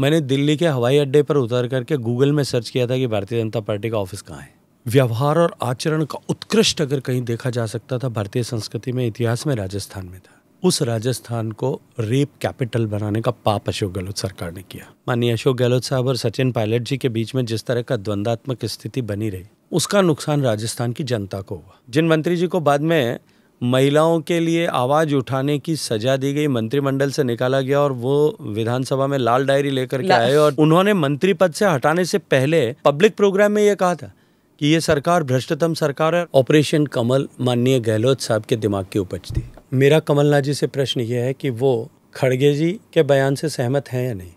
मैंने दिल्ली के हवाई अड्डे पर उतर करके गूगल में सर्च किया था कि भारतीय जनता पार्टी का ऑफिस कहाँ है व्यवहार और आचरण का उत्कृष्ट अगर कहीं देखा जा सकता था भारतीय संस्कृति में इतिहास में राजस्थान में था उस राजस्थान को रेप कैपिटल बनाने का पाप अशोक गहलोत सरकार ने किया माननीय अशोक गहलोत साहब और सचिन पायलट जी के बीच में जिस तरह का द्वंदात्मक स्थिति बनी रही उसका नुकसान राजस्थान की जनता को हुआ जिन मंत्री जी को बाद में महिलाओं के लिए आवाज उठाने की सजा दी गई मंत्रिमंडल से निकाला गया और वो विधानसभा में लाल डायरी लेकर के आए और उन्होंने मंत्री पद से हटाने से पहले पब्लिक प्रोग्राम में ये कहा था कि ये सरकार भ्रष्टतम सरकार है ऑपरेशन कमल माननीय गहलोत साहब के दिमाग की उपज थी मेरा कमलनाथ जी से प्रश्न ये है कि वो खड़गे जी के बयान से सहमत है या नहीं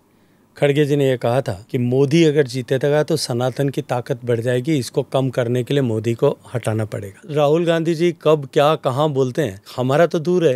खड़गे जी ने यह कहा था कि मोदी अगर जीतेगा तो सनातन की ताकत बढ़ जाएगी इसको कम करने के लिए मोदी को हटाना पड़ेगा राहुल गांधी जी कब क्या कहाँ बोलते हैं हमारा तो दूर है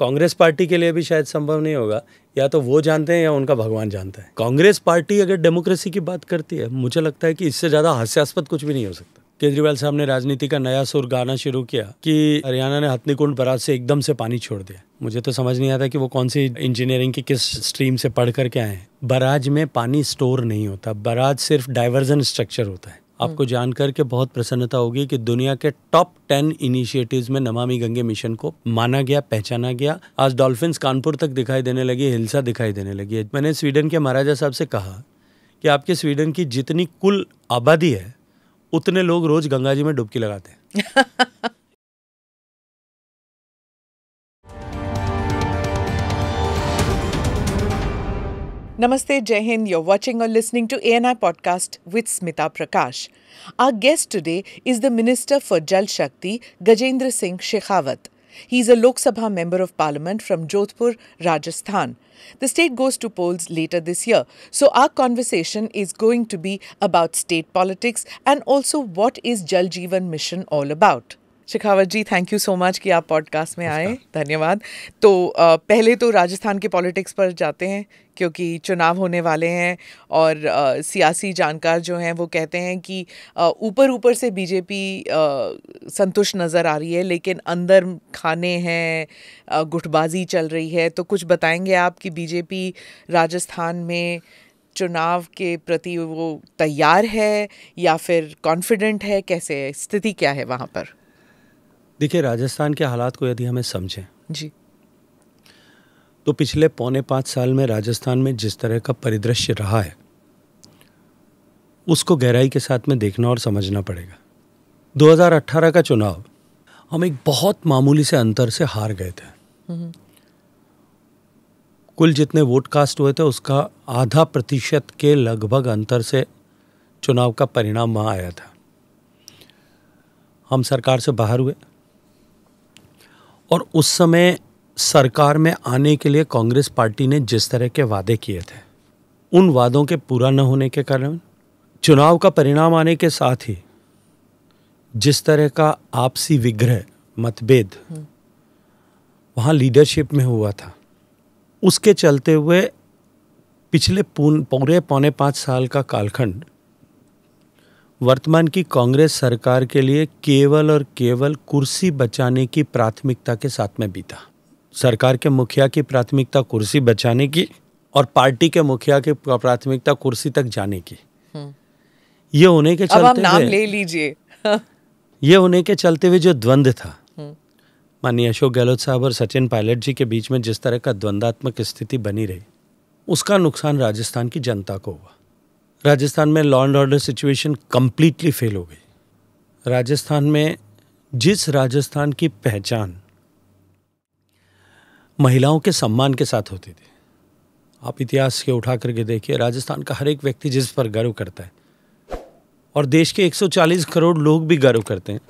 कांग्रेस पार्टी के लिए भी शायद संभव नहीं होगा या तो वो जानते हैं या उनका भगवान जानता है कांग्रेस पार्टी अगर डेमोक्रेसी की बात करती है मुझे लगता है कि इससे ज़्यादा हास्यास्पद कुछ भी नहीं हो सकता केजरीवाल साहब ने राजनीति का नया सुर गाना शुरू किया कि हरियाणा ने हथनीकुंड बराज से एकदम से पानी छोड़ दिया मुझे तो समझ नहीं आता कि वो कौन सी इंजीनियरिंग की किस स्ट्रीम से पढ़ करके आए हैं बराज में पानी स्टोर नहीं होता बराज सिर्फ डाइवर्जन स्ट्रक्चर होता है हम्म। आपको जानकर के बहुत प्रसन्नता होगी कि दुनिया के टॉप टेन इनिशिएटिव्स में नमामि गंगे मिशन को माना गया पहचाना गया आज डॉल्फिन कानपुर तक दिखाई देने लगी हिलसा दिखाई देने लगी है मैंने स्वीडन के महाराजा साहब से कहा कि आपके स्वीडन की जितनी कुल आबादी है उतने लोग रोज गंगा जी में डुबकी लगाते हैं Namaste, Jai Hind. You're watching or listening to ANI podcast with Smita Prakash. Our guest today is the Minister for Jal Shakti, Gajendra Singh Shekhawat. He is a Lok Sabha Member of Parliament from Jodhpur, Rajasthan. The state goes to polls later this year, so our conversation is going to be about state politics and also what is Jal Jeevan Mission all about. Shekhawat ji thank you so much कि आप podcast में आए धन्यवाद तो आ, पहले तो राजस्थान के politics पर जाते हैं क्योंकि चुनाव होने वाले हैं और आ, सियासी जानकार जो हैं वो कहते हैं कि ऊपर ऊपर से बीजेपी संतुष्ट नज़र आ रही है लेकिन अंदर खाने हैं गुटबाजी चल रही है तो कुछ बताएंगे आप कि बीजेपी राजस्थान में चुनाव के प्रति वो तैयार है या फिर कॉन्फिडेंट है कैसे स्थिति क्या है वहाँ पर देखिए राजस्थान के हालात को यदि हमें समझें जी तो पिछले पौने पाँच साल में राजस्थान में जिस तरह का परिदृश्य रहा है उसको गहराई के साथ में देखना और समझना पड़ेगा 2018 का चुनाव हम एक बहुत मामूली से अंतर से हार गए थे हम्म। कुल जितने वोट कास्ट हुए थे उसका आधा प्रतिशत के लगभग अंतर से चुनाव का परिणाम वहाँ आया था हम सरकार से बाहर हुए और उस समय सरकार में आने के लिए कांग्रेस पार्टी ने जिस तरह के वादे किए थे उन वादों के पूरा न होने के कारण चुनाव का परिणाम आने के साथ ही जिस तरह का आपसी विग्रह मतभेद वहाँ लीडरशिप में हुआ था उसके चलते हुए पिछले पूरे पौने पाँच साल का कालखंड वर्तमान की कांग्रेस सरकार के लिए केवल और केवल कुर्सी बचाने की प्राथमिकता के साथ में बीता सरकार के मुखिया की प्राथमिकता कुर्सी बचाने की और पार्टी के मुखिया की प्राथमिकता कुर्सी तक जाने की हम्म। ये होने के चलते नाम ले लीजिए ये होने के चलते हुए जो द्वंद्व था हम्म। माननीय अशोक गहलोत साहब और सचिन पायलट जी के बीच में जिस तरह का द्वंद्वात्मक स्थिति बनी रही उसका नुकसान राजस्थान की जनता को हुआ राजस्थान में law and order situation completely fail हो गई राजस्थान में जिस राजस्थान की पहचान महिलाओं के सम्मान के साथ होती थी आप इतिहास के उठा करके देखिए राजस्थान का हर एक व्यक्ति जिस पर गर्व करता है और देश के 140 करोड़ लोग भी गर्व करते हैं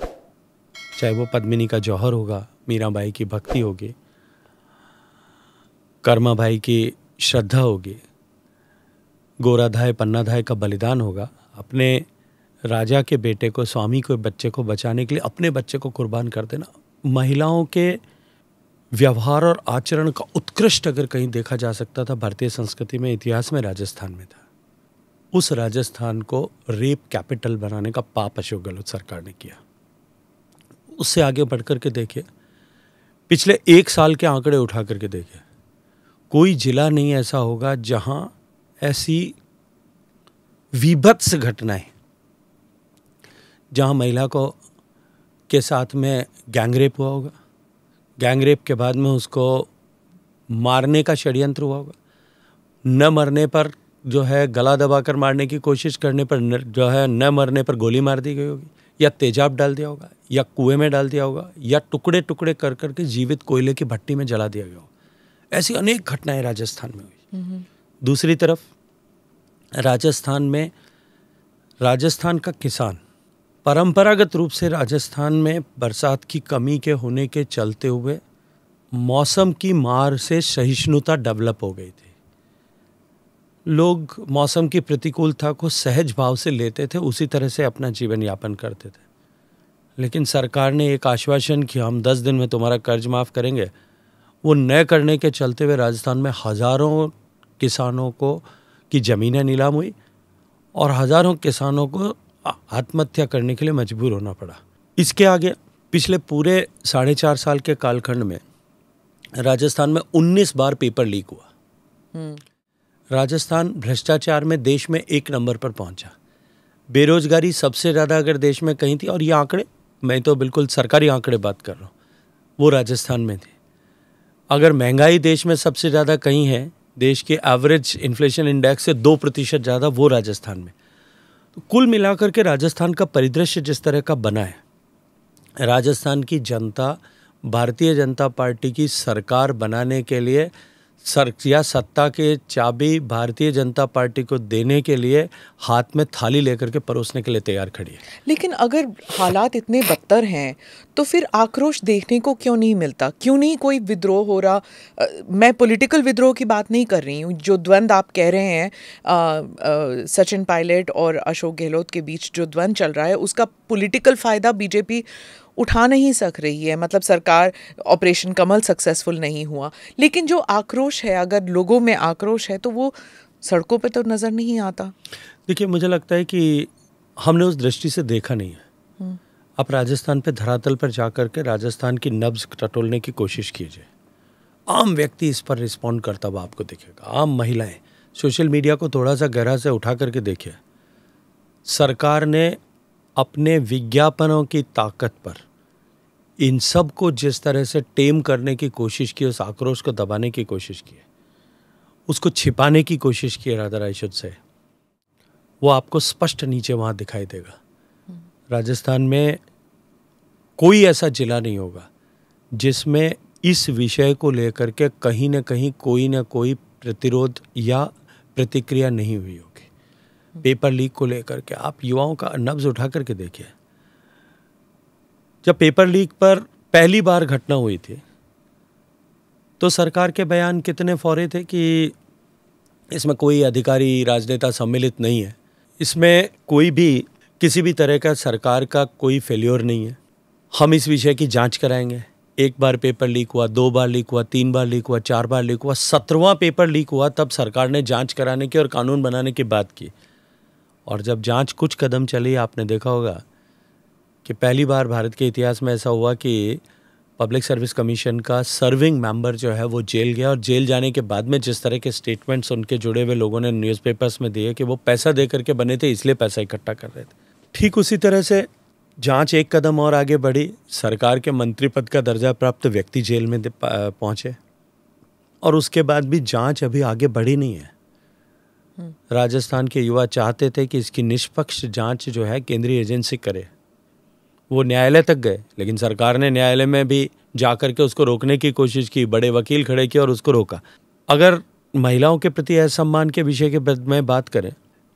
चाहे वो पद्मिनी का जौहर होगा मीराबाई की भक्ति होगी कर्मा भाई की श्रद्धा होगी गोराधाय पन्नाधाय का बलिदान होगा अपने राजा के बेटे को स्वामी को बच्चे को बचाने के लिए अपने बच्चे को कुर्बान कर देना महिलाओं के व्यवहार और आचरण का उत्कृष्ट अगर कहीं देखा जा सकता था भारतीय संस्कृति में इतिहास में राजस्थान में था उस राजस्थान को रेप कैपिटल बनाने का पाप अशोक गहलोत सरकार ने किया उससे आगे बढ़ करके देखिए पिछले एक साल के आंकड़े उठा करके देखिए कोई जिला नहीं ऐसा होगा जहां ऐसी विभत्स घटनाएं जहां महिला को के साथ में गैंगरेप हुआ होगा गैंग रेप के बाद में उसको मारने का षड्यंत्र हुआ होगा न मरने पर जो है गला दबाकर मारने की कोशिश करने पर जो है न मरने पर गोली मार दी गई होगी या तेजाब डाल दिया होगा या कुएं में डाल दिया होगा या टुकड़े टुकड़े कर करके जीवित कोयले की भट्टी में जला दिया गया होगा ऐसी अनेक घटनाएं राजस्थान में हुई हम्म, हम्म। दूसरी तरफ राजस्थान में राजस्थान का किसान परंपरागत रूप से राजस्थान में बरसात की कमी के होने के चलते हुए मौसम की मार से सहिष्णुता डेवलप हो गई थी लोग मौसम की प्रतिकूलता को सहज भाव से लेते थे उसी तरह से अपना जीवन यापन करते थे लेकिन सरकार ने एक आश्वासन किया हम दस दिन में तुम्हारा कर्ज माफ़ करेंगे वो न करने के चलते हुए राजस्थान में हज़ारों किसानों को की ज़मीनें नीलाम हुई और हज़ारों किसानों को आत्महत्या करने के लिए मजबूर होना पड़ा इसके आगे पिछले पूरे साढ़े चार साल के कालखंड में राजस्थान में 19 बार पेपर लीक हुआ हम्म। राजस्थान भ्रष्टाचार में देश में एक नंबर पर पहुंचा बेरोजगारी सबसे ज़्यादा अगर देश में कहीं थी और ये आंकड़े मैं तो बिल्कुल सरकारी आंकड़े बात कर रहा हूँ वो राजस्थान में थे अगर महंगाई देश में सबसे ज़्यादा कहीं है देश के एवरेज इन्फ्लेशन इंडेक्स से दो प्रतिशत ज़्यादा वो राजस्थान में तो कुल मिलाकर के राजस्थान का परिदृश्य जिस तरह का बना है राजस्थान की जनता भारतीय जनता पार्टी की सरकार बनाने के लिए सर या सत्ता के चाबी भारतीय जनता पार्टी को देने के लिए हाथ में थाली लेकर के परोसने के लिए तैयार खड़ी है लेकिन अगर हालात इतने बदतर हैं तो फिर आक्रोश देखने को क्यों नहीं मिलता क्यों नहीं कोई विद्रोह हो रहा आ, मैं पॉलिटिकल विद्रोह की बात नहीं कर रही हूँ जो द्वंद्व आप कह रहे हैं सचिन पायलट और अशोक गहलोत के बीच जो द्वंद चल रहा है उसका पोलिटिकल फ़ायदा बीजेपी उठा नहीं सक रही है मतलब सरकार ऑपरेशन कमल सक्सेसफुल नहीं हुआ लेकिन जो आक्रोश है अगर लोगों में आक्रोश है तो वो सड़कों पे तो नज़र नहीं आता देखिए मुझे लगता है कि हमने उस दृष्टि से देखा नहीं है हम्म। आप राजस्थान पे धरातल पर जा कर के राजस्थान की नब्ज टटोलने की कोशिश कीजिए आम व्यक्ति इस पर रिस्पॉन्ड करता हुआ आपको दिखेगा आम महिलाएं सोशल मीडिया को थोड़ा सा गहरा से उठा करके देखिए सरकार ने अपने विज्ञापनों की ताकत पर इन सब को जिस तरह से टेम करने की कोशिश की उस आक्रोश को दबाने की कोशिश की है उसको छिपाने की कोशिश की राधा रायशुद से वो आपको स्पष्ट नीचे वहाँ दिखाई देगा राजस्थान में कोई ऐसा जिला नहीं होगा जिसमें इस विषय को लेकर के कहीं ना कहीं कोई ना कोई प्रतिरोध या प्रतिक्रिया नहीं हुई हो पेपर लीक को लेकर के आप युवाओं का नब्ज उठा करके देखिए जब पेपर लीक पर पहली बार घटना हुई थी तो सरकार के बयान कितने फौरे थे कि इसमें कोई अधिकारी राजनेता सम्मिलित नहीं है इसमें कोई भी किसी भी तरह का सरकार का कोई फेल्योर नहीं है हम इस विषय की जांच कराएंगे एक बार पेपर लीक हुआ दो बार लीक हुआ तीन बार लीक हुआ चार बार लीक हुआ सत्रवा पेपर लीक हुआ तब सरकार ने जांच कराने की और कानून बनाने की बात की और जब जांच कुछ कदम चली आपने देखा होगा कि पहली बार भारत के इतिहास में ऐसा हुआ कि पब्लिक सर्विस कमीशन का सर्विंग मेंबर जो है वो जेल गया और जेल जाने के बाद में जिस तरह के स्टेटमेंट्स उनके जुड़े हुए लोगों ने न्यूज़पेपर्स में दिए कि वो पैसा दे करके बने थे इसलिए पैसा इकट्ठा कर रहे थे ठीक उसी तरह से जांच एक कदम और आगे बढ़ी सरकार के मंत्री पद का दर्जा प्राप्त व्यक्ति जेल में पहुंचे और उसके बाद भी जांच अभी आगे बढ़ी नहीं है राजस्थान के युवा चाहते थे कि इसकी निष्पक्ष जांच जो है केंद्रीय एजेंसी करे वो न्यायालय तक गए लेकिन सरकार ने न्यायालय में भी जा के उसको रोकने की कोशिश की बड़े वकील खड़े किए और उसको रोका अगर महिलाओं के प्रति असम्मान के विषय के में बात करें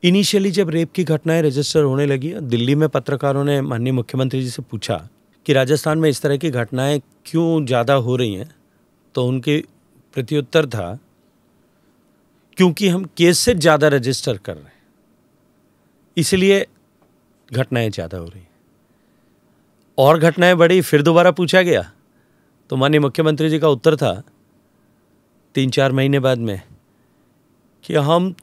इनिशियली जब रेप की घटनाएं रजिस्टर होने लगी दिल्ली में पत्रकारों ने माननीय मुख्यमंत्री जी से पूछा कि राजस्थान में इस तरह की घटनाएं क्यों ज़्यादा हो रही हैं तो उनके प्रत्युत्तर था क्योंकि हम केस से ज़्यादा रजिस्टर कर रहे हैं इसलिए घटनाएं ज़्यादा हो रही और घटनाएं बढ़ी फिर दोबारा पूछा गया तो माननीय मुख्यमंत्री जी का उत्तर था तीन चार महीने बाद में कि हम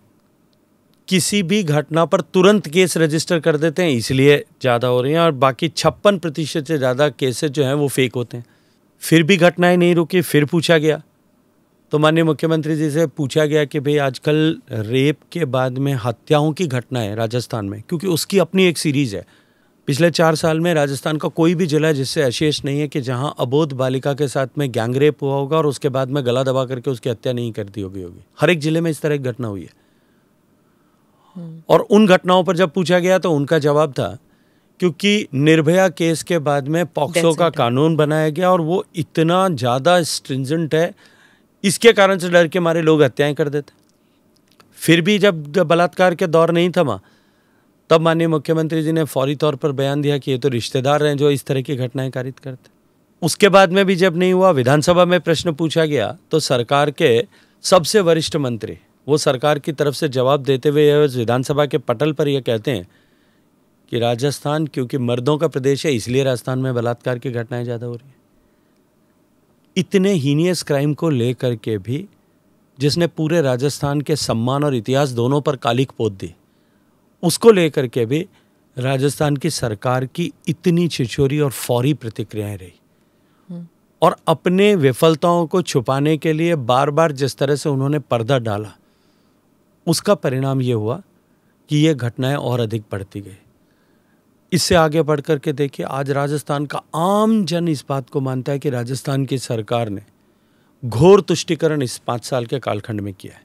किसी भी घटना पर तुरंत केस रजिस्टर कर देते हैं इसलिए ज़्यादा हो रही हैं और बाकी छप्पन प्रतिशत से ज़्यादा केसेस जो हैं वो फेक होते हैं फिर भी घटनाएं नहीं रुकी फिर पूछा गया तो माननीय मुख्यमंत्री जी से पूछा गया कि भाई आजकल रेप के बाद में हत्याओं की घटना है राजस्थान में क्योंकि उसकी अपनी एक सीरीज़ है पिछले चार साल में राजस्थान का कोई भी जिला जिससे अशेष नहीं है कि जहां अबोध बालिका के साथ में गैंग रेप हुआ होगा और उसके बाद में गला दबा करके उसकी हत्या नहीं कर दी होगी होगी हर एक जिले में इस तरह की घटना हुई है और उन घटनाओं पर जब पूछा गया तो उनका जवाब था क्योंकि निर्भया केस के बाद में पॉक्सो का कानून बनाया गया और वो इतना ज़्यादा स्ट्रिंजेंट है इसके कारण से डर के मारे लोग हत्याएं कर देते फिर भी जब, बलात्कार के दौर नहीं थमा तब माननीय मुख्यमंत्री जी ने फौरी तौर पर बयान दिया कि ये तो रिश्तेदार हैं जो इस तरह की घटनाएं कारित करते उसके बाद में भी जब नहीं हुआ विधानसभा में प्रश्न पूछा गया तो सरकार के सबसे वरिष्ठ मंत्री वो सरकार की तरफ से जवाब देते हुए विधानसभा के पटल पर यह कहते हैं कि राजस्थान क्योंकि मर्दों का प्रदेश है इसलिए राजस्थान में बलात्कार की घटनाएं ज़्यादा हो रही हैं इतने हीनियस क्राइम को लेकर के भी जिसने पूरे राजस्थान के सम्मान और इतिहास दोनों पर कालिक पोत दी उसको लेकर के भी राजस्थान की सरकार की इतनी छिछोरी और फौरी प्रतिक्रियाएं रही हम्म। और अपने विफलताओं को छुपाने के लिए बार बार जिस तरह से उन्होंने पर्दा डाला उसका परिणाम ये हुआ कि ये घटनाएं और अधिक बढ़ती गई इससे आगे बढ़ कर के देखिए आज राजस्थान का आम जन इस बात को मानता है कि राजस्थान की सरकार ने घोर तुष्टिकरण इस पाँच साल के कालखंड में किया है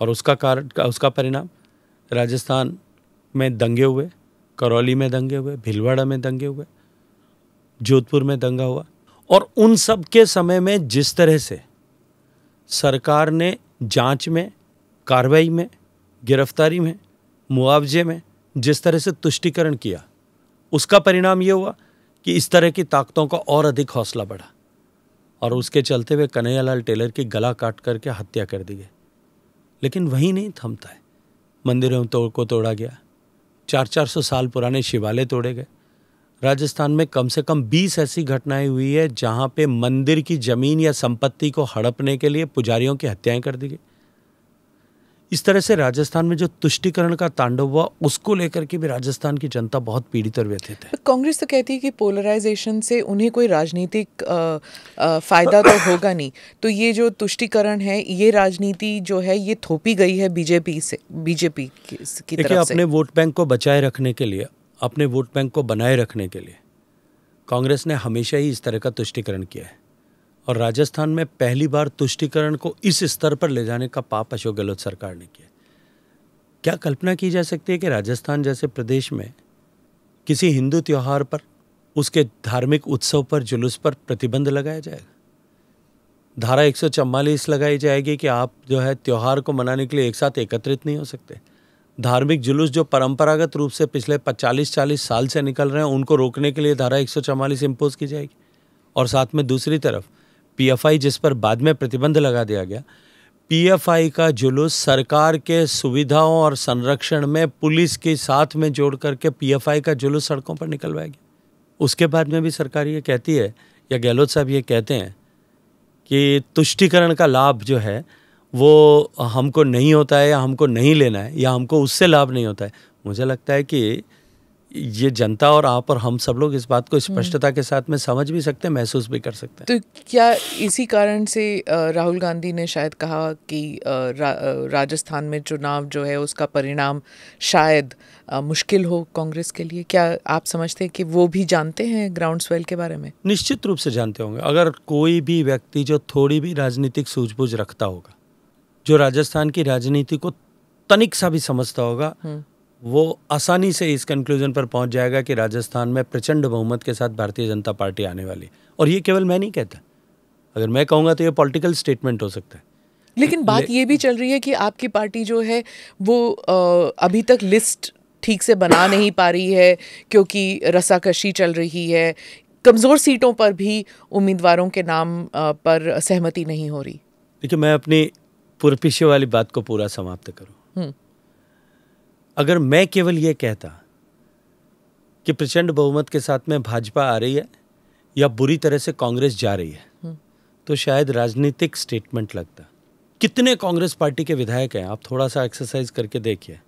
और उसका कारण उसका परिणाम राजस्थान में दंगे हुए करौली में दंगे हुए भीलवाड़ा में दंगे हुए जोधपुर में दंगा हुआ और उन सब के समय में जिस तरह से सरकार ने जांच में कार्रवाई में गिरफ्तारी में मुआवजे में जिस तरह से तुष्टिकरण किया उसका परिणाम ये हुआ कि इस तरह की ताकतों का और अधिक हौसला बढ़ा और उसके चलते वे कन्हैयालाल टेलर की गला काट करके हत्या कर दी गई लेकिन वहीं नहीं थमता है मंदिरों तोड़ को तोड़ा गया चार चार सौ साल पुराने शिवालय तोड़े गए राजस्थान में कम से कम बीस ऐसी घटनाएं हुई है जहां पे मंदिर की जमीन या संपत्ति को हड़पने के लिए पुजारियों की हत्याएं कर दी गई इस तरह से राजस्थान में जो तुष्टिकरण का तांडव हुआ उसको लेकर के भी राजस्थान की जनता बहुत पीड़ित और व्यथित है कांग्रेस तो कहती है कि पोलराइजेशन से उन्हें कोई राजनीतिक फायदा तो होगा नहीं तो ये जो तुष्टिकरण है ये राजनीति जो है ये थोपी गई है बीजेपी से बीजेपी की, तरफ से अपने वोट बैंक को बचाए रखने के लिए अपने वोट बैंक को बनाए रखने के लिए कांग्रेस ने हमेशा ही इस तरह का तुष्टिकरण किया है और राजस्थान में पहली बार तुष्टिकरण को इस स्तर पर ले जाने का पाप अशोक गहलोत सरकार ने किया क्या कल्पना की जा सकती है कि राजस्थान जैसे प्रदेश में किसी हिंदू त्यौहार पर उसके धार्मिक उत्सव पर जुलूस पर प्रतिबंध लगाया जाएगा धारा एक लगाई जाएगी कि आप जो है त्यौहार को मनाने के लिए एक साथ एकत्रित नहीं हो सकते धार्मिक जुलूस जो परंपरागत रूप से पिछले 45 40 साल से निकल रहे हैं उनको रोकने के लिए धारा एक सौ इम्पोज़ की जाएगी और साथ में दूसरी तरफ पीएफआई जिस पर बाद में प्रतिबंध लगा दिया गया पीएफआई का जुलूस सरकार के सुविधाओं और संरक्षण में पुलिस के साथ में जोड़ करके पीएफआई का जुलूस सड़कों पर निकलवाया गया उसके बाद में भी सरकार ये कहती है या गहलोत साहब ये कहते हैं कि तुष्टिकरण का लाभ जो है वो हमको नहीं होता है या हमको नहीं लेना है या हमको उससे लाभ नहीं होता है मुझे लगता है कि ये जनता और आप और हम सब लोग इस बात को स्पष्टता के साथ में समझ भी सकते हैं महसूस भी कर सकते हैं तो क्या इसी कारण से राहुल गांधी ने शायद कहा कि रा, राजस्थान में चुनाव जो है उसका परिणाम शायद मुश्किल हो कांग्रेस के लिए क्या आप समझते हैं कि वो भी जानते हैं ग्राउंड स्वेल के बारे में निश्चित रूप से जानते होंगे अगर कोई भी व्यक्ति जो थोड़ी भी राजनीतिक सूझबूझ रखता होगा जो राजस्थान की राजनीति को तनिक सा भी समझता होगा हम्म। वो आसानी से इस कंक्लूजन पर पहुंच जाएगा कि राजस्थान में प्रचंड बहुमत के साथ भारतीय जनता पार्टी आने वाली और ये केवल मैं नहीं कहता अगर मैं कहूँगा तो ये पॉलिटिकल स्टेटमेंट हो सकता है लेकिन बात ले... ये भी चल रही है कि आपकी पार्टी जो है वो आ, अभी तक लिस्ट ठीक से बना नहीं पा रही है क्योंकि रसाकशी चल रही है कमज़ोर सीटों पर भी उम्मीदवारों के नाम आ, पर सहमति नहीं हो रही देखिए मैं अपनी पुरपिशे वाली बात को पूरा समाप्त करूँ हम्म। अगर मैं केवल ये कहता कि प्रचंड बहुमत के साथ में भाजपा आ रही है या बुरी तरह से कांग्रेस जा रही है हम्म। तो शायद राजनीतिक स्टेटमेंट लगता कितने कांग्रेस पार्टी के विधायक हैं आप थोड़ा सा एक्सरसाइज करके देखिए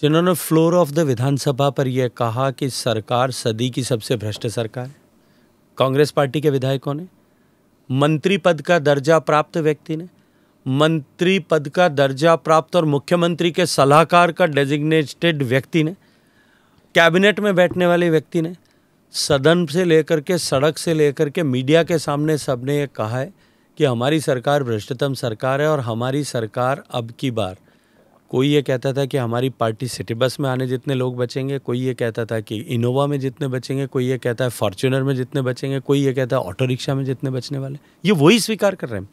जिन्होंने फ्लोर ऑफ द विधानसभा पर यह कहा कि सरकार सदी की सबसे भ्रष्ट सरकार है कांग्रेस पार्टी के विधायकों ने मंत्री पद का दर्जा प्राप्त व्यक्ति ने मंत्री पद का दर्जा प्राप्त और मुख्यमंत्री के सलाहकार का डेजिग्नेटेड व्यक्ति ने कैबिनेट में बैठने वाले व्यक्ति ने सदन से लेकर के सड़क से लेकर के मीडिया के सामने सबने ये कहा है कि हमारी सरकार भ्रष्टतम सरकार है और हमारी सरकार अब की बार कोई ये कहता था कि हमारी पार्टी सिटी बस में आने जितने लोग बचेंगे कोई ये कहता था कि इनोवा में जितने बचेंगे कोई ये कहता है फॉर्च्यूनर में जितने बचेंगे कोई ये कहता है ऑटो रिक्शा में जितने बचने वाले ये वही स्वीकार कर रहे हैं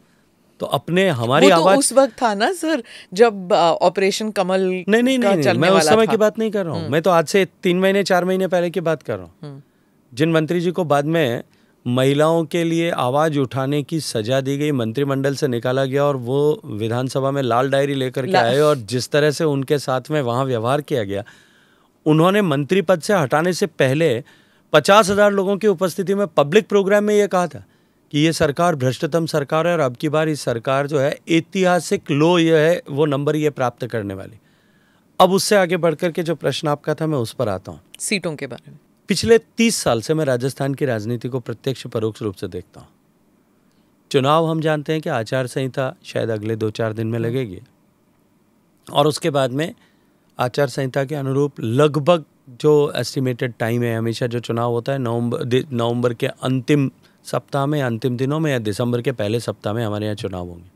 तो अपने हमारी तो आवाज उस वक्त था ना सर जब ऑपरेशन कमल नहीं नहीं नहीं, नहीं मैं उस समय की बात नहीं कर रहा हूँ हम्म। मैं तो आज से तीन महीने चार महीने पहले की बात कर रहा हूँ हम्म। जिन मंत्री जी को बाद में महिलाओं के लिए आवाज उठाने की सजा दी गई मंत्रिमंडल से निकाला गया और वो विधानसभा में लाल डायरी लेकर के आए और जिस तरह से उनके साथ में वहां व्यवहार किया गया उन्होंने मंत्री पद से हटाने से पहले पचास हजार लोगों की उपस्थिति में पब्लिक प्रोग्राम में ये कहा था कि ये सरकार भ्रष्टतम सरकार है और अब की बार ये सरकार जो है ऐतिहासिक लो ये है वो नंबर ये प्राप्त करने वाली अब उससे आगे बढ़कर के जो प्रश्न आपका था मैं उस पर आता हूँ सीटों के बारे में पिछले तीस साल से मैं राजस्थान की राजनीति को प्रत्यक्ष परोक्ष रूप से देखता हूँ चुनाव हम जानते हैं कि आचार संहिता शायद अगले दो चार दिन में हम्म। लगेगी और उसके बाद में आचार संहिता के अनुरूप लगभग जो एस्टिमेटेड टाइम है हमेशा जो चुनाव होता है नवंबर नवंबर के अंतिम सप्ताह में अंतिम दिनों में या दिसंबर के पहले सप्ताह में हमारे यहाँ चुनाव होंगे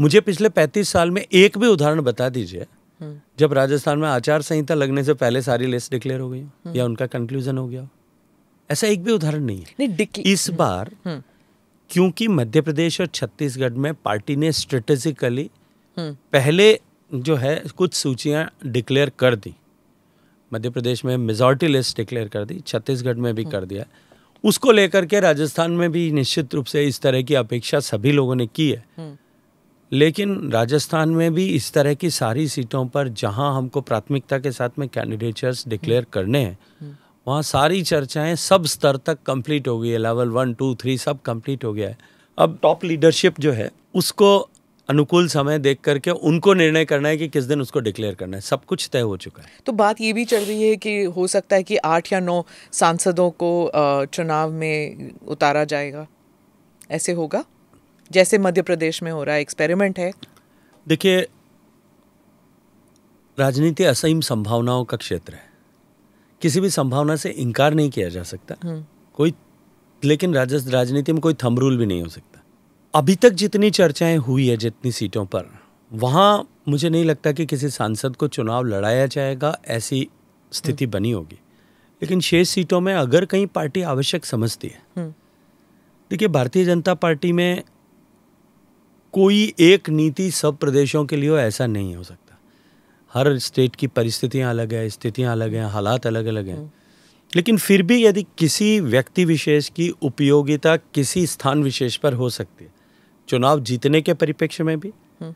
मुझे पिछले पैंतीस साल में एक भी उदाहरण बता दीजिए हम्म। जब राजस्थान में आचार संहिता लगने से पहले सारी लिस्ट डिक्लेयर हो गई हम्म। या उनका कंक्लूजन हो गया ऐसा एक भी उदाहरण नहीं है नहीं इस बार हम्म। क्योंकि मध्य प्रदेश और छत्तीसगढ़ में पार्टी ने स्ट्रेटेजिकली पहले जो है कुछ सूचियां डिक्लेयर कर दी मध्य प्रदेश में मेजोरिटी लिस्ट डिक्लेयर कर दी छत्तीसगढ़ में भी कर दिया उसको लेकर के राजस्थान में भी निश्चित रूप से इस तरह की अपेक्षा सभी लोगों ने की है हम्म। लेकिन राजस्थान में भी इस तरह की सारी सीटों पर जहां हमको प्राथमिकता के साथ में कैंडिडेचर्स डिक्लेयर करने हैं हम्म। वहाँ सारी चर्चाएं सब स्तर तक कंप्लीट हो गई है लेवल वन टू थ्री सब कंप्लीट हो गया है अब टॉप लीडरशिप जो है उसको अनुकूल समय देख करके उनको निर्णय करना है कि किस दिन उसको डिक्लेयर करना है सब कुछ तय हो चुका है तो बात ये भी चल रही है कि हो सकता है कि आठ या नौ सांसदों को चुनाव में उतारा जाएगा ऐसे होगा जैसे मध्य प्रदेश में हो रहा है एक्सपेरिमेंट है देखिए राजनीति असीम संभावनाओं का क्षेत्र है किसी भी संभावना से इनकार नहीं किया जा सकता हम्म। कोई लेकिन राजनीति में कोई थम रूल भी नहीं हो सकता अभी तक जितनी चर्चाएं हुई है जितनी सीटों पर वहाँ मुझे नहीं लगता कि किसी सांसद को चुनाव लड़ाया जाएगा ऐसी स्थिति हम्म। बनी होगी लेकिन शेष सीटों में अगर कहीं पार्टी आवश्यक समझती है हम्म। देखिए भारतीय जनता पार्टी में कोई एक नीति सब प्रदेशों के लिए ऐसा नहीं हो सकता हर स्टेट की परिस्थितियाँ अलग है स्थितियाँ अलग हैं हालात अलग अलग हैं हम्म। लेकिन फिर भी यदि किसी व्यक्ति विशेष की उपयोगिता किसी स्थान विशेष पर हो सकती है चुनाव जीतने के परिप्रेक्ष्य में भी हम्म।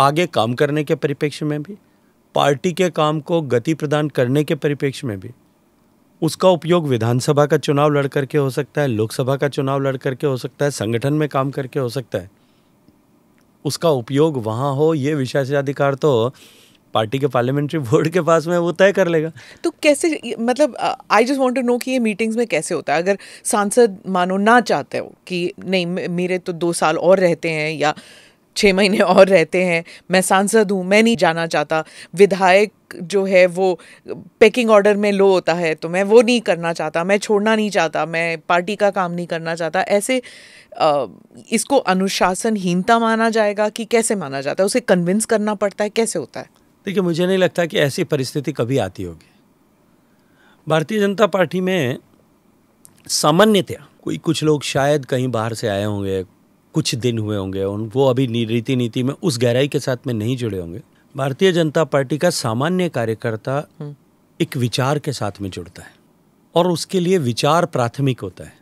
आगे काम करने के परिप्रेक्ष्य में भी पार्टी के काम को गति प्रदान करने के परिप्रेक्ष्य में भी उसका उपयोग विधानसभा का चुनाव लड़ करके हो सकता है लोकसभा का चुनाव लड़ करके हो सकता है संगठन में काम करके हो सकता है उसका उपयोग वहाँ हो ये विशेषाधिकार तो पार्टी के पार्लियामेंट्री बोर्ड के पास में वो तय कर लेगा तो कैसे मतलब I just want to know कि ये मीटिंग्स में कैसे होता है अगर सांसद मानो ना चाहते हो कि नहीं मेरे तो दो साल और रहते हैं या छः महीने और रहते हैं मैं सांसद हूँ मैं नहीं जाना चाहता विधायक जो है वो पैकिंग ऑर्डर में लो होता है तो मैं वो नहीं करना चाहता मैं छोड़ना नहीं चाहता मैं पार्टी का काम नहीं करना चाहता ऐसे आ, इसको अनुशासनहीनता माना जाएगा कि कैसे माना जाता है उसे कन्विंस करना पड़ता है कैसे होता है देखिए मुझे नहीं लगता कि ऐसी परिस्थिति कभी आती होगी भारतीय जनता पार्टी में सामान्यतया कोई कुछ लोग शायद कहीं बाहर से आए होंगे कुछ दिन हुए होंगे उन वो अभी रीति नीति में उस गहराई के साथ में नहीं जुड़े होंगे भारतीय जनता पार्टी का सामान्य कार्यकर्ता हम्म। एक विचार के साथ में जुड़ता है और उसके लिए विचार प्राथमिक होता है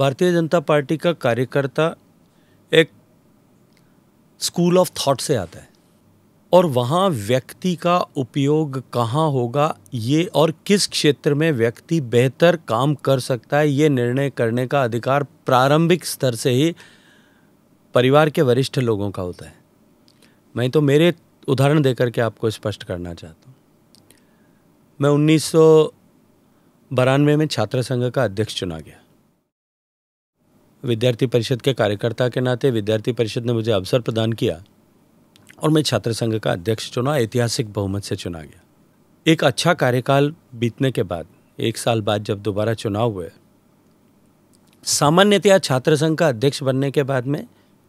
भारतीय जनता पार्टी का कार्यकर्ता एक स्कूल ऑफ थॉट से आता है और वहाँ व्यक्ति का उपयोग कहाँ होगा ये और किस क्षेत्र में व्यक्ति बेहतर काम कर सकता है ये निर्णय करने का अधिकार प्रारंभिक स्तर से ही परिवार के वरिष्ठ लोगों का होता है मैं तो मेरे उदाहरण देकर के आपको स्पष्ट करना चाहता हूँ मैं उन्नीस बारानवे में छात्र संघ का अध्यक्ष चुना गया विद्यार्थी परिषद के कार्यकर्ता के नाते विद्यार्थी परिषद ने मुझे अवसर प्रदान किया और मैं छात्र संघ का अध्यक्ष चुना ऐतिहासिक बहुमत से चुना गया एक अच्छा कार्यकाल बीतने के बाद एक साल बाद जब दोबारा चुनाव हुए सामान्यतया छात्र संघ का अध्यक्ष बनने के बाद में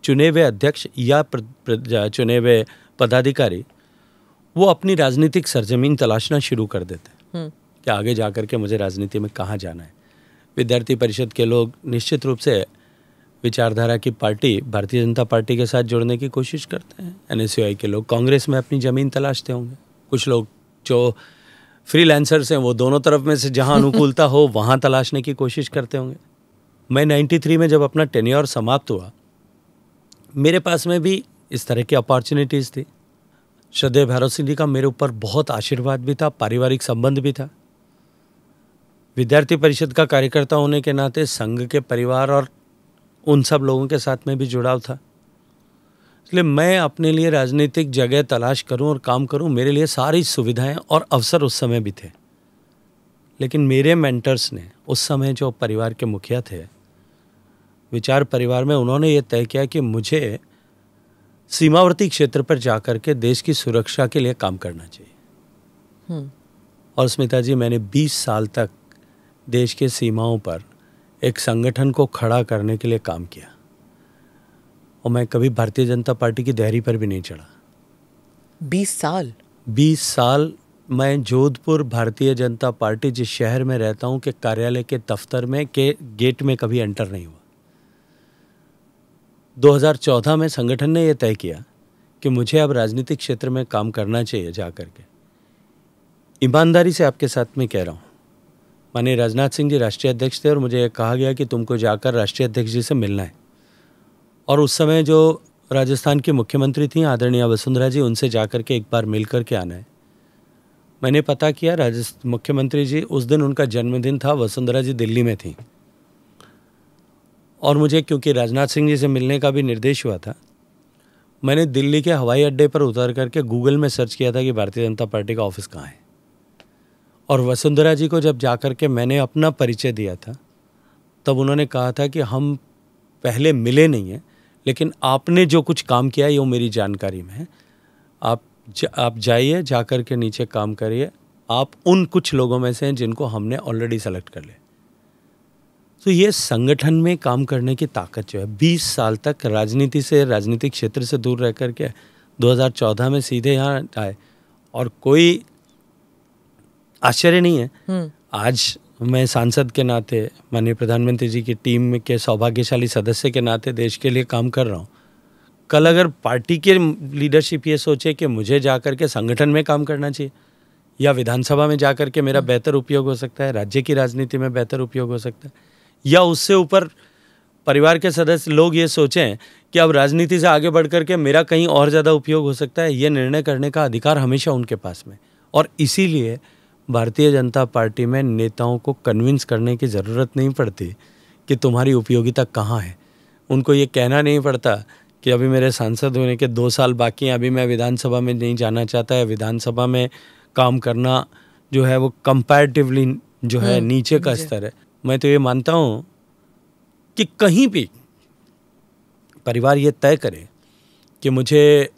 चुने हुए अध्यक्ष या चुने हुए पदाधिकारी वो अपनी राजनीतिक सरजमीन तलाशना शुरू कर देते हैं हम्म। कि आगे जाकर के मुझे राजनीति में कहाँ जाना है विद्यार्थी परिषद के लोग निश्चित रूप से विचारधारा की पार्टी भारतीय जनता पार्टी के साथ जुड़ने की कोशिश करते हैं एन के लोग कांग्रेस में अपनी ज़मीन तलाशते होंगे कुछ लोग जो फ्री लैंसर्स हैं वो दोनों तरफ में से जहाँ अनुकूलता हो वहाँ तलाशने की कोशिश करते होंगे मैं 93 में जब अपना टेन्योर समाप्त हुआ मेरे पास में भी इस तरह की अपॉर्चुनिटीज़ थी श्रद्धे भैरव सिंह जी का मेरे ऊपर बहुत आशीर्वाद भी था पारिवारिक संबंध भी था विद्यार्थी परिषद का कार्यकर्ता होने के नाते संघ के परिवार और उन सब लोगों के साथ में भी जुड़ाव था इसलिए मैं अपने लिए राजनीतिक जगह तलाश करूं और काम करूं मेरे लिए सारी सुविधाएं और अवसर उस समय भी थे लेकिन मेरे मेंटर्स ने उस समय जो परिवार के मुखिया थे विचार परिवार में उन्होंने ये तय किया कि मुझे सीमावर्ती क्षेत्र पर जाकर के देश की सुरक्षा के लिए काम करना चाहिए हम्म। और स्मिता जी मैंने 20 साल तक देश के सीमाओं पर एक संगठन को खड़ा करने के लिए काम किया और मैं कभी भारतीय जनता पार्टी की दहरी पर भी नहीं चढ़ा बीस साल बीस साल मैं जोधपुर भारतीय जनता पार्टी जिस शहर में रहता हूँ के कार्यालय के दफ्तर में के गेट में कभी एंटर नहीं हुआ 2014 में संगठन ने यह तय किया कि मुझे अब राजनीतिक क्षेत्र में काम करना चाहिए जा करके ईमानदारी से आपके साथ में कह रहा हूँ माननीय राजनाथ सिंह जी राष्ट्रीय अध्यक्ष थे और मुझे कहा गया कि तुमको जाकर राष्ट्रीय अध्यक्ष जी से मिलना है और उस समय जो राजस्थान की मुख्यमंत्री थी आदरणीय वसुंधरा जी उनसे जा कर के एक बार मिल कर के आना है मैंने पता किया राजस्थ मुख्यमंत्री जी उस दिन उनका जन्मदिन था वसुंधरा जी दिल्ली में थी और मुझे क्योंकि राजनाथ सिंह जी से मिलने का भी निर्देश हुआ था मैंने दिल्ली के हवाई अड्डे पर उतर करके गूगल में सर्च किया था कि भारतीय जनता पार्टी का ऑफिस कहाँ है और वसुंधरा जी को जब जा कर के मैंने अपना परिचय दिया था तब उन्होंने कहा था कि हम पहले मिले नहीं हैं लेकिन आपने जो कुछ काम किया है वो मेरी जानकारी में है आप जा, आप जाइए जा कर के नीचे काम करिए आप उन कुछ लोगों में से हैं जिनको हमने ऑलरेडी सेलेक्ट कर लिया तो ये संगठन में काम करने की ताकत जो है बीस साल तक राजनीति से राजनीतिक क्षेत्र से दूर रह कर के 2014 में सीधे यहाँ आए और कोई आश्चर्य नहीं है हम्म। आज मैं सांसद के नाते माननीय प्रधानमंत्री जी की टीम के सौभाग्यशाली सदस्य के नाते देश के लिए काम कर रहा हूँ कल अगर पार्टी के लीडरशिप ये सोचे कि मुझे जा कर के संगठन में काम करना चाहिए या विधानसभा में जा कर के मेरा हम्म। बेहतर उपयोग हो सकता है राज्य की राजनीति में बेहतर उपयोग हो सकता है या उससे ऊपर परिवार के सदस्य लोग ये सोचें कि अब राजनीति से आगे बढ़ करके मेरा कहीं और ज़्यादा उपयोग हो सकता है ये निर्णय करने का अधिकार हमेशा उनके पास में और इसीलिए भारतीय जनता पार्टी में नेताओं को कन्विंस करने की ज़रूरत नहीं पड़ती कि तुम्हारी उपयोगिता कहाँ है उनको ये कहना नहीं पड़ता कि अभी मेरे सांसद होने के दो साल बाकी हैं अभी मैं विधानसभा में नहीं जाना चाहता है विधानसभा में काम करना जो है वो कंपैरेटिवली जो है हम्म, नीचे का स्तर है मैं तो ये मानता हूँ कि कहीं भी परिवार ये तय करे कि मुझे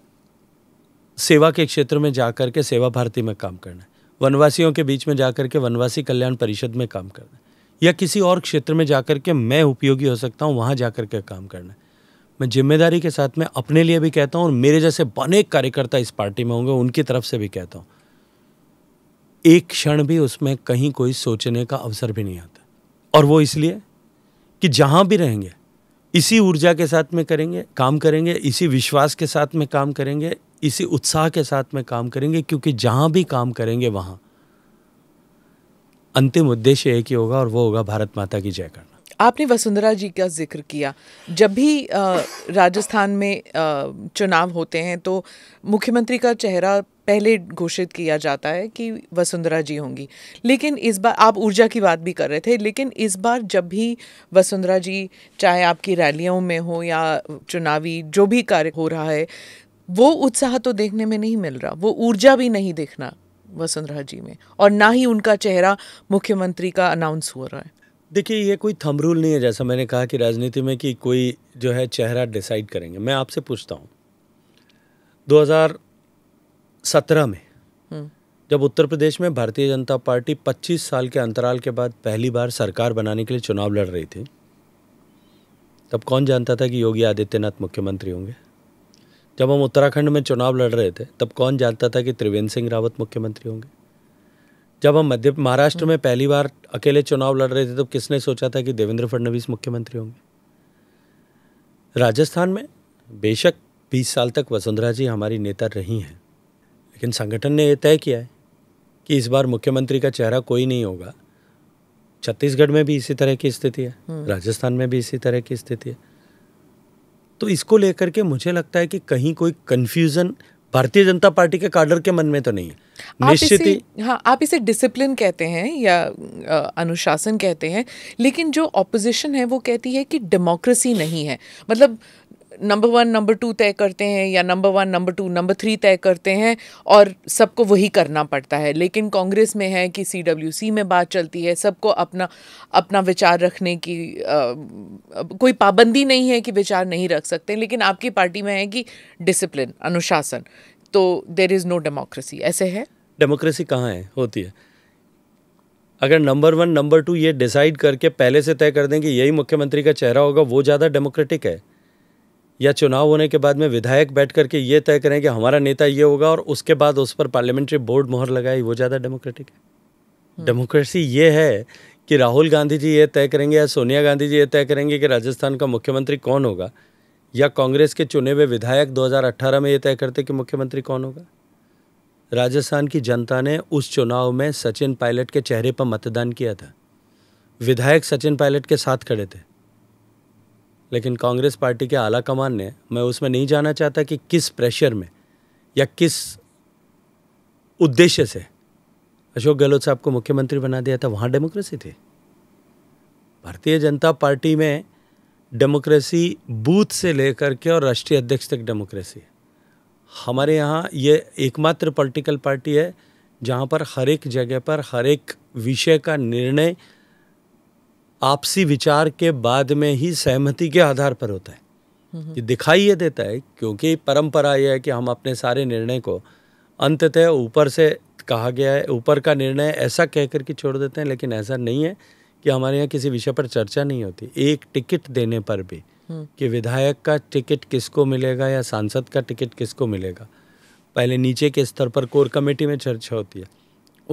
सेवा के क्षेत्र में जा कर के सेवा भारती में काम करना है वनवासियों के बीच में जाकर के वनवासी कल्याण परिषद में काम करना या किसी और क्षेत्र में जाकर के मैं उपयोगी हो सकता हूँ वहाँ जाकर के काम करना मैं जिम्मेदारी के साथ में अपने लिए भी कहता हूँ और मेरे जैसे अनेक कार्यकर्ता इस पार्टी में होंगे उनकी तरफ से भी कहता हूँ एक क्षण भी उसमें कहीं कोई सोचने का अवसर भी नहीं आता और वो इसलिए कि जहाँ भी रहेंगे इसी ऊर्जा के साथ में करेंगे काम करेंगे इसी विश्वास के साथ में काम करेंगे इसी उत्साह के साथ में काम करेंगे क्योंकि जहाँ भी काम करेंगे वहाँ अंतिम उद्देश्य एक ही होगा और वो होगा भारत माता की जय करना आपने वसुंधरा जी का जिक्र किया जब भी राजस्थान में चुनाव होते हैं तो मुख्यमंत्री का चेहरा पहले घोषित किया जाता है कि वसुंधरा जी होंगी लेकिन इस बार आप ऊर्जा की बात भी कर रहे थे लेकिन इस बार जब भी वसुंधरा जी चाहे आपकी रैलियों में हो या चुनावी जो भी कार्य हो रहा है वो उत्साह तो देखने में नहीं मिल रहा वो ऊर्जा भी नहीं देखना वसुंधरा जी में और ना ही उनका चेहरा मुख्यमंत्री का अनाउंस हो रहा है देखिए ये कोई थम रूल नहीं है जैसा मैंने कहा कि राजनीति में कि कोई जो है चेहरा डिसाइड करेंगे मैं आपसे पूछता हूँ 2017 में हम्म। जब उत्तर प्रदेश में भारतीय जनता पार्टी 25 साल के अंतराल के बाद पहली बार सरकार बनाने के लिए चुनाव लड़ रही थी तब कौन जानता था कि योगी आदित्यनाथ मुख्यमंत्री होंगे जब हम उत्तराखंड में चुनाव लड़ रहे थे तब कौन जानता था कि त्रिवेंद्र सिंह रावत मुख्यमंत्री होंगे जब हम मध्य महाराष्ट्र में पहली बार अकेले चुनाव लड़ रहे थे तब किसने सोचा था कि देवेंद्र फडणवीस मुख्यमंत्री होंगे राजस्थान में बेशक 20 साल तक वसुंधरा जी हमारी नेता रही हैं लेकिन संगठन ने यह तय किया है कि इस बार मुख्यमंत्री का चेहरा कोई नहीं होगा छत्तीसगढ़ में भी इसी तरह की स्थिति है हम्म। राजस्थान में भी इसी तरह की स्थिति है तो इसको लेकर के मुझे लगता है कि कहीं कोई कन्फ्यूज़न भारतीय जनता पार्टी के कार्डर के मन में तो नहीं निश्चित ही हाँ आप इसे डिसिप्लिन कहते हैं या आ, अनुशासन कहते हैं लेकिन जो ऑपोजिशन है वो कहती है कि डेमोक्रेसी नहीं है मतलब नंबर वन नंबर टू तय करते हैं या number one number two number three तय करते हैं और सबको वही करना पड़ता है लेकिन कांग्रेस में है कि सी में बात चलती है सबको अपना अपना विचार रखने की आ, कोई पाबंदी नहीं है कि विचार नहीं रख सकते लेकिन आपकी पार्टी में है कि डिसिप्लिन अनुशासन तो देर इज़ नो डेमोक्रेसी ऐसे है डेमोक्रेसी कहाँ है होती है अगर नंबर वन नंबर टू ये डिसाइड करके पहले से तय कर दें कि यही मुख्यमंत्री का चेहरा होगा वो ज़्यादा डेमोक्रेटिक है या चुनाव होने के बाद में विधायक बैठ करके ये तय करें कि हमारा नेता ये होगा और उसके बाद उस पर पार्लियामेंट्री बोर्ड मोहर लगाए वो ज़्यादा डेमोक्रेटिक है हम्म। डेमोक्रेसी ये है कि राहुल गांधी जी ये तय करेंगे या सोनिया गांधी जी ये तय करेंगे कि राजस्थान का मुख्यमंत्री कौन होगा या कांग्रेस के चुने हुए विधायक 2018 में ये तय करते कि मुख्यमंत्री कौन होगा राजस्थान की जनता ने उस चुनाव में सचिन पायलट के चेहरे पर मतदान किया था विधायक सचिन पायलट के साथ खड़े थे लेकिन कांग्रेस पार्टी के आला कमान ने मैं उसमें नहीं जाना चाहता कि किस प्रेशर में या किस उद्देश्य से अशोक गहलोत साहब को मुख्यमंत्री बना दिया था वहाँ डेमोक्रेसी थी भारतीय जनता पार्टी में डेमोक्रेसी बूथ से लेकर के और राष्ट्रीय अध्यक्ष तक डेमोक्रेसी हमारे यहाँ ये एकमात्र पॉलिटिकल पार्टी है जहाँ पर हर एक जगह पर हर एक विषय का निर्णय आपसी विचार के बाद में ही सहमति के आधार पर होता है ये दिखाई ये देता है क्योंकि परंपरा यह है कि हम अपने सारे निर्णय को अंततः ऊपर से कहा गया है ऊपर का निर्णय ऐसा कह कर के छोड़ देते हैं लेकिन ऐसा नहीं है कि हमारे यहाँ किसी विषय पर चर्चा नहीं होती एक टिकट देने पर भी कि विधायक का टिकट किसको मिलेगा या सांसद का टिकट किसको मिलेगा पहले नीचे के स्तर पर कोर कमेटी में चर्चा होती है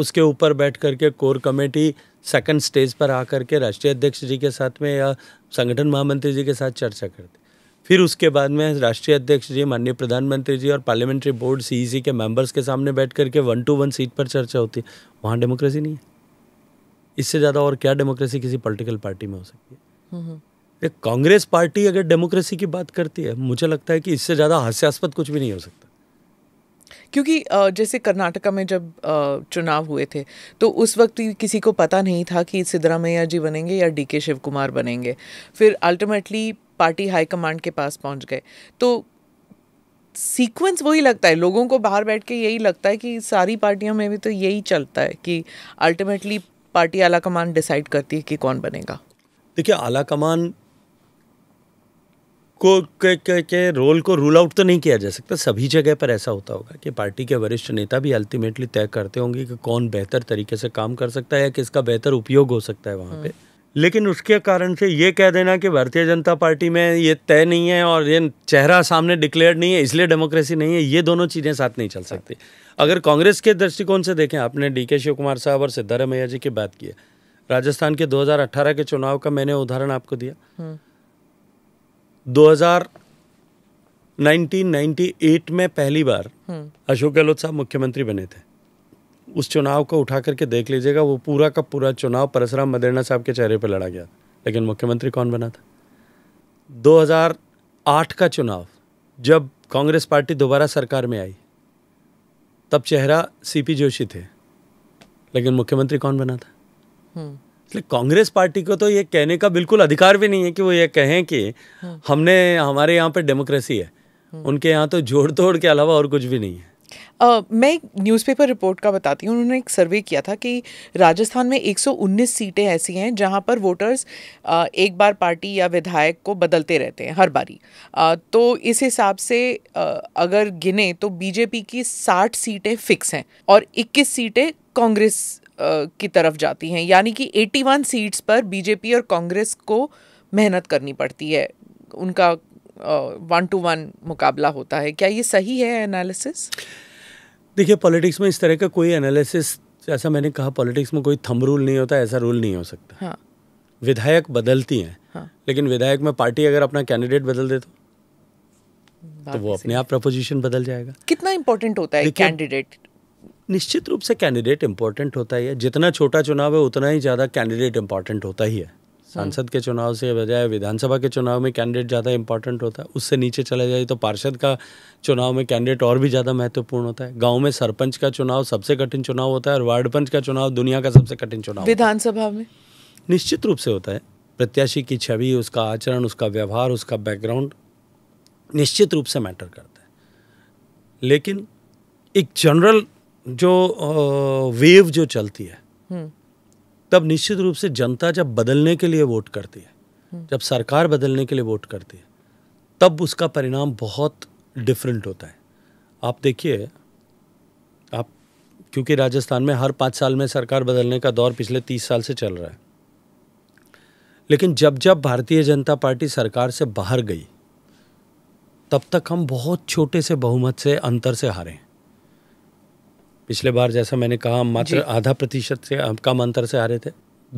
उसके ऊपर बैठ करके कोर कमेटी सेकंड स्टेज पर आकर के राष्ट्रीय अध्यक्ष जी के साथ में या संगठन महामंत्री जी के साथ चर्चा करते फिर उसके बाद में राष्ट्रीय अध्यक्ष जी माननीय प्रधानमंत्री जी और पार्लियामेंट्री बोर्ड सी के मेंबर्स के सामने बैठ करके वन टू वन सीट पर चर्चा होती है वहाँ डेमोक्रेसी नहीं है इससे ज़्यादा और क्या डेमोक्रेसी किसी पॉलिटिकल पार्टी में हो सकती है हम्म, हम्म। एक कांग्रेस पार्टी अगर डेमोक्रेसी की बात करती है मुझे लगता है कि इससे ज़्यादा हास्यास्पद कुछ भी नहीं हो सकता क्योंकि जैसे कर्नाटका में जब चुनाव हुए थे तो उस वक्त किसी को पता नहीं था कि सिद्धरामैया जी बनेंगे या डी के शिव कुमार बनेंगे फिर अल्टीमेटली पार्टी हाईकमांड के पास पहुंच गए तो सीक्वेंस वही लगता है लोगों को बाहर बैठ के यही लगता है कि सारी पार्टियों में भी तो यही चलता है कि अल्टीमेटली पार्टी आला कमान डिसाइड करती है कि कौन बनेगा देखिए आला कमान को के, के, के रोल को रूल आउट तो नहीं किया जा सकता सभी जगह पर ऐसा होता होगा कि पार्टी के वरिष्ठ नेता भी अल्टीमेटली तय करते होंगे कि कौन बेहतर तरीके से काम कर सकता है या किसका बेहतर उपयोग हो सकता है वहाँ पे हम्म। लेकिन उसके कारण से ये कह देना कि भारतीय जनता पार्टी में ये तय नहीं है और ये चेहरा सामने डिक्लेयर नहीं है इसलिए डेमोक्रेसी नहीं है ये दोनों चीज़ें साथ नहीं चल सकती अगर कांग्रेस के दृष्टिकोण से देखें आपने डी के शिव कुमार साहब और सिद्धारमैया जी की बात की राजस्थान के 2018 के चुनाव का मैंने उदाहरण आपको दिया हम्म। 1998 में पहली बार हम्म। अशोक गहलोत साहब मुख्यमंत्री बने थे उस चुनाव को उठा करके देख लीजिएगा वो पूरा का पूरा चुनाव परसराम मदेना साहब के चेहरे पर लड़ा गया लेकिन मुख्यमंत्री कौन बना था 2008 का चुनाव जब कांग्रेस पार्टी दोबारा सरकार में आई तब चेहरा सीपी जोशी थे लेकिन मुख्यमंत्री कौन बना था हम्म। इसलिए कांग्रेस पार्टी को तो ये कहने का बिल्कुल अधिकार भी नहीं है कि वो ये कहें कि हाँ। हमने हमारे यहाँ पे डेमोक्रेसी है हाँ। उनके यहाँ तो जोड़ तोड़ के अलावा और कुछ भी नहीं है Uh, मैं एक न्यूज़पेपर रिपोर्ट का बताती हूँ उन्होंने एक सर्वे किया था कि राजस्थान में 119 सीटें ऐसी हैं जहाँ पर वोटर्स uh, एक बार पार्टी या विधायक को बदलते रहते हैं हर बारी uh, तो इस हिसाब से अगर गिने तो बीजेपी की 60 सीटें फिक्स हैं और 21 सीटें कांग्रेस की तरफ जाती हैं यानी कि 81 सीट्स पर बीजेपी और कांग्रेस को मेहनत करनी पड़ती है उनका वन टू वन मुकाबला होता है क्या ये सही है एनालिसिस देखिए पॉलिटिक्स में इस तरह का कोई एनालिसिस जैसा मैंने कहा पॉलिटिक्स में कोई थम रूल नहीं होता ऐसा रूल नहीं हो सकता हाँ विधायक बदलती हैं हाँ। लेकिन विधायक में पार्टी अगर अपना कैंडिडेट बदल दे तो, तो वो अपने आप प्रपोजिशन बदल जाएगा कितना इंपॉर्टेंट होता है कैंडिडेट निश्चित रूप से कैंडिडेट इम्पोर्टेंट होता ही है जितना छोटा चुनाव है उतना ही ज़्यादा कैंडिडेट इम्पोर्टेंट होता ही है सांसद के चुनाव से बजाय विधानसभा के चुनाव में कैंडिडेट ज़्यादा इंपॉर्टेंट होता है उससे नीचे चले जाए तो पार्षद का चुनाव में कैंडिडेट और भी ज़्यादा महत्वपूर्ण होता है गांव में सरपंच का चुनाव सबसे कठिन चुनाव होता है और वार्ड पंच का चुनाव दुनिया का सबसे कठिन चुनाव विधानसभा में निश्चित रूप से होता है प्रत्याशी की छवि उसका आचरण उसका व्यवहार उसका बैकग्राउंड निश्चित रूप से मैटर करता है लेकिन एक जनरल जो वेव जो चलती है हम्म। तब निश्चित रूप से जनता जब बदलने के लिए वोट करती है हम्म। जब सरकार बदलने के लिए वोट करती है तब उसका परिणाम बहुत डिफरेंट होता है आप देखिए आप क्योंकि राजस्थान में हर पाँच साल में सरकार बदलने का दौर पिछले तीस साल से चल रहा है लेकिन जब जब भारतीय जनता पार्टी सरकार से बाहर गई तब तक हम बहुत छोटे से बहुमत से अंतर से हारे हैं पिछले बार जैसा मैंने कहा हम मात्र आधा प्रतिशत से कम अंतर से आ रहे थे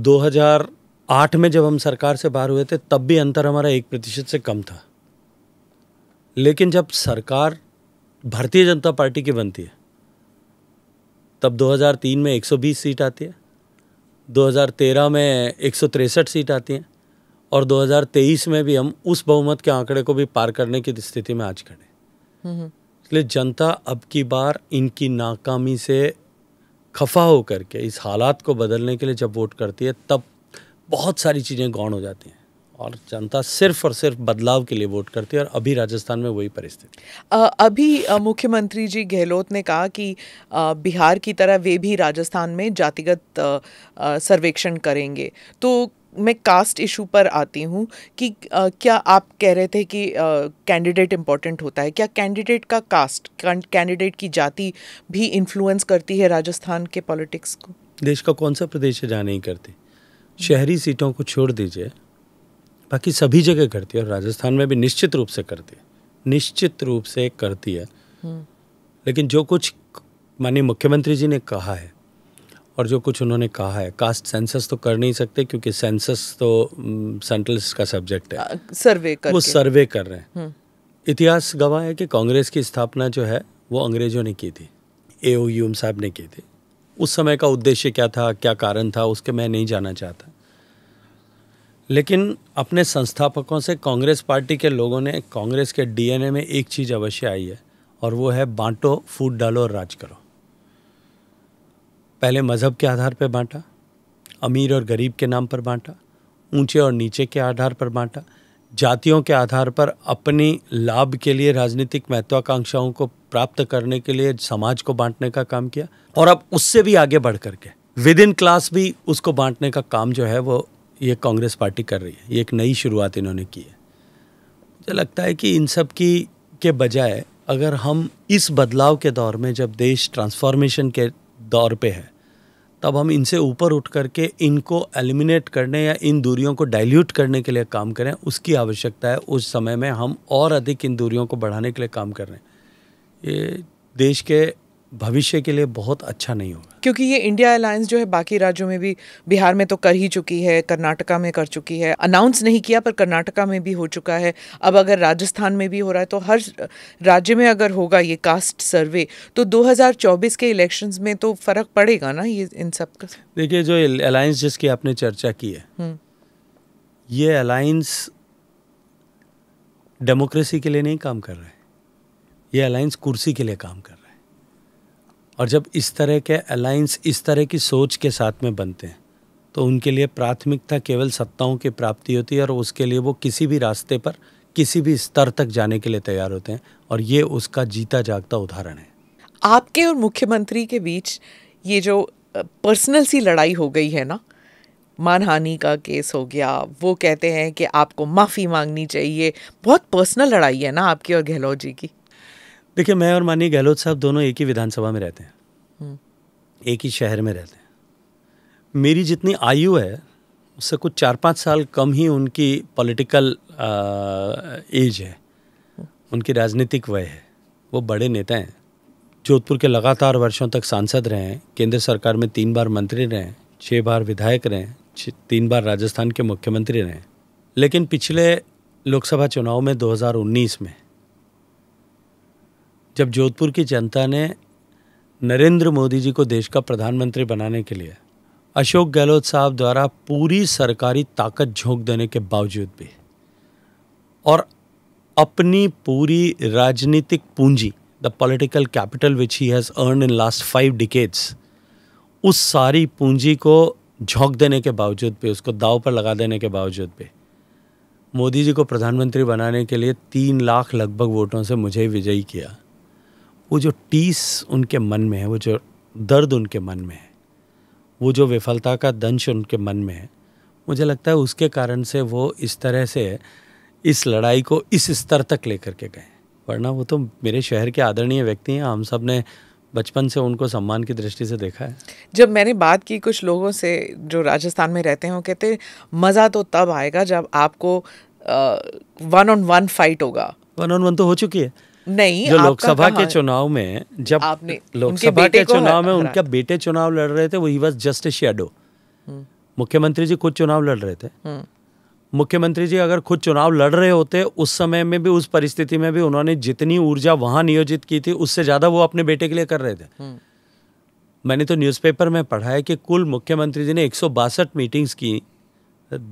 2008 में जब हम सरकार से बाहर हुए थे तब भी अंतर हमारा एक प्रतिशत से कम था लेकिन जब सरकार भारतीय जनता पार्टी की बनती है तब 2003 में 120 सीट आती है 2013 में एक सीट आती हैं और 2023 में भी हम उस बहुमत के आंकड़े को भी पार करने की स्थिति में आज खड़े इसलिए जनता अब की बार इनकी नाकामी से खफा हो करके इस हालात को बदलने के लिए जब वोट करती है तब बहुत सारी चीज़ें गौण हो जाती हैं और जनता सिर्फ और सिर्फ बदलाव के लिए वोट करती है और अभी राजस्थान में वही परिस्थिति अभी मुख्यमंत्री जी गहलोत ने कहा कि आ, बिहार की तरह वे भी राजस्थान में जातिगत सर्वेक्षण करेंगे तो मैं कास्ट इशू पर आती हूँ कि आ, क्या आप कह रहे थे कि कैंडिडेट इम्पोर्टेंट होता है क्या कैंडिडेट का कास्ट कैंडिडेट की जाति भी इन्फ्लुएंस करती है राजस्थान के पॉलिटिक्स को देश का कौन सा प्रदेश है जहाँ नहीं करती शहरी सीटों को छोड़ दीजिए बाकी सभी जगह करती है और राजस्थान में भी निश्चित रूप से करती है निश्चित रूप से करती है हम्म। लेकिन जो कुछ माननीय मुख्यमंत्री जी ने कहा है और जो कुछ उन्होंने कहा है कास्ट सेंसस तो कर नहीं सकते क्योंकि सेंसस तो सेंट्रल का सब्जेक्ट है सर्वे कर वो सर्वे कर रहे हैं हम्म। इतिहास गवाह है कि कांग्रेस की स्थापना जो है वो अंग्रेजों ने की थी ए ओ यूम साहब ने की थी उस समय का उद्देश्य क्या था क्या कारण था उसके मैं नहीं जाना चाहता लेकिन अपने संस्थापकों से कांग्रेस पार्टी के लोगों ने कांग्रेस के डीएनए में एक चीज़ अवश्य आई है और वो है बांटो फूट डालो और राज करो पहले मज़हब के आधार पर बांटा अमीर और गरीब के नाम पर बांटा ऊंचे और नीचे के आधार पर बांटा जातियों के आधार पर अपनी लाभ के लिए राजनीतिक महत्वाकांक्षाओं को प्राप्त करने के लिए समाज को बांटने का काम किया और अब उससे भी आगे बढ़ करके विद इन क्लास भी उसको बांटने का काम जो है वो ये कांग्रेस पार्टी कर रही है ये एक नई शुरुआत इन्होंने की है मुझे लगता है कि इन सब की के बजाय अगर हम इस बदलाव के दौर में जब देश ट्रांसफॉर्मेशन के दौर पे है तब हम इनसे ऊपर उठ करके इनको एलिमिनेट करने या इन दूरियों को डाइल्यूट करने के लिए काम करें उसकी आवश्यकता है उस समय में हम और अधिक इन दूरियों को बढ़ाने के लिए काम कर रहे हैं ये देश के भविष्य के लिए बहुत अच्छा नहीं होगा क्योंकि ये इंडिया अलायंस जो है बाकी राज्यों में भी बिहार में तो कर ही चुकी है कर्नाटका में कर चुकी है अनाउंस नहीं किया पर कर्नाटका में भी हो चुका है अब अगर राजस्थान में भी हो रहा है तो हर राज्य में अगर होगा ये कास्ट सर्वे तो 2024 के इलेक्शंस में तो फ़र्क पड़ेगा ना ये इन सब का देखिए जो अलायंस जिसकी आपने चर्चा की है हम्म। ये अलायंस डेमोक्रेसी के लिए नहीं काम कर रहे ये अलायंस कुर्सी के लिए काम कर रहे और जब इस तरह के अलायंस इस तरह की सोच के साथ में बनते हैं तो उनके लिए प्राथमिकता केवल सत्ताओं की प्राप्ति होती है और उसके लिए वो किसी भी रास्ते पर किसी भी स्तर तक जाने के लिए तैयार होते हैं और ये उसका जीता जागता उदाहरण है आपके और मुख्यमंत्री के बीच ये जो पर्सनल सी लड़ाई हो गई है ना मानहानि का केस हो गया वो कहते हैं कि आपको माफ़ी मांगनी चाहिए बहुत पर्सनल लड़ाई है ना आपकी और गहलोत जी की देखिए मैं और माननीय गहलोत साहब दोनों एक ही विधानसभा में रहते हैं हम्म। एक ही शहर में रहते हैं मेरी जितनी आयु है उससे कुछ चार पाँच साल कम ही उनकी पॉलिटिकल एज है उनकी राजनीतिक वय है वो बड़े नेता हैं जोधपुर के लगातार वर्षों तक सांसद रहे हैं केंद्र सरकार में तीन बार मंत्री रहे हैं छः बार विधायक रहे हैं तीन बार राजस्थान के मुख्यमंत्री रहे हैं लेकिन पिछले लोकसभा चुनाव में 2019 में जब जोधपुर की जनता ने नरेंद्र मोदी जी को देश का प्रधानमंत्री बनाने के लिए अशोक गहलोत साहब द्वारा पूरी सरकारी ताकत झोंक देने के बावजूद भी और अपनी पूरी राजनीतिक पूंजी the political capital which he has earn in last five decades उस सारी पूंजी को झोंक देने के बावजूद भी उसको दाव पर लगा देने के बावजूद भी मोदी जी को प्रधानमंत्री बनाने के लिए तीन लाख लगभग वोटों से मुझे विजयी किया वो जो टीस उनके मन में है वो जो दर्द उनके मन में है वो जो विफलता का दंश उनके मन में है मुझे लगता है उसके कारण से वो इस तरह से इस लड़ाई को इस स्तर तक लेकर के गए वरना वो तो मेरे शहर के आदरणीय व्यक्ति हैं हम सब ने बचपन से उनको सम्मान की दृष्टि से देखा है जब मैंने बात की कुछ लोगों से जो राजस्थान में रहते हैं वो कहते मज़ा तो तब आएगा जब आपको वन ऑन वन फाइट होगा वन ऑन वन तो हो चुकी है नहीं जो लोकसभा के चुनाव में जब आपने लोकसभा के चुनाव में हाँ। उनका बेटे चुनाव लड़ रहे थे वो ही वॉज जस्ट शेडो मुख्यमंत्री जी खुद चुनाव लड़ रहे थे हम्म। मुख्यमंत्री जी अगर खुद चुनाव लड़ रहे होते उस समय में भी उस परिस्थिति में भी उन्होंने जितनी ऊर्जा वहां नियोजित की थी उससे ज्यादा वो अपने बेटे के लिए कर रहे थे हम्म। मैंने तो न्यूज़पेपर में पढ़ा है कि कुल मुख्यमंत्री जी ने एक मीटिंग्स की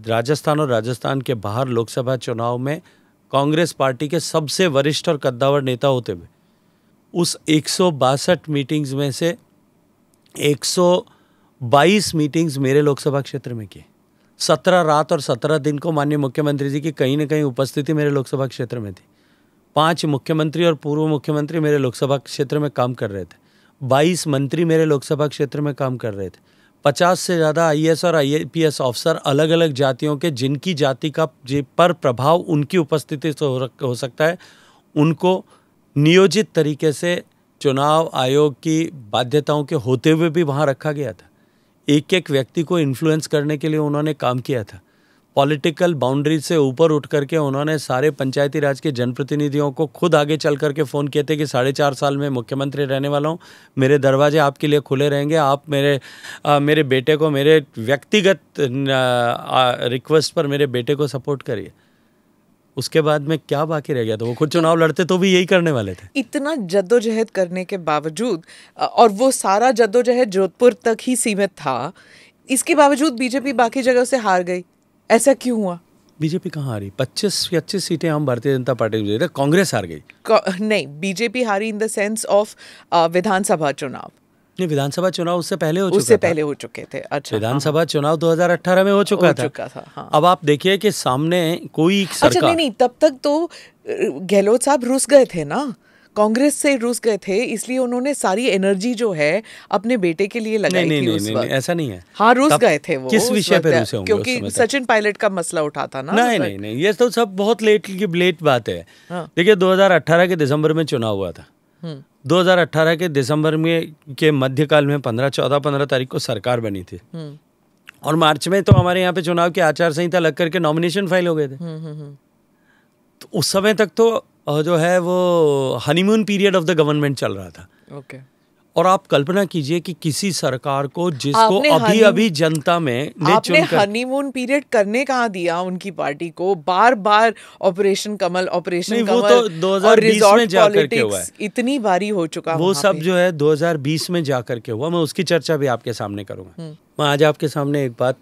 राजस्थान और राजस्थान के बाहर लोकसभा चुनाव में कांग्रेस पार्टी के सबसे वरिष्ठ और कद्दावर नेता होते हुए उस एक मीटिंग्स में से 122 मीटिंग्स मेरे लोकसभा क्षेत्र में की सत्रह रात और सत्रह दिन को माननीय मुख्यमंत्री जी की कहीं ना कहीं उपस्थिति मेरे लोकसभा क्षेत्र में थी पांच मुख्यमंत्री और पूर्व मुख्यमंत्री मेरे लोकसभा क्षेत्र में काम कर रहे थे बाईस मंत्री मेरे लोकसभा क्षेत्र में काम कर रहे थे पचास से ज़्यादा आई और आई अफसर अलग अलग जातियों के जिनकी जाति का पर प्रभाव उनकी उपस्थिति से हो सकता है उनको नियोजित तरीके से चुनाव आयोग की बाध्यताओं के होते हुए भी वहाँ रखा गया था एक एक व्यक्ति को इन्फ्लुएंस करने के लिए उन्होंने काम किया था पॉलिटिकल बाउंड्री से ऊपर उठ करके उन्होंने सारे पंचायती राज के जनप्रतिनिधियों को खुद आगे चल करके फ़ोन किए थे कि साढ़े चार साल में मुख्यमंत्री रहने वाला हूँ मेरे दरवाजे आपके लिए खुले रहेंगे आप मेरे आ, मेरे बेटे को मेरे व्यक्तिगत रिक्वेस्ट पर मेरे बेटे को सपोर्ट करिए उसके बाद में क्या बाकी रह गया था तो वो खुद चुनाव लड़ते तो भी यही करने वाले थे इतना जद्दोजहद करने के बावजूद और वो सारा जद्दोजहद जोधपुर तक ही सीमित था इसके बावजूद बीजेपी बाकी जगह से हार गई ऐसा क्यों हुआ बीजेपी कहाँ हारी पच्चीस पच्चीस सीटें हम भारतीय जनता पार्टी को कांग्रेस हार गई नहीं बीजेपी हारी इन द सेंस ऑफ विधानसभा चुनाव नहीं विधानसभा चुनाव उससे पहले हो उससे चुका पहले था। हो चुके थे अच्छा विधानसभा हाँ। चुनाव 2018 में हो चुका हो था, चुका था हाँ। अब आप देखिए कि सामने कोई सरकार अच्छा नहीं, नहीं तब तक तो गहलोत साहब रुस गए थे ना कांग्रेस से रूस गए थे इसलिए उन्होंने सारी एनर्जी जो है अपने बेटे के लिए लगाई नहीं, थी नहीं, उस नहीं, वक्त ऐसा नहीं है हाँ रूस गए थे वो किस विषय पर रूस क्योंकि सचिन पायलट का मसला उठा था ना नहीं नहीं नहीं ये तो सब बहुत लेट की लेट बात है हाँ। देखिये दो के दिसंबर में चुनाव हुआ था 2018 हम्म। के दिसंबर में के मध्यकाल में 15 चौदह पंद्रह तारीख को सरकार बनी थी हम्म। और मार्च में तो हमारे यहाँ पे चुनाव के आचार संहिता लग करके नॉमिनेशन फाइल हो गए थे हम्म, तो उस समय तक तो जो है वो honeymoon period of the government चल रहा था ओके okay. और आप कल्पना कीजिए कि किसी सरकार को जिसको अभी अभी जनता में ने आपने हनीमून पीरियड करने कहा दिया उनकी पार्टी को बार बार ऑपरेशन कमल ऑपरेशन कमल तो 2020 में जा करके हुआ है इतनी बारी हो चुका वो सब जो है 2020 में जा करके हुआ मैं उसकी चर्चा भी आपके सामने करूंगा हम्म। मैं आज आपके सामने एक बात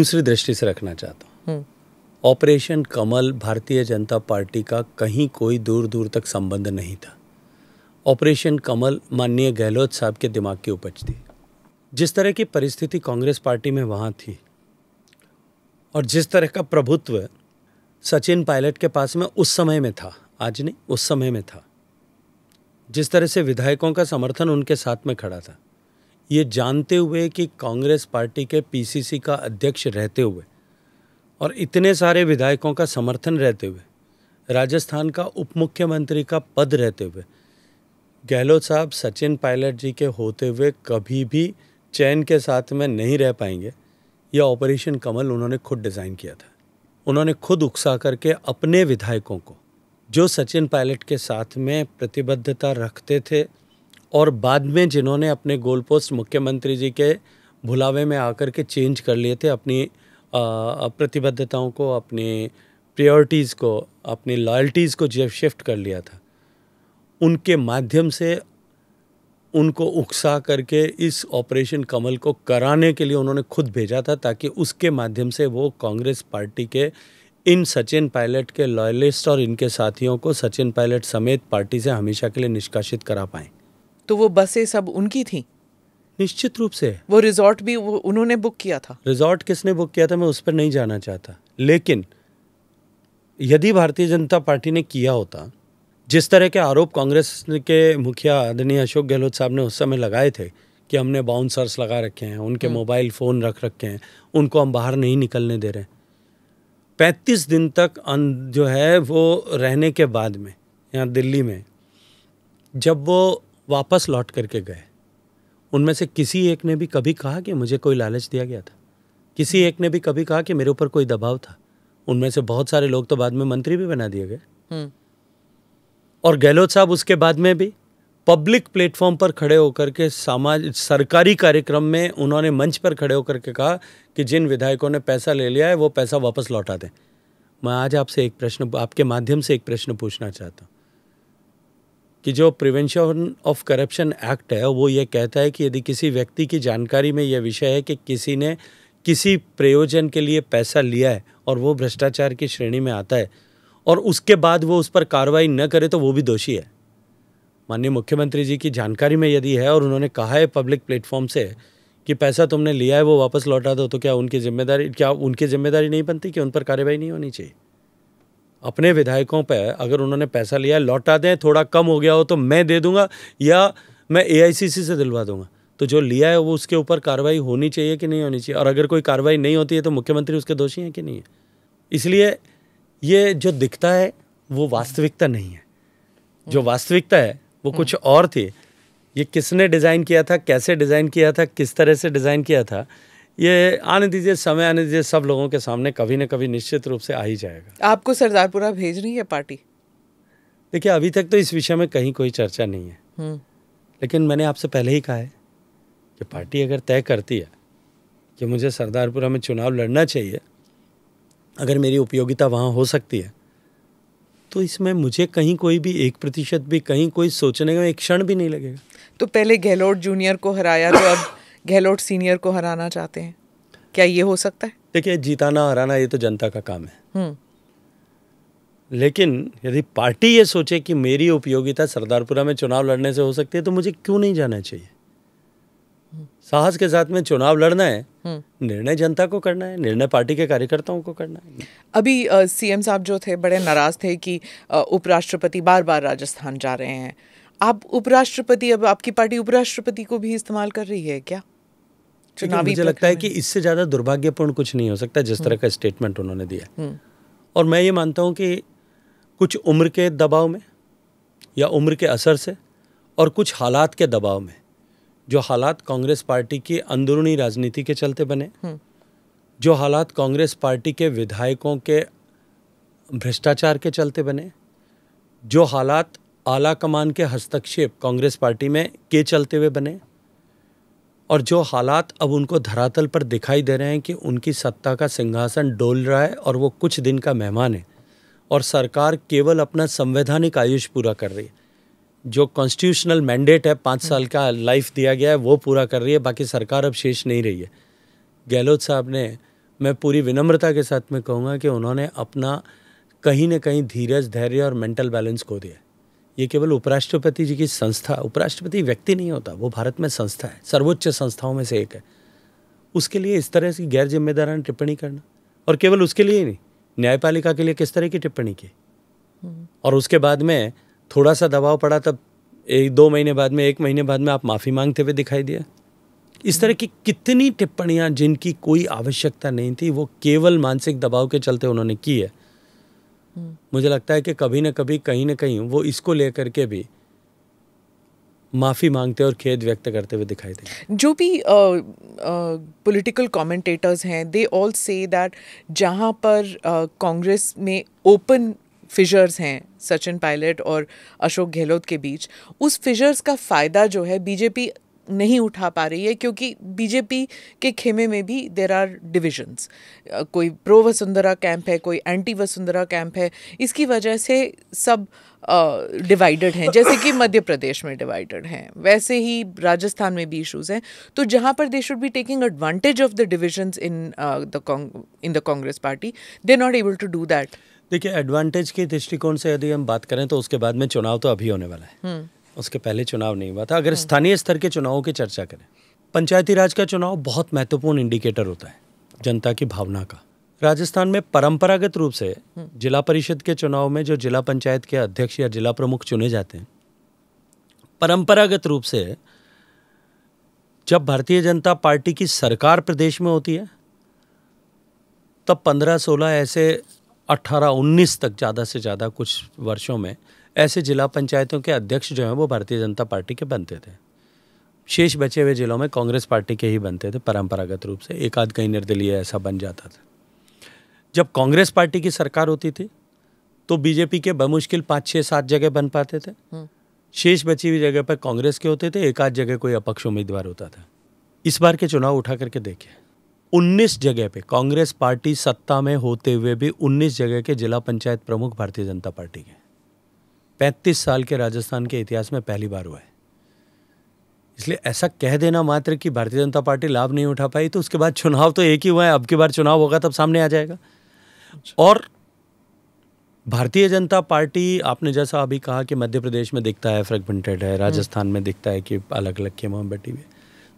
दूसरी दृष्टि से रखना चाहता हूँ हम्म। ऑपरेशन कमल भारतीय जनता पार्टी का कहीं कोई दूर दूर तक संबंध नहीं था ऑपरेशन कमल माननीय गहलोत साहब के दिमाग की उपज थी जिस तरह की परिस्थिति कांग्रेस पार्टी में वहाँ थी और जिस तरह का प्रभुत्व सचिन पायलट के पास में उस समय में था आज नहीं उस समय में था जिस तरह से विधायकों का समर्थन उनके साथ में खड़ा था ये जानते हुए कि कांग्रेस पार्टी के पीसीसी का अध्यक्ष रहते हुए और इतने सारे विधायकों का समर्थन रहते हुए राजस्थान का उप मुख्यमंत्री का पद रहते हुए गहलोत साहब सचिन पायलट जी के होते हुए कभी भी चैन के साथ में नहीं रह पाएंगे यह ऑपरेशन कमल उन्होंने खुद डिज़ाइन किया था उन्होंने खुद उकसा करके अपने विधायकों को जो सचिन पायलट के साथ में प्रतिबद्धता रखते थे और बाद में जिन्होंने अपने गोल पोस्ट मुख्यमंत्री जी के भुलावे में आकर के चेंज कर लिए थे अपनी प्रतिबद्धताओं को अपने प्रायोरिटीज़ को अपनी लॉयल्टीज़ को जब शिफ्ट कर लिया था उनके माध्यम से उनको उकसा करके इस ऑपरेशन कमल को कराने के लिए उन्होंने खुद भेजा था ताकि उसके माध्यम से वो कांग्रेस पार्टी के इन सचिन पायलट के लॉयलिस्ट और इनके साथियों को सचिन पायलट समेत पार्टी से हमेशा के लिए निष्कासित करा पाएँ तो वो बसें सब उनकी थी निश्चित रूप से वो रिजॉर्ट भी वो उन्होंने बुक किया था रिजॉर्ट किसने बुक किया था मैं उस पर नहीं जाना चाहता लेकिन यदि भारतीय जनता पार्टी ने किया होता जिस तरह के आरोप कांग्रेस के मुखिया आदरणीय अशोक गहलोत साहब ने उस समय लगाए थे कि हमने बाउंसर्स लगा रखे हैं उनके हम्म। मोबाइल फ़ोन रख रखे हैं उनको हम बाहर नहीं निकलने दे रहे पैंतीस दिन तक जो है वो रहने के बाद में यहाँ दिल्ली में जब वो वापस लौट करके गए उनमें से किसी एक ने भी कभी कहा कि मुझे कोई लालच दिया गया था किसी एक ने भी कभी कहा कि मेरे ऊपर कोई दबाव था उनमें से बहुत सारे लोग तो बाद में मंत्री भी बना दिए गए हम्म। और गहलोत साहब उसके बाद में भी पब्लिक प्लेटफॉर्म पर खड़े होकर के समाज सरकारी कार्यक्रम में उन्होंने मंच पर खड़े होकर के कहा कि जिन विधायकों ने पैसा ले लिया है वो पैसा वापस लौटा दें मैं आज आपसे एक प्रश्न आपके माध्यम से एक प्रश्न पूछना चाहता हूँ कि जो प्रिवेंशन ऑफ करप्शन एक्ट है वो ये कहता है कि यदि किसी व्यक्ति की जानकारी में यह विषय है कि किसी ने किसी प्रयोजन के लिए पैसा लिया है और वो भ्रष्टाचार की श्रेणी में आता है और उसके बाद वो उस पर कार्रवाई न करे तो वो भी दोषी है माननीय मुख्यमंत्री जी की जानकारी में यदि है और उन्होंने कहा है पब्लिक प्लेटफॉर्म से कि पैसा तुमने लिया है वो वापस लौटा दो तो क्या उनकी जिम्मेदारी क्या उनकी जिम्मेदारी नहीं बनती कि उन पर कार्रवाई नहीं होनी चाहिए अपने विधायकों पर अगर उन्होंने पैसा लिया लौटा दें थोड़ा कम हो गया हो तो मैं दे दूंगा या मैं एआईसीसी से दिलवा दूंगा तो जो लिया है वो उसके ऊपर कार्रवाई होनी चाहिए कि नहीं होनी चाहिए और अगर कोई कार्रवाई नहीं होती है तो मुख्यमंत्री उसके दोषी हैं कि नहीं है इसलिए ये जो दिखता है वो वास्तविकता नहीं है जो हम्म। वास्तविकता है वो हम्म। कुछ और थी ये किसने डिज़ाइन किया था कैसे डिज़ाइन किया था किस तरह से डिज़ाइन किया था ये आने दीजिए समय आने दीजिए सब लोगों के सामने कभी ना कभी निश्चित रूप से आ ही जाएगा आपको सरदारपुरा भेज रही है पार्टी देखिए अभी तक तो इस विषय में कहीं कोई चर्चा नहीं है हम्म। लेकिन मैंने आपसे पहले ही कहा है कि पार्टी अगर तय करती है कि मुझे सरदारपुरा में चुनाव लड़ना चाहिए अगर मेरी उपयोगिता वहाँ हो सकती है तो इसमें मुझे कहीं कोई भी एक प्रतिशत भी कहीं कोई सोचने का एक क्षण भी नहीं लगेगा तो पहले गहलोत जूनियर को हराया तो अब गहलोत सीनियर को हराना चाहते हैं क्या ये हो सकता है देखिए जीताना हराना ये तो जनता का काम है हम्म। लेकिन यदि पार्टी ये सोचे कि मेरी उपयोगिता सरदारपुरा में चुनाव लड़ने से हो सकती है तो मुझे क्यों नहीं जाना चाहिए हम्म। साहस के साथ में चुनाव लड़ना है हम्म। निर्णय जनता को करना है निर्णय पार्टी के कार्यकर्ताओं को करना है अभी सीएम साहब जो थे बड़े नाराज थे कि उपराष्ट्रपति बार बार राजस्थान जा रहे हैं आप उपराष्ट्रपति अब आपकी पार्टी उपराष्ट्रपति को भी इस्तेमाल कर रही है क्या चुनावी मुझे लगता है कि इससे ज़्यादा दुर्भाग्यपूर्ण कुछ नहीं हो सकता जिस तरह का स्टेटमेंट उन्होंने दिया हम्म। और मैं ये मानता हूँ कि कुछ उम्र के दबाव में या उम्र के असर से और कुछ हालात के दबाव में जो हालात कांग्रेस पार्टी की अंदरूनी राजनीति के चलते बने हम्म। जो हालात कांग्रेस पार्टी के विधायकों के भ्रष्टाचार के चलते बने जो हालात आला कमान के हस्तक्षेप कांग्रेस पार्टी में के चलते हुए बने और जो हालात अब उनको धरातल पर दिखाई दे रहे हैं कि उनकी सत्ता का सिंहासन डोल रहा है और वो कुछ दिन का मेहमान है और सरकार केवल अपना संवैधानिक आयुष पूरा कर रही है जो कॉन्स्टिट्यूशनल मैंडेट है पाँच साल का लाइफ दिया गया है वो पूरा कर रही है बाकी सरकार अब शेष नहीं रही है गहलोत साहब ने मैं पूरी विनम्रता के साथ में कहूँगा कि उन्होंने अपना कहीं ना कहीं धीरज धैर्य और मेंटल बैलेंस खो दिया ये केवल उपराष्ट्रपति जी की संस्था उपराष्ट्रपति व्यक्ति नहीं होता वो भारत में संस्था है सर्वोच्च संस्थाओं में से एक है उसके लिए इस तरह की गैर जिम्मेदाराना टिप्पणी करना और केवल उसके लिए ही नहीं न्यायपालिका के लिए किस तरह की टिप्पणी की हम्म। और उसके बाद में थोड़ा सा दबाव पड़ा तब एक दो महीने बाद में एक महीने बाद में आप माफ़ी मांगते हुए दिखाई दिया इस तरह की कितनी टिप्पणियाँ जिनकी कोई आवश्यकता नहीं थी वो केवल मानसिक दबाव के चलते उन्होंने की है मुझे लगता है कि कभी ना कभी कहीं ना कहीं वो इसको लेकर के भी माफ़ी मांगते और खेद व्यक्त करते हुए दिखाई दे जो भी पॉलिटिकल कमेंटेटर्स हैं दे ऑल से दैट जहाँ पर कांग्रेस uh, में ओपन फिजर्स हैं सचिन पायलट और अशोक गहलोत के बीच उस फिजर्स का फ़ायदा जो है बीजेपी नहीं उठा पा रही है क्योंकि बीजेपी के खेमे में भी देर आर डिविजन्स कोई प्रो वसुंधरा कैंप है कोई एंटी वसुंधरा कैंप है इसकी वजह से सब डिवाइडेड uh, हैं जैसे कि मध्य प्रदेश में डिवाइडेड हैं वैसे ही राजस्थान में भी इश्यूज हैं तो जहाँ पर they should be taking advantage of the divisions in the in the Congress party they not able to do that देखिए एडवांटेज के दृष्टिकोण से यदि हम बात करें तो उसके बाद में चुनाव तो अभी होने वाला है हम्म। उसके पहले चुनाव नहीं हुआ था अगर हाँ। स्थानीय स्तर के चुनावों की चर्चा करें पंचायती राज का चुनाव बहुत महत्वपूर्ण इंडिकेटर होता है जनता की भावना का राजस्थान में परंपरागत रूप से हम्म। जिला परिषद के चुनाव में जो जिला पंचायत के अध्यक्ष या जिला प्रमुख चुने जाते हैं परंपरागत रूप से जब भारतीय जनता पार्टी की सरकार प्रदेश में होती है तब 15-16 ऐसे 18-19 तक ज़्यादा से ज़्यादा कुछ वर्षों में ऐसे जिला पंचायतों के अध्यक्ष जो हैं वो भारतीय जनता पार्टी के बनते थे शेष बचे हुए जिलों में कांग्रेस पार्टी के ही बनते थे परंपरागत रूप से एक आध कहीं निर्दलीय ऐसा बन जाता था जब कांग्रेस पार्टी की सरकार होती थी तो बीजेपी के बमुश्किल पाँच छः सात जगह बन पाते थे हम्म। शेष बची हुई जगह पर कांग्रेस के होते थे एक आध जगह कोई अपक्ष उम्मीदवार होता था इस बार के चुनाव उठा करके देखिए 19 जगह पे कांग्रेस पार्टी सत्ता में होते हुए भी 19 जगह के जिला पंचायत प्रमुख भारतीय जनता पार्टी के पैंतीस साल के राजस्थान के इतिहास में पहली बार हुआ है इसलिए ऐसा कह देना मात्र कि भारतीय जनता पार्टी लाभ नहीं उठा पाई तो उसके बाद चुनाव तो एक ही हुआ है अब की बार चुनाव होगा तब सामने आ जाएगा और भारतीय जनता पार्टी आपने जैसा अभी कहा कि मध्य प्रदेश में दिखता है फ्रेगमेंटेड है राजस्थान में दिखता है कि अलग अलग खेमा बटी हुई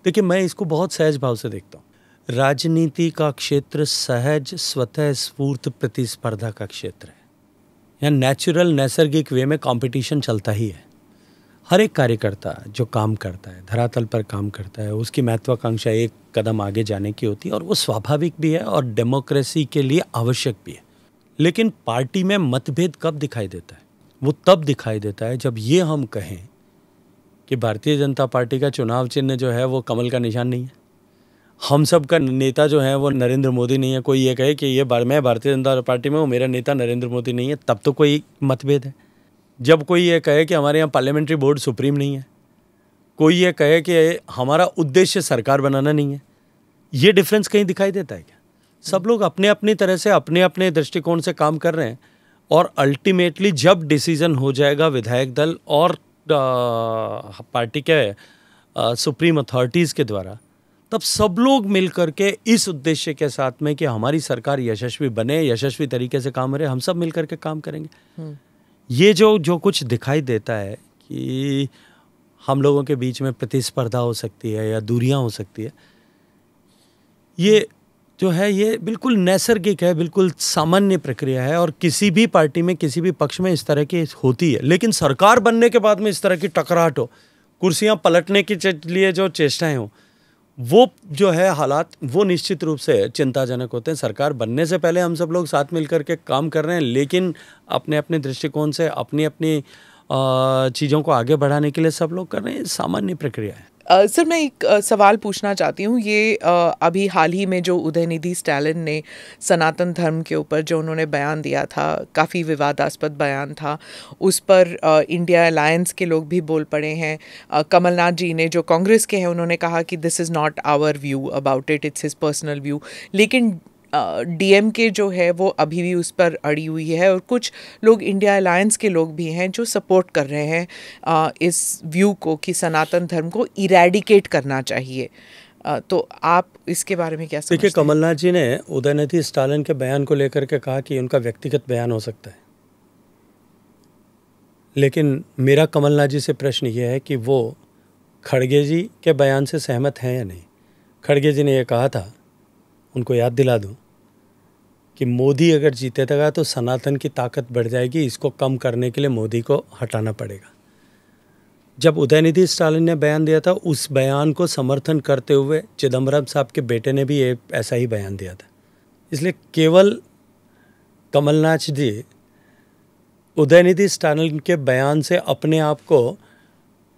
देखिए मैं इसको बहुत सहज भाव से देखता हूँ राजनीति का क्षेत्र सहज स्वतः स्फूर्त प्रतिस्पर्धा का क्षेत्र है या नेचुरल नैसर्गिक वे में कंपटीशन चलता ही है हर एक कार्यकर्ता जो काम करता है धरातल पर काम करता है उसकी महत्वाकांक्षा एक कदम आगे जाने की होती है और वो स्वाभाविक भी है और डेमोक्रेसी के लिए आवश्यक भी है लेकिन पार्टी में मतभेद कब दिखाई देता है वो तब दिखाई देता है जब ये हम कहें कि भारतीय जनता पार्टी का चुनाव चिन्ह जो है वो कमल का निशान नहीं है हम सब का नेता जो है वो नरेंद्र मोदी नहीं है कोई ये कहे कि ये बार मैं भारतीय जनता पार्टी में हूँ मेरा नेता नरेंद्र मोदी नहीं है तब तो कोई मतभेद है जब कोई ये कहे कि हमारे यहाँ पार्लियामेंट्री बोर्ड सुप्रीम नहीं है कोई ये कहे कि हमारा उद्देश्य सरकार बनाना नहीं है ये डिफरेंस कहीं दिखाई देता है क्या सब लोग अपने अपनी तरह से अपने अपने दृष्टिकोण से काम कर रहे हैं और अल्टीमेटली जब डिसीजन हो जाएगा विधायक दल और पार्टी के सुप्रीम अथॉरिटीज़ के द्वारा तब सब लोग मिल करके इस उद्देश्य के साथ में कि हमारी सरकार यशस्वी बने यशस्वी तरीके से काम करे हम सब मिल करके काम करेंगे हम्म। ये जो जो कुछ दिखाई देता है कि हम लोगों के बीच में प्रतिस्पर्धा हो सकती है या दूरियां हो सकती है ये जो है ये बिल्कुल नैसर्गिक है बिल्कुल सामान्य प्रक्रिया है और किसी भी पार्टी में किसी भी पक्ष में इस तरह की होती है लेकिन सरकार बनने के बाद में इस तरह की टकराहट हो कुर्सियां पलटने के लिए जो चेष्टाएं हों वो जो है हालात वो निश्चित रूप से चिंताजनक होते हैं सरकार बनने से पहले हम सब लोग साथ मिलकर के काम कर रहे हैं लेकिन अपने अपने दृष्टिकोण से अपनी अपनी चीज़ों को आगे बढ़ाने के लिए सब लोग कर रहे हैं सामान्य प्रक्रिया है सर मैं एक सवाल पूछना चाहती हूँ ये अभी हाल ही में जो उदयनिधि स्टैलिन ने सनातन धर्म के ऊपर जो उन्होंने बयान दिया था काफ़ी विवादास्पद बयान था उस पर इंडिया अलायंस के लोग भी बोल पड़े हैं कमलनाथ जी ने जो कांग्रेस के हैं उन्होंने कहा कि this is not our view about it it's his personal view लेकिन डीएमके जो है वो अभी भी उस पर अड़ी हुई है और कुछ लोग इंडिया अलायंस के लोग भी हैं जो सपोर्ट कर रहे हैं आ, इस व्यू को कि सनातन धर्म को इरेडिकेट करना चाहिए आ, तो आप इसके बारे में क्या देखिए कमलनाथ जी ने उदयनिधि स्टालिन के बयान को लेकर के कहा कि उनका व्यक्तिगत बयान हो सकता है लेकिन मेरा कमलनाथ जी से प्रश्न ये है कि वो खड़गे जी के बयान से सहमत हैं या नहीं खड़गे जी ने यह कहा था उनको याद दिला दूँ कि मोदी अगर जीते जीतेगा तो सनातन की ताकत बढ़ जाएगी इसको कम करने के लिए मोदी को हटाना पड़ेगा जब उदयनिधि स्टालिन ने बयान दिया था उस बयान को समर्थन करते हुए चिदम्बरम साहब के बेटे ने भी एक ऐसा ही बयान दिया था इसलिए केवल कमलनाथ जी उदयनिधि स्टालिन के बयान से अपने आप को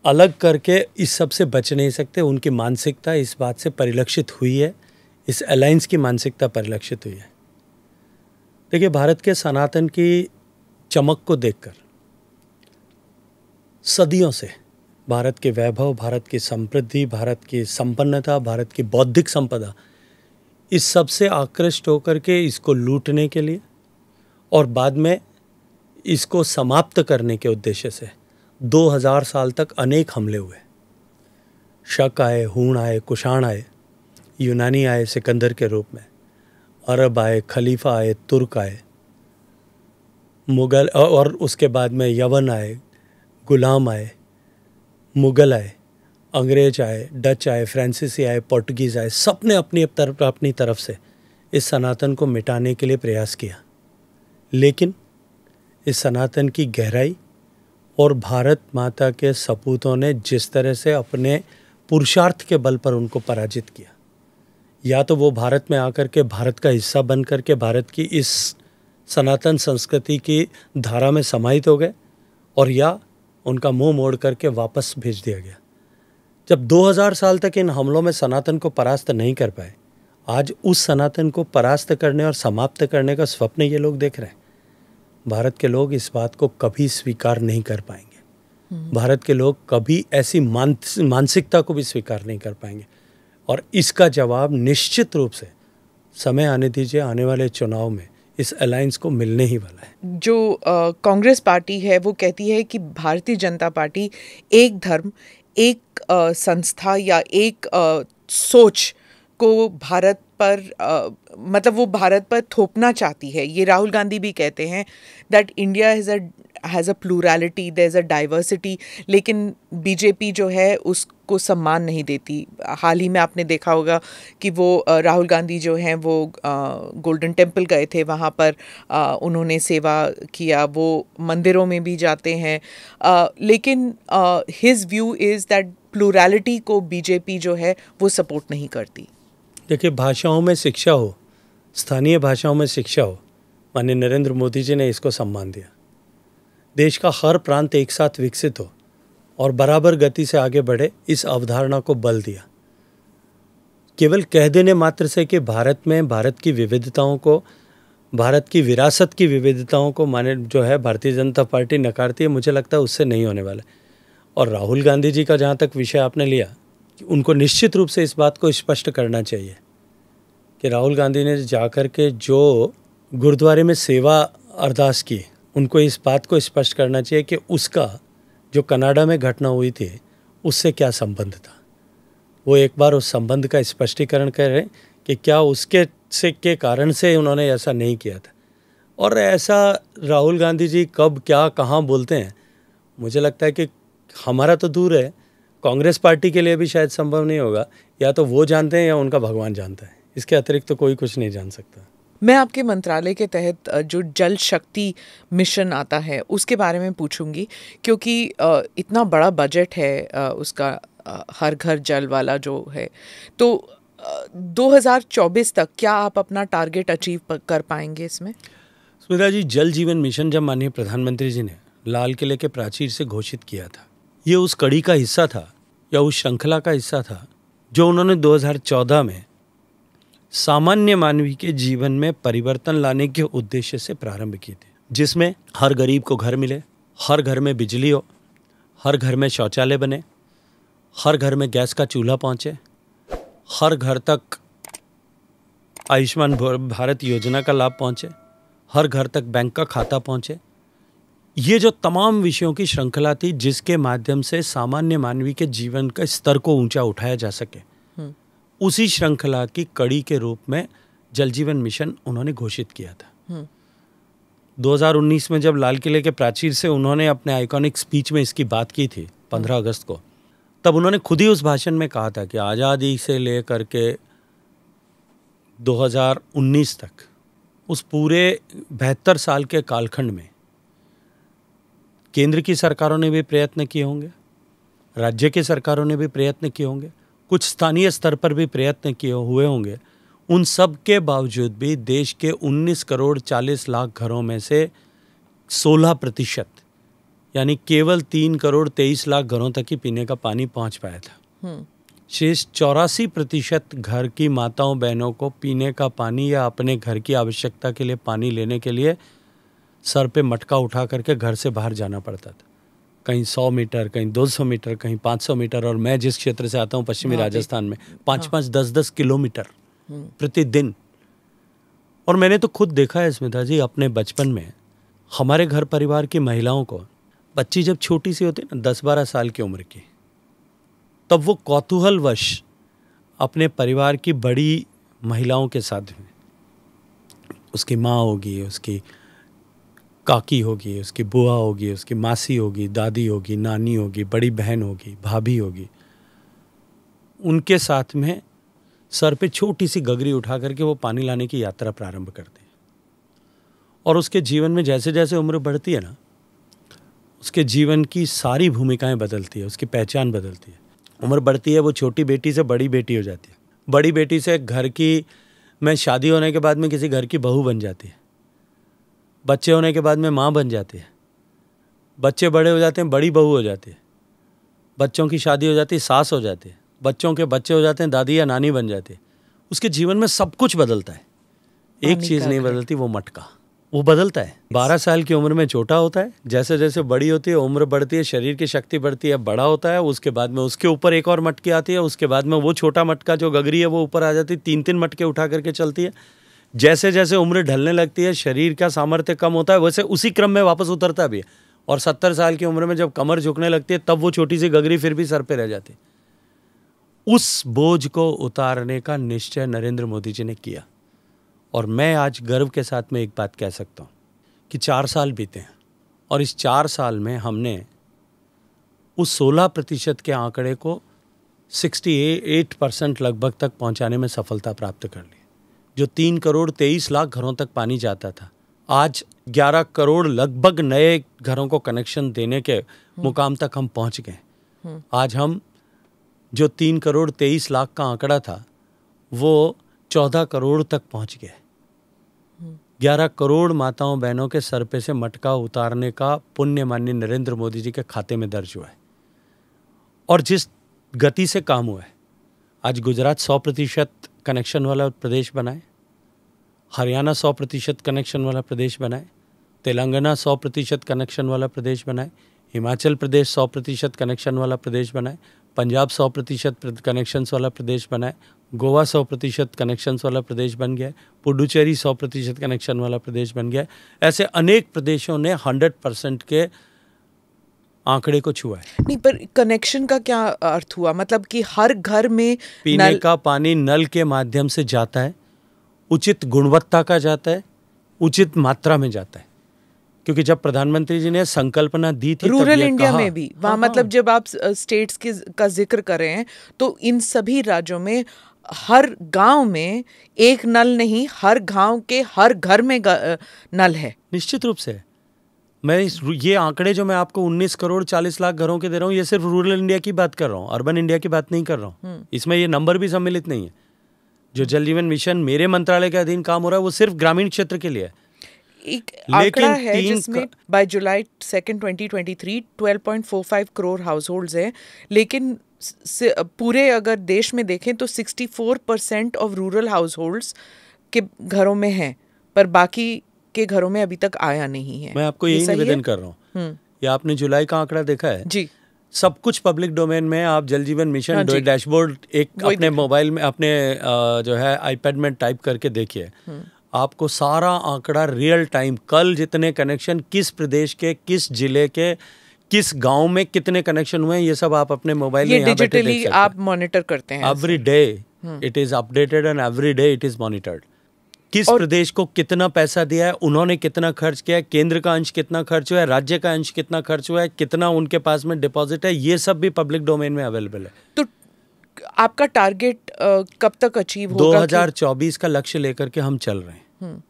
अलग करके इस सब से बच नहीं सकते उनकी मानसिकता इस बात से परिलक्षित हुई है इस अलायंस की मानसिकता परिलक्षित हुई है देखिए भारत के सनातन की चमक को देखकर सदियों से भारत के वैभव भारत की समृद्धि भारत की संपन्नता भारत की बौद्धिक संपदा इस सब से आकृष्ट होकर के इसको लूटने के लिए और बाद में इसको समाप्त करने के उद्देश्य से 2000 साल तक अनेक हमले हुए शक आए हूण आए कुषाण आए यूनानी आए सिकंदर के रूप में अरब आए खलीफा आए तुर्क आए मुग़ल और उसके बाद में यवन आए गुलाम आए मुग़ल आए अंग्रेज आए डच आए फ्रांसीसी आए पोर्टुगीज़ आए सब ने अपनी तरफ अपनी तरफ से इस सनातन को मिटाने के लिए प्रयास किया लेकिन इस सनातन की गहराई और भारत माता के सपूतों ने जिस तरह से अपने पुरुषार्थ के बल पर उनको पराजित किया या तो वो भारत में आकर के भारत का हिस्सा बन करके भारत की इस सनातन संस्कृति की धारा में समाहित हो गए और या उनका मुंह मोड़ करके वापस भेज दिया गया जब 2000 साल तक इन हमलों में सनातन को परास्त नहीं कर पाए आज उस सनातन को परास्त करने और समाप्त करने का स्वप्न ये लोग देख रहे हैं भारत के लोग इस बात को कभी स्वीकार नहीं कर पाएंगे हम्म। भारत के लोग कभी ऐसी मानसिकता को भी स्वीकार नहीं कर पाएंगे और इसका जवाब निश्चित रूप से समय आने दीजिए आने वाले चुनाव में इस अलायंस को मिलने ही वाला है जो कांग्रेस पार्टी है वो कहती है कि भारतीय जनता पार्टी एक धर्म एक आ, संस्था या एक आ, सोच को भारत पर आ, मतलब वो भारत पर थोपना चाहती है ये राहुल गांधी भी कहते हैं that India is a has a plurality there is a diversity लेकिन बीजेपी जो है उसको सम्मान नहीं देती हाल ही में आपने देखा होगा कि वो राहुल गांधी जो हैं वो गोल्डन टेम्पल गए थे वहाँ पर उन्होंने सेवा किया वो मंदिरों में भी जाते हैं लेकिन his view is that plurality को बीजेपी जो है वो सपोर्ट नहीं करती देखिए भाषाओं में शिक्षा हो स्थानीय भाषाओं में शिक्षा हो माननीय नरेंद्र मोदी जी ने इसको सम्मान दिया देश का हर प्रांत एक साथ विकसित हो और बराबर गति से आगे बढ़े इस अवधारणा को बल दिया केवल कह देने मात्र से कि भारत में भारत की विविधताओं को भारत की विरासत की विविधताओं को माने जो है भारतीय जनता पार्टी नकारती है मुझे लगता है उससे नहीं होने वाला और राहुल गांधी जी का जहाँ तक विषय आपने लिया कि उनको निश्चित रूप से इस बात को स्पष्ट करना चाहिए कि राहुल गांधी ने जाकर के जो गुरुद्वारे में सेवा अरदास की उनको इस बात को स्पष्ट करना चाहिए कि उसका जो कनाडा में घटना हुई थी उससे क्या संबंध था वो एक बार उस संबंध का स्पष्टीकरण करें कि क्या उसके से के कारण से उन्होंने ऐसा नहीं किया था और ऐसा राहुल गांधी जी कब क्या कहाँ बोलते हैं मुझे लगता है कि हमारा तो दूर है कांग्रेस पार्टी के लिए भी शायद संभव नहीं होगा या तो वो जानते हैं या उनका भगवान जानता है इसके अतिरिक्त तो कोई कुछ नहीं जान सकता मैं आपके मंत्रालय के तहत जो जल शक्ति मिशन आता है उसके बारे में पूछूंगी क्योंकि इतना बड़ा बजट है उसका हर घर जल वाला जो है तो 2024 तक क्या आप अपना टारगेट अचीव कर पाएंगे इसमें सुमिता जी जल जीवन मिशन जब माननीय प्रधानमंत्री जी ने लाल किले के प्राचीर से घोषित किया था ये उस कड़ी का हिस्सा था या उस श्रृंखला का हिस्सा था जो उन्होंने 2014 में सामान्य मानवी के जीवन में परिवर्तन लाने के उद्देश्य से प्रारंभ किए थे जिसमें हर गरीब को घर मिले हर घर में बिजली हो हर घर में शौचालय बने हर घर में गैस का चूल्हा पहुँचे हर घर तक आयुष्मान भारत योजना का लाभ पहुँचे हर घर तक बैंक का खाता पहुँचे ये जो तमाम विषयों की श्रृंखला थी जिसके माध्यम से सामान्य मानवी के जीवन का स्तर को ऊंचा उठाया जा सके उसी श्रृंखला की कड़ी के रूप में जल जीवन मिशन उन्होंने घोषित किया था 2019 हम्म। में जब लाल किले के प्राचीर से उन्होंने अपने आइकॉनिक स्पीच में इसकी बात की थी 15 हम्म। अगस्त को तब उन्होंने खुद ही उस भाषण में कहा था कि आज़ादी से लेकर के 2019 तक उस पूरे बहत्तर साल के कालखंड में केंद्र की सरकारों ने भी प्रयत्न किए होंगे राज्य की सरकारों ने भी प्रयत्न किए होंगे कुछ स्थानीय स्तर पर भी प्रयत्न किए हुए होंगे उन सब के बावजूद भी देश के 19 करोड़ 40 लाख घरों में से 16 प्रतिशत यानी केवल तीन करोड़ तेईस लाख घरों तक ही पीने का पानी पहुंच पाया था हम्म। शेष चौरासी प्रतिशत घर की माताओं बहनों को पीने का पानी या अपने घर की आवश्यकता के लिए पानी लेने के लिए सर पे मटका उठा करके घर से बाहर जाना पड़ता था कहीं सौ मीटर कहीं दो सौ मीटर कहीं पाँच सौ मीटर और मैं जिस क्षेत्र से आता हूँ पश्चिमी हाँ, राजस्थान में पाँच हाँ। पाँच दस दस किलोमीटर हम्म। प्रतिदिन और मैंने तो खुद देखा है स्मिता जी अपने बचपन में हमारे घर परिवार की महिलाओं को बच्ची जब छोटी सी होती ना दस बारह साल की उम्र की तब वो कौतूहलवश अपने परिवार की बड़ी महिलाओं के साथ उसकी माँ होगी उसकी काकी होगी उसकी बुआ होगी उसकी मासी होगी दादी होगी नानी होगी बड़ी बहन होगी भाभी होगी उनके साथ में सर पे छोटी सी गगरी उठा करके वो पानी लाने की यात्रा प्रारंभ करते हैं और उसके जीवन में जैसे जैसे उम्र बढ़ती है ना उसके जीवन की सारी भूमिकाएं बदलती है उसकी पहचान बदलती है उम्र बढ़ती है वो छोटी बेटी से बड़ी बेटी हो जाती है बड़ी बेटी से घर की मैं शादी होने के बाद में किसी घर की बहू बन जाती है बच्चे होने के बाद में माँ बन जाती है बच्चे बड़े हो जाते हैं बड़ी बहू हो जाती है बच्चों की शादी हो जाती है सास हो जाती है बच्चों के बच्चे हो जाते हैं दादी या नानी बन जाती है उसके जीवन में सब कुछ बदलता है एक चीज़ नहीं बदलती वो मटका वो बदलता है बारह साल की उम्र में छोटा होता है जैसे जैसे बड़ी होती है उम्र बढ़ती है शरीर की शक्ति बढ़ती है बड़ा होता है उसके बाद में उसके ऊपर एक और मटकी आती है उसके बाद में वो छोटा मटका जो गगरी है वो ऊपर आ जाती है तीन तीन मटके उठा करके चलती है जैसे जैसे उम्र ढलने लगती है शरीर का सामर्थ्य कम होता है वैसे उसी क्रम में वापस उतरता भी है और सत्तर साल की उम्र में जब कमर झुकने लगती है तब वो छोटी सी गगरी फिर भी सर पे रह जाती उस बोझ को उतारने का निश्चय नरेंद्र मोदी जी ने किया और मैं आज गर्व के साथ में एक बात कह सकता हूँ कि चार साल बीते हैं और इस चार साल में हमने उस सोलह प्रतिशत के आंकड़े को सिक्सटी एट परसेंट लगभग तक पहुंचाने में सफलता प्राप्त कर ली जो तीन करोड़ तेईस लाख घरों तक पानी जाता था आज ग्यारह करोड़ लगभग नए घरों को कनेक्शन देने के हम्म। मुकाम तक हम पहुंच गए हम्म। आज हम जो तीन करोड़ तेईस लाख का आंकड़ा था वो चौदह करोड़ तक पहुंच गए हम्म। ग्यारह करोड़ माताओं बहनों के सर पे से मटका उतारने का पुण्य माननीय नरेंद्र मोदी जी के खाते में दर्ज हुआ है और जिस गति से काम हुआ है आज गुजरात सौ प्रतिशत कनेक्शन वाला प्रदेश बनाए हरियाणा सौ प्रतिशत कनेक्शन वाला प्रदेश बनाए तेलंगाना सौ प्रतिशत कनेक्शन वाला प्रदेश बनाए हिमाचल प्रदेश सौ प्रतिशत कनेक्शन वाला प्रदेश बनाए पंजाब सौ प्रतिशत कनेक्शन वाला प्रदेश बनाए गोवा सौ प्रतिशत कनेक्शन वाला प्रदेश बन गया पुडुचेरी सौ प्रतिशत कनेक्शन वाला प्रदेश बन गया ऐसे अनेक प्रदेशों ने हंड्रेड परसेंट के आंकड़े को छुआ है नहीं पर कनेक्शन का क्या अर्थ हुआ मतलब कि हर घर में पीने नल... का पानी नल के माध्यम से जाता है उचित गुणवत्ता का जाता है उचित मात्रा में जाता है क्योंकि जब प्रधानमंत्री जी ने संकल्पना दी थी रूरल इंडिया में भी वहाँ हाँ, मतलब हाँ। जब आप स्टेट्स की का जिक्र करें तो इन सभी राज्यों में हर गांव में एक नल नहीं हर गांव के हर घर में नल है निश्चित रूप से मैं ये आंकड़े जो मैं आपको 19 करोड़ 40 लाख घरों के दे रहा हूँ ये सिर्फ रूरल इंडिया की बात कर रहा हूँ अर्बन इंडिया की बात नहीं कर रहा हूँ हम्म। इसमें ये नंबर भी सम्मिलित नहीं है जो जल जीवन मिशन मेरे मंत्रालय के अधीन काम हो रहा है वो सिर्फ ग्रामीण क्षेत्र के लिए है एक लेकिन है जिसमें by July second twenty twenty crore household हैं लेकिन पूरे अगर देश में देखें तो 64 परसेंट ऑफ रूरल हाउस के घरों में हैं पर बाकी के घरों में अभी तक आया नहीं है मैं आपको यही निवेदन कर रहा हूँ हम्म। या आपने जुलाई का आंकड़ा देखा है जी सब कुछ पब्लिक डोमेन में आप जल जीवन मिशन डैशबोर्ड हाँ एक अपने मोबाइल में अपने जो है आईपैड में टाइप करके देखिए हम्म। आपको सारा आंकड़ा रियल टाइम कल जितने कनेक्शन किस प्रदेश के किस जिले के किस गांव में कितने कनेक्शन हुए ये सब आप अपने मोबाइल में डिजिटली आप मॉनिटर करते हैं every day it is updated and every day it is monitored किस प्रदेश को कितना पैसा दिया है उन्होंने कितना खर्च किया है केंद्र का अंश कितना खर्च हुआ है राज्य का अंश कितना खर्च हुआ है कितना उनके पास में डिपॉजिट है ये सब भी पब्लिक डोमेन में अवेलेबल है तो आपका टारगेट कब तक अचीव होगा 2024 का लक्ष्य लेकर के हम चल रहे हैं हम्म।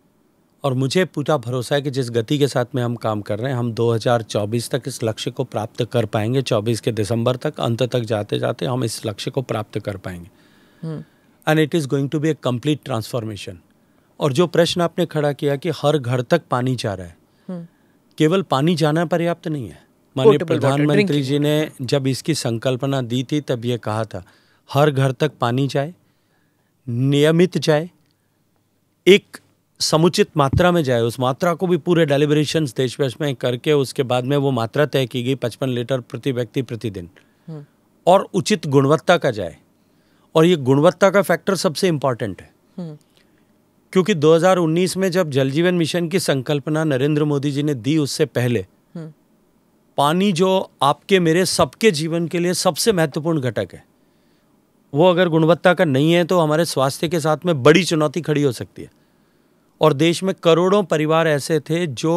और मुझे पूरा भरोसा है कि जिस गति के साथ में हम काम कर रहे हैं हम 2024 तक इस लक्ष्य को प्राप्त कर पाएंगे 24 के दिसंबर तक अंत तक जाते जाते हम इस लक्ष्य को प्राप्त कर पाएंगे and it is going to be a complete transformation और जो प्रश्न आपने खड़ा किया कि हर घर तक पानी जा रहा है हम्म। केवल पानी जाना पर्याप्त नहीं है माननीय प्रधानमंत्री जी ने जब इसकी संकल्पना दी थी तब ये कहा था हर घर तक पानी जाए नियमित जाए एक समुचित मात्रा में जाए उस मात्रा को भी पूरे डेलीबरेशन देश वेश में करके उसके बाद में वो मात्रा तय की गई पचपन लीटर प्रति व्यक्ति प्रतिदिन हम्म। और उचित गुणवत्ता का जाए और ये गुणवत्ता का फैक्टर सबसे इम्पॉर्टेंट है हम्म। क्योंकि 2019 में जब जल जीवन मिशन की संकल्पना नरेंद्र मोदी जी ने दी उससे पहले हम्म। पानी जो आपके मेरे सबके जीवन के लिए सबसे महत्वपूर्ण घटक है वो अगर गुणवत्ता का नहीं है तो हमारे स्वास्थ्य के साथ में बड़ी चुनौती खड़ी हो सकती है और देश में करोड़ों परिवार ऐसे थे जो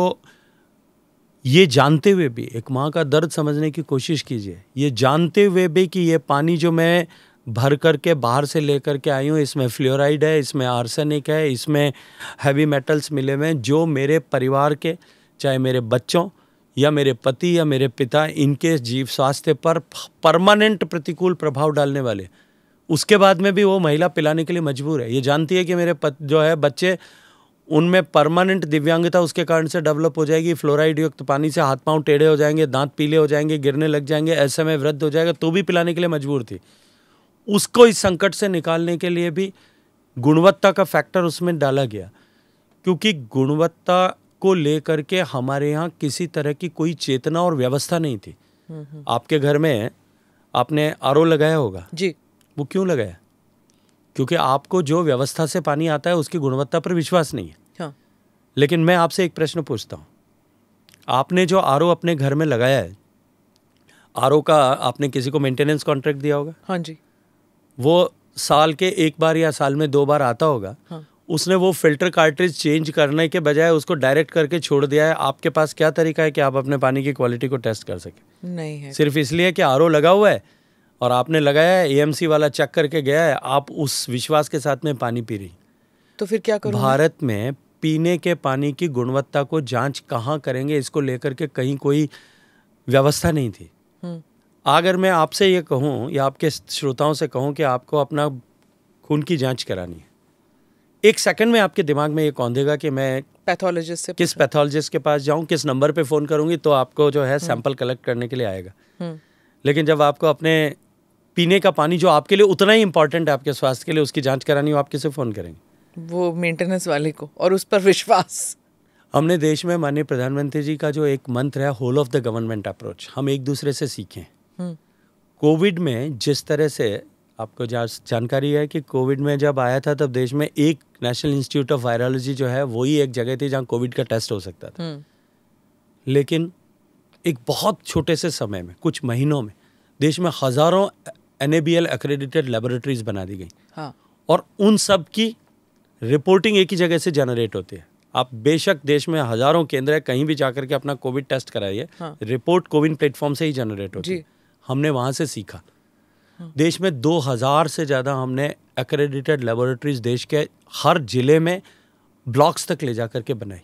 ये जानते हुए भी एक माँ का दर्द समझने की कोशिश कीजिए ये जानते हुए भी कि ये पानी जो मैं भर करके बाहर से लेकर के आई हूँ इसमें फ्लोराइड है इसमें आर्सेनिक है इसमें हैवी मेटल्स मिले हुए हैं जो मेरे परिवार के चाहे मेरे बच्चों या मेरे पति या मेरे पिता इनके जीव स्वास्थ्य पर परमानेंट प्रतिकूल प्रभाव डालने वाले उसके बाद में भी वो महिला पिलाने के लिए मजबूर है ये जानती है कि मेरे पत, जो है बच्चे उनमें परमानेंट दिव्यांगता उसके कारण से डेवलप हो जाएगी फ्लोराइड युक्त पानी से हाथ पांव टेढ़े हो जाएंगे दांत पीले हो जाएंगे गिरने लग जाएंगे ऐसे में वृद्ध हो जाएगा तो भी पिलाने के लिए मजबूर थी उसको इस संकट से निकालने के लिए भी गुणवत्ता का फैक्टर उसमें डाला गया क्योंकि गुणवत्ता को लेकर के हमारे यहाँ किसी तरह की कोई चेतना और व्यवस्था नहीं थी हम्म, हम्म। आपके घर में आपने आर लगाया होगा जी वो क्यों लगाया क्योंकि आपको जो व्यवस्था से पानी आता है उसकी गुणवत्ता पर विश्वास नहीं है हाँ। लेकिन मैं आपसे एक प्रश्न पूछता हूँ आपने जो आर अपने घर में लगाया है आर का आपने किसी को मेंटेनेंस कॉन्ट्रैक्ट दिया होगा हाँ जी वो साल के एक बार या साल में दो बार आता होगा हाँ। उसने वो फिल्टर कार्ट्रिज चेंज करने के बजाय उसको डायरेक्ट करके छोड़ दिया है आपके पास क्या तरीका है कि आप अपने पानी की क्वालिटी को टेस्ट कर सके नहीं है सिर्फ इसलिए कि आर लगा हुआ है और आपने लगाया है एएमसी वाला चेक करके गया है आप उस विश्वास के साथ में पानी पी रही तो फिर क्या करूं भारत में पीने के पानी की गुणवत्ता को जांच कहाँ करेंगे इसको लेकर के कहीं कोई व्यवस्था नहीं थी हम्म। अगर मैं आपसे ये कहूँ या आपके श्रोताओं से कहूँ कि आपको अपना खून की जांच करानी है एक सेकंड में आपके दिमाग में ये कौन देगा कि मैं पैथोलॉजिस्ट से किस पैथोलॉजिस्ट के पास जाऊँ किस नंबर पे फ़ोन करूँगी तो आपको जो है सैंपल हम्म। कलेक्ट करने के लिए आएगा हम्म। लेकिन जब आपको अपने पीने का पानी जो आपके लिए उतना ही इंपॉर्टेंट है आपके स्वास्थ्य के लिए उसकी जाँच करानी हो आप किसे फ़ोन करेंगे वो मेंटेनेंस वाले को और उस पर विश्वास हमने देश में माननीय प्रधानमंत्री जी का जो एक मंत्र है whole of the government approach हम एक दूसरे से सीखें कोविड में जिस तरह से आपको जानकारी है कि कोविड में जब आया था तब देश में एक नेशनल इंस्टीट्यूट ऑफ वायरोलॉजी जो है वही एक जगह थी जहाँ कोविड का टेस्ट हो सकता था हम्म। लेकिन एक बहुत छोटे से समय में कुछ महीनों में देश में हज़ारों एन एक्रेडिटेड लेबोरेटरीज बना दी गई हाँ। और उन सब की रिपोर्टिंग एक ही जगह से जनरेट होती है आप बेशक देश में हज़ारों केंद्र है कहीं भी जाकर के अपना कोविड टेस्ट कराइए हाँ। रिपोर्ट कोविन प्लेटफॉर्म से ही जनरेट होती है हमने वहाँ से सीखा देश में 2000 से ज़्यादा हमने एक्रेडिटेड लेबोरेटरीज देश के हर ज़िले में ब्लॉक्स तक ले जा करके बनाई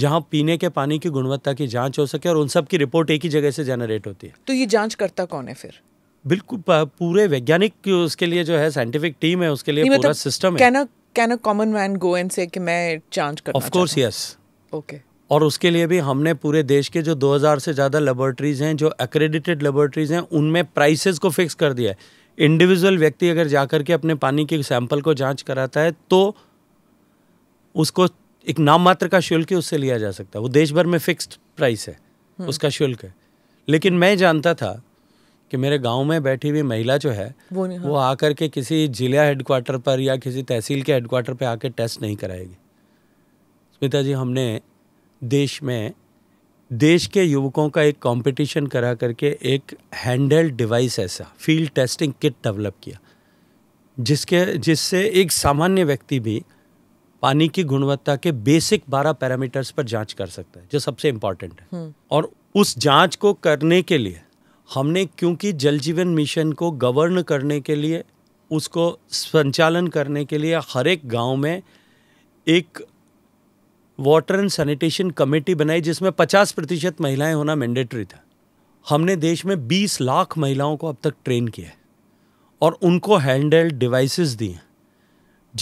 जहाँ पीने के पानी की गुणवत्ता की जांच हो सके और उन सब की रिपोर्ट एक ही जगह से जनरेट होती है तो ये जांच करता कौन है फिर बिल्कुल पूरे वैज्ञानिक उसके लिए जो है साइंटिफिक टीम है उसके लिए पूरा सिस्टम मतलब है can a common man go and say कि मैं जांच करना ऑफ कोर्स यस ओके और उसके लिए भी हमने पूरे देश के जो 2000 से ज़्यादा लेबोरेटरीज़ हैं जो एक्रेडिटेड लेबोरेटरीज़ हैं उनमें प्राइसेस को फिक्स कर दिया है इंडिविजुअल व्यक्ति अगर जा के अपने पानी के सैंपल को जांच कराता है तो उसको एक नाम मात्र का शुल्क उससे लिया जा सकता है वो देश भर में फिक्स्ड प्राइस है हम्म। उसका शुल्क है लेकिन मैं जानता था कि मेरे गांव में बैठी हुई महिला जो है वो, वो हाँ। आकर के किसी जिला हेडक्वार्टर पर या किसी तहसील के हेडक्वार्टर पर आकर टेस्ट नहीं कराएगी स्मिता जी हमने देश में देश के युवकों का एक कंपटीशन करा करके एक हैंडल्ड डिवाइस ऐसा फील्ड टेस्टिंग किट डेवलप किया जिसके जिससे एक सामान्य व्यक्ति भी पानी की गुणवत्ता के बेसिक बारह पैरामीटर्स पर जांच कर सकता है जो सबसे इम्पॉर्टेंट है हम्म। और उस जांच को करने के लिए हमने क्योंकि जल जीवन मिशन को गवर्न करने के लिए उसको संचालन करने के लिए हर एक गांव में एक वाटर एंड सैनिटेशन कमेटी बनाई जिसमें 50 प्रतिशत महिलाएं होना मैंडेटरी था हमने देश में 20 लाख महिलाओं को अब तक ट्रेन किया है और उनको हैंड हेल्ड डिवाइसेस दिए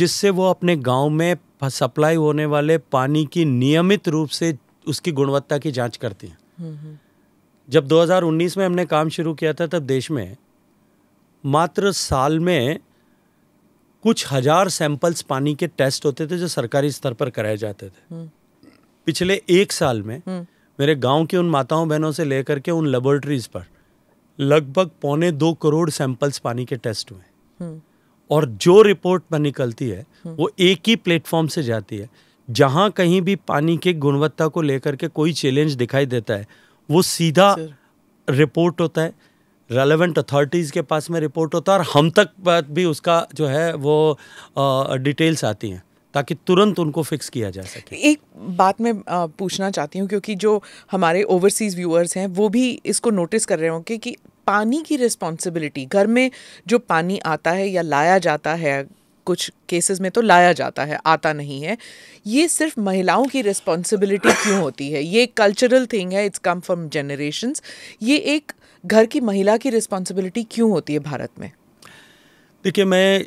जिससे वो अपने गांव में सप्लाई होने वाले पानी की नियमित रूप से उसकी गुणवत्ता की जांच करती हैं जब 2019 में हमने काम शुरू किया था तब देश में मात्र साल में कुछ हजार सैंपल्स पानी के टेस्ट होते थे जो सरकारी स्तर पर कराए जाते थे हम्म। पिछले एक साल में हम्म। मेरे गांव की उन माताओं बहनों से लेकर के उन लेबोरेटरीज पर लगभग पौने दो करोड़ सैंपल्स पानी के टेस्ट हुए हम्म। और जो रिपोर्ट पर निकलती है वो एक ही प्लेटफॉर्म से जाती है जहाँ कहीं भी पानी के गुणवत्ता को लेकर के कोई चैलेंज दिखाई देता है वो सीधा रिपोर्ट होता है रेलेवेंट अथॉरिटीज़ के पास में रिपोर्ट होता है और हम तक भी उसका जो है वो डिटेल्स आती हैं ताकि तुरंत उनको फिक्स किया जा सके एक बात मैं पूछना चाहती हूँ क्योंकि जो हमारे ओवरसीज़ व्यूअर्स हैं वो भी इसको नोटिस कर रहे होंगे कि पानी की रिस्पॉन्सिबिलिटी घर में जो पानी आता है या लाया जाता है कुछ केसेस में तो लाया जाता है आता नहीं है ये सिर्फ महिलाओं की रिस्पॉन्सिबिलिटी क्यों होती है ये कल्चरल थिंग है इट्स कम फ्रॉम जनरेशन ये एक घर की महिला की रिस्पॉन्सिबिलिटी क्यों होती है भारत में देखिए मैं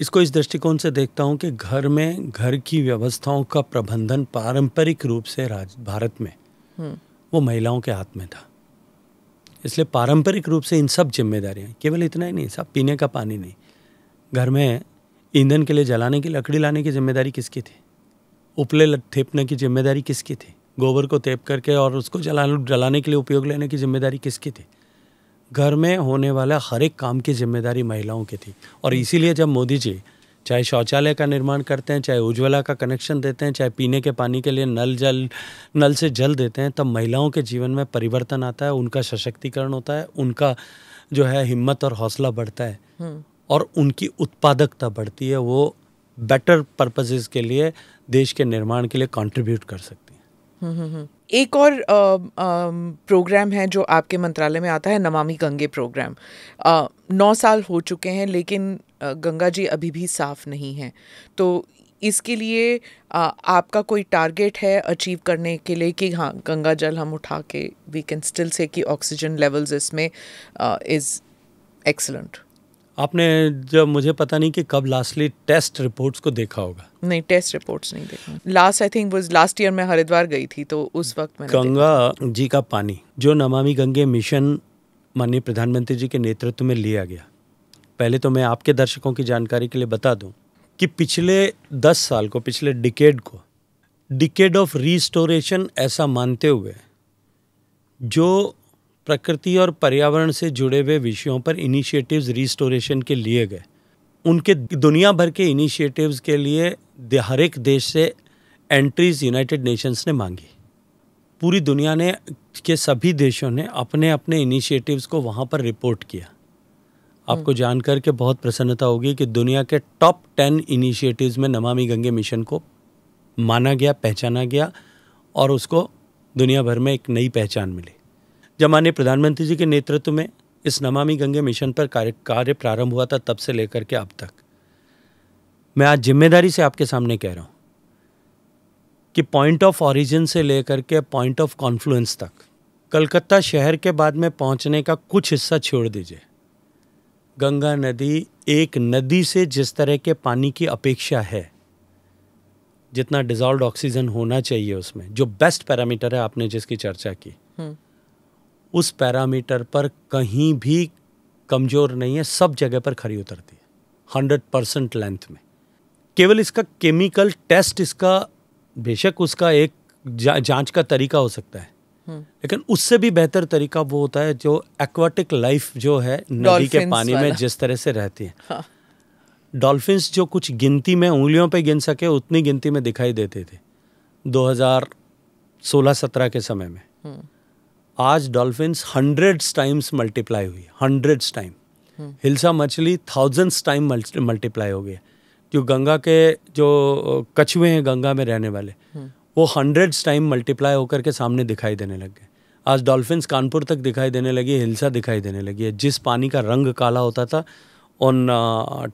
इसको इस दृष्टिकोण से देखता हूँ कि घर में घर की व्यवस्थाओं का प्रबंधन पारंपरिक रूप से राज भारत में हम्म। वो महिलाओं के हाथ में था इसलिए पारंपरिक रूप से इन सब जिम्मेदारियाँ केवल इतना ही नहीं सब पीने का पानी नहीं घर में ईंधन के लिए जलाने की लकड़ी लाने की जिम्मेदारी किसकी थी उपले थेपने की जिम्मेदारी किसकी थी गोबर को तेप करके और उसको जला जलाने के लिए उपयोग लेने की जिम्मेदारी किसकी थी घर में होने वाला हर एक काम की जिम्मेदारी महिलाओं की थी और इसीलिए जब मोदी जी चाहे शौचालय का निर्माण करते हैं चाहे उज्ज्वला का कनेक्शन देते हैं चाहे पीने के पानी के लिए नल जल नल से जल देते हैं तब महिलाओं के जीवन में परिवर्तन आता है उनका सशक्तिकरण होता है उनका जो है हिम्मत और हौसला बढ़ता है हम्म। और उनकी उत्पादकता बढ़ती है वो बेटर पर्पजेज के लिए देश के निर्माण के लिए कॉन्ट्रीब्यूट कर सकते हैं एक और प्रोग्राम है जो आपके मंत्रालय में आता है नमामि गंगे प्रोग्राम नौ साल हो चुके हैं लेकिन गंगा जी अभी भी साफ नहीं है तो इसके लिए आ, आपका कोई टारगेट है अचीव करने के लिए कि हाँ गंगा जल हम उठा के वी कैन स्टिल से कि ऑक्सीजन लेवल्स इसमें इज़ एक्सलेंट आपने जब मुझे पता नहीं कि कब लास्टली टेस्ट रिपोर्ट्स को देखा होगा नहीं टेस्ट रिपोर्ट्स नहीं देखा last I think was last year मैं हरिद्वार गई थी तो उस वक्त मैंने गंगा जी का पानी जो नमामि गंगे मिशन माननीय प्रधानमंत्री जी के नेतृत्व में लिया गया पहले तो मैं आपके दर्शकों की जानकारी के लिए बता दूं कि पिछले दस साल को पिछले डिकेड को डिकेड ऑफ रिस्टोरेशन ऐसा मानते हुए जो प्रकृति और पर्यावरण से जुड़े हुए विषयों पर इनिशिएटिव्स रिस्टोरेशन के लिए गए उनके दुनिया भर के इनिशिएटिव्स के लिए हर एक देश से एंट्रीज यूनाइटेड नेशंस ने मांगी पूरी दुनिया ने के सभी देशों ने अपने अपने इनिशिएटिव्स को वहाँ पर रिपोर्ट किया आपको हम्म। जानकर के बहुत प्रसन्नता होगी कि दुनिया के टॉप टेन इनिशिएटिव्स में नमामि गंगे मिशन को माना गया पहचाना गया और उसको दुनिया भर में एक नई पहचान मिली जब माननीय प्रधानमंत्री जी के नेतृत्व में इस नमामि गंगे मिशन पर कार्य कार्य प्रारंभ हुआ था तब से लेकर के अब तक मैं आज जिम्मेदारी से आपके सामने कह रहा हूँ कि पॉइंट ऑफ ऑरिजिन से लेकर के पॉइंट ऑफ कॉन्फ्लुएंस तक कलकत्ता शहर के बाद में पहुँचने का कुछ हिस्सा छोड़ दीजिए गंगा नदी एक नदी से जिस तरह के पानी की अपेक्षा है जितना डिजॉल्व ऑक्सीजन होना चाहिए उसमें जो बेस्ट पैरामीटर है आपने जिसकी चर्चा की हम्म। उस पैरामीटर पर कहीं भी कमज़ोर नहीं है सब जगह पर खरी उतरती है हंड्रेड परसेंट लेंथ में केवल इसका केमिकल टेस्ट इसका बेशक उसका एक जा, जांच का तरीका हो सकता है हम्म। लेकिन उससे भी बेहतर तरीका वो होता है जो एक्वाटिक लाइफ जो है नदी के पानी में जिस तरह से रहती है डॉल्फिन्स हाँ। जो कुछ गिनती में उंगलियों पे गिन सके उतनी गिनती में दिखाई देते थे 2016-17 के समय में हम्म। आज डॉल्फिन्स हंड्रेड्स टाइम्स मल्टीप्लाई हुई हंड्रेड्स टाइम हिलसा मछली थाउजेंड्स टाइम मल्टीप्लाई हो गया जो गंगा के जो कछुए हैं गंगा में रहने वाले वो हंड्रेड्स टाइम मल्टीप्लाई होकर के सामने दिखाई देने लग गए आज डॉल्फिन्स कानपुर तक दिखाई देने लगी हिलसा दिखाई देने लगी है जिस पानी का रंग काला होता था उन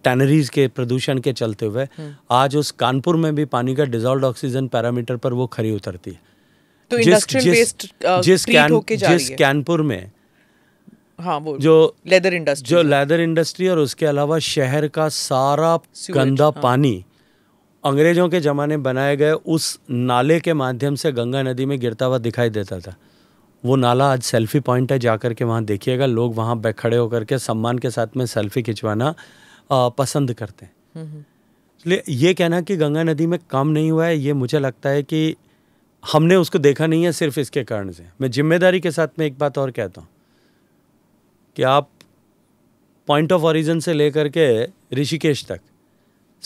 टैनरीज के प्रदूषण के चलते हुए आज उस कानपुर में भी पानी का डिजॉल्व ऑक्सीजन पैरामीटर पर वो खरी उतरती है तो इंडस्ट्रियल जिस uh, कानपुर में हाँ वो जो लेदर इंडस्ट्री जो लेदर इंडस्ट्री और उसके अलावा शहर का सारा गंदा हाँ. पानी अंग्रेजों के ज़माने बनाए गए उस नाले के माध्यम से गंगा नदी में गिरता हुआ दिखाई देता था वो नाला आज सेल्फी पॉइंट है जाकर के वहाँ देखिएगा लोग वहाँ बैठ खड़े होकर के सम्मान के साथ में सेल्फी खिंचवाना पसंद करते हैं हम्म, हम्म। इसलिए ये कहना कि गंगा नदी में काम नहीं हुआ है ये मुझे लगता है कि हमने उसको देखा नहीं है सिर्फ इसके कारण से मैं जिम्मेदारी के साथ में एक बात और कहता हूँ कि आप पॉइंट ऑफ ओरिजिन से लेकर के ऋषिकेश तक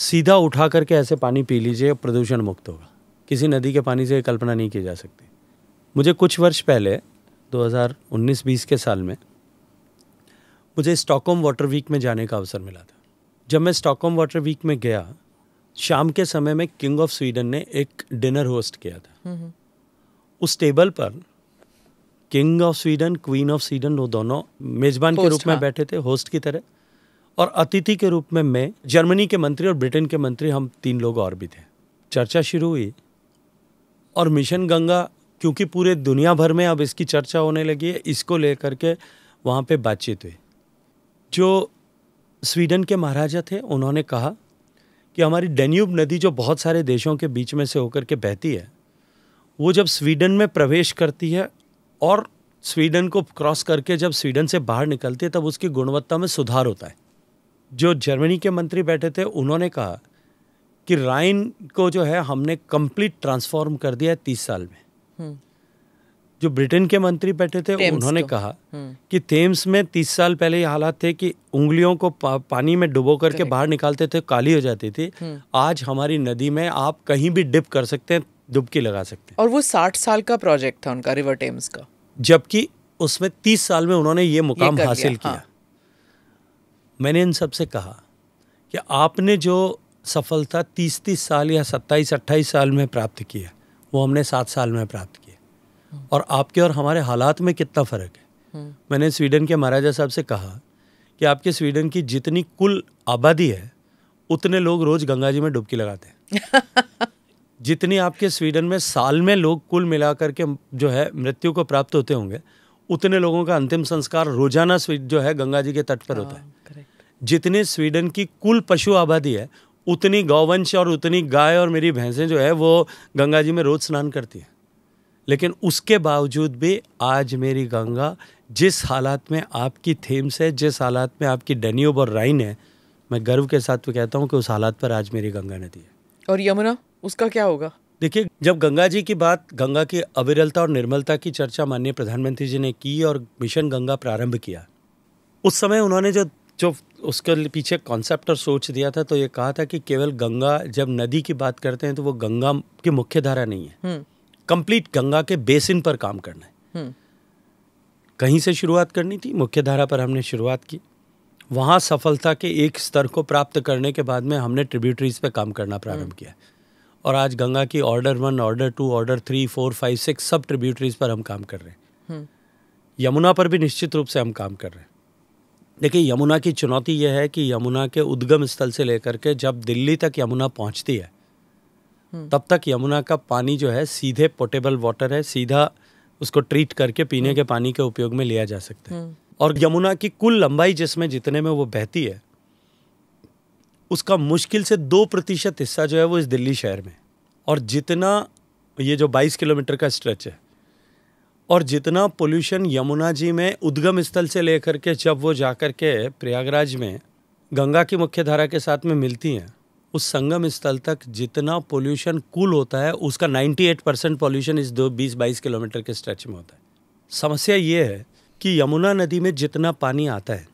सीधा उठा करके ऐसे पानी पी लीजिए प्रदूषण मुक्त होगा किसी नदी के पानी से कल्पना नहीं की जा सकती मुझे कुछ वर्ष पहले 2019-20 के साल में मुझे स्टॉकहोम वाटर वीक में जाने का अवसर मिला था जब मैं स्टॉकहोम वाटर वीक में गया शाम के समय में किंग ऑफ स्वीडन ने एक डिनर होस्ट किया था उस टेबल पर king of Sweden queen of Sweden वो दोनों मेजबान के रूप में हाँ। बैठे थे होस्ट की तरह और अतिथि के रूप में मैं जर्मनी के मंत्री और ब्रिटेन के मंत्री हम तीन लोग और भी थे चर्चा शुरू हुई और मिशन गंगा क्योंकि पूरे दुनिया भर में अब इसकी चर्चा होने लगी है इसको लेकर के वहाँ पे बातचीत हुई जो स्वीडन के महाराजा थे उन्होंने कहा कि हमारी डेन्यूब नदी जो बहुत सारे देशों के बीच में से होकर के बहती है वो जब स्वीडन में प्रवेश करती है और स्वीडन को क्रॉस करके जब स्वीडन से बाहर निकलती है तब उसकी गुणवत्ता में सुधार होता है जो जर्मनी के मंत्री बैठे थे उन्होंने कहा कि राइन को जो है हमने कंप्लीट ट्रांसफॉर्म कर दिया है तीस साल में हम्म। जो ब्रिटेन के मंत्री बैठे थे उन्होंने कहा हम्म। कि थेम्स में तीस साल पहले ये हालात थे कि उंगलियों को पा, पानी में डुबो करके बाहर निकालते थे काली हो जाती थी हम्म। आज हमारी नदी में आप कहीं भी डिप कर सकते हैं डुबकी लगा सकते हैं और वो साठ साल का प्रोजेक्ट था उनका रिवर टेम्स का जबकि उसमें तीस साल में उन्होंने ये मुकाम ये हासिल किया, हाँ। मैंने इन सब से कहा कि आपने जो सफलता तीस तीस साल या सत्ताईस अट्ठाईस साल में प्राप्त किया वो हमने सात साल में प्राप्त किया हम्म। और आपके और हमारे हालात में कितना फ़र्क है हम्म। मैंने स्वीडन के महाराजा साहब से कहा कि आपके स्वीडन की जितनी कुल आबादी है उतने लोग रोज़ गंगा जी में डुबकी लगाते हैं जितनी आपके स्वीडन में साल में लोग कुल मिलाकर के जो है मृत्यु को प्राप्त होते होंगे उतने लोगों का अंतिम संस्कार रोजाना जो है गंगा जी के तट पर होता है हाँ, जितने स्वीडन की कुल पशु आबादी है उतनी गौवंश और उतनी गाय और मेरी भैंसें जो है वो गंगा जी में रोज स्नान करती हैं लेकिन उसके बावजूद भी आज मेरी गंगा जिस हालात में आपकी थेम्स है जिस हालात में आपकी डेन्यूब और राइन है मैं गर्व के साथ तो कहता हूँ कि उस हालात पर आज मेरी गंगा नदी है और यमुना उसका क्या होगा देखिए जब गंगा जी की बात गंगा की अविरलता और निर्मलता की चर्चा माननीय प्रधानमंत्री जी ने की और मिशन गंगा प्रारंभ किया उस समय उन्होंने जो जो उसके पीछे कॉन्सेप्ट और सोच दिया था तो ये कहा था कि केवल गंगा जब नदी की बात करते हैं तो वो गंगा की मुख्य धारा नहीं है हम्म। कंप्लीट गंगा के बेसिन पर काम करना है हम्म। कहीं से शुरुआत करनी थी मुख्य धारा पर हमने शुरुआत की वहाँ सफलता के एक स्तर को प्राप्त करने के बाद में हमने ट्रिब्यूटरीज पे काम करना प्रारंभ हम्म। किया और आज गंगा की order one order two order three four five six सब ट्रिब्यूटरीज पर हम काम कर रहे हैं हम्म। यमुना पर भी निश्चित रूप से हम काम कर रहे हैं देखिए यमुना की चुनौती यह है कि यमुना के उद्गम स्थल से लेकर के जब दिल्ली तक यमुना पहुंचती है हम्म। तब तक यमुना का पानी जो है सीधे पोटेबल वाटर है सीधा उसको ट्रीट करके पीने हम्म। के पानी के उपयोग में लिया जा सकता है और यमुना की कुल लंबाई जिसमें जितने में वो बहती है उसका मुश्किल से दो प्रतिशत हिस्सा जो है वो इस दिल्ली शहर में और जितना ये जो 22 किलोमीटर का स्ट्रेच है और जितना पोल्यूशन यमुना जी में उद्गम स्थल से लेकर के जब वो जा कर के प्रयागराज में गंगा की मुख्य धारा के साथ में मिलती हैं उस संगम स्थल तक जितना पोल्यूशन कुल होता है उसका 98 परसेंट पॉल्यूशन इस दो बीस बाईस किलोमीटर के स्ट्रेच में होता है समस्या ये है कि यमुना नदी में जितना पानी आता है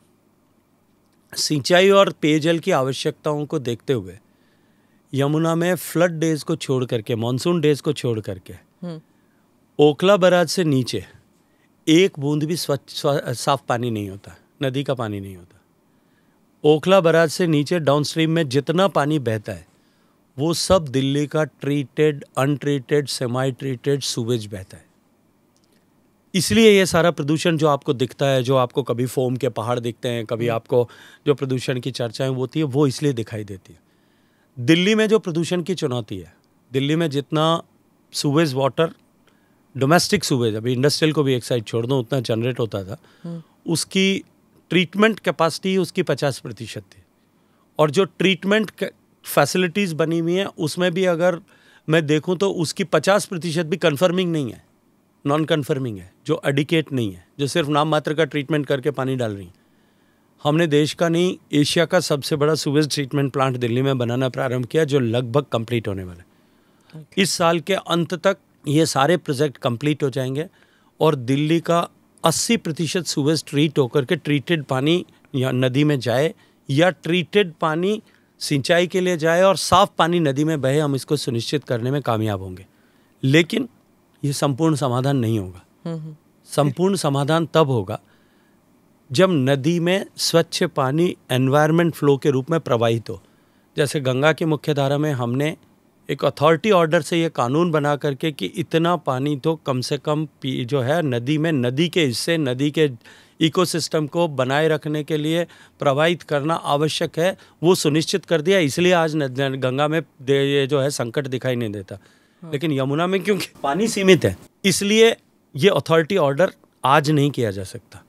सिंचाई और पेयजल की आवश्यकताओं को देखते हुए यमुना में फ्लड डेज को छोड़ करके मानसून डेज को छोड़ करके हम्म। ओखला बराज से नीचे एक बूंद भी स्वच्छ साफ पानी नहीं होता नदी का पानी नहीं होता ओखला बराज से नीचे डाउनस्ट्रीम में जितना पानी बहता है वो सब दिल्ली का treated untreated semi treated sewage बहता है इसलिए ये सारा प्रदूषण जो आपको दिखता है जो आपको कभी फोम के पहाड़ दिखते हैं कभी हम्म। आपको जो प्रदूषण की चर्चाएं होती है वो इसलिए दिखाई देती है दिल्ली में जो प्रदूषण की चुनौती है दिल्ली में जितना सुवेज वाटर डोमेस्टिक सुवेज अभी इंडस्ट्रियल को भी एक साइड छोड़ दूँ उतना जनरेट होता था हम्म। उसकी ट्रीटमेंट कैपेसिटी उसकी पचास प्रतिशत थी और जो ट्रीटमेंट फैसिलिटीज़ बनी हुई हैं उसमें भी अगर मैं देखूं तो उसकी पचास प्रतिशत भी कन्फर्मिंग नहीं है नॉन कन्फर्मिंग है जो एडिकेट नहीं है जो सिर्फ नाम मात्र का ट्रीटमेंट करके पानी डाल रही हैं हमने देश का नहीं एशिया का सबसे बड़ा सुवेज ट्रीटमेंट प्लांट दिल्ली में बनाना प्रारंभ किया जो लगभग कंप्लीट होने वाला है okay. इस साल के अंत तक ये सारे प्रोजेक्ट कंप्लीट हो जाएंगे और दिल्ली का 80 प्रतिशत सुवेज ट्रीट होकर के ट्रीटेड पानी या नदी में जाए या ट्रीटेड पानी सिंचाई के लिए जाए और साफ पानी नदी में बहे हम इसको सुनिश्चित करने में कामयाब होंगे लेकिन ये संपूर्ण समाधान नहीं होगा संपूर्ण समाधान तब होगा जब नदी में स्वच्छ पानी एनवायरमेंट फ्लो के रूप में प्रवाहित हो जैसे गंगा की मुख्य धारा में हमने एक अथॉरिटी ऑर्डर से ये कानून बना करके कि इतना पानी तो कम से कम पी जो है नदी में नदी के हिस्से नदी के इकोसिस्टम को बनाए रखने के लिए प्रवाहित करना आवश्यक है वो सुनिश्चित कर दिया इसलिए आज गंगा में ये जो है संकट दिखाई नहीं देता हाँ। लेकिन यमुना में क्योंकि पानी सीमित है इसलिए ये अथॉरिटी ऑर्डर आज नहीं किया जा सकता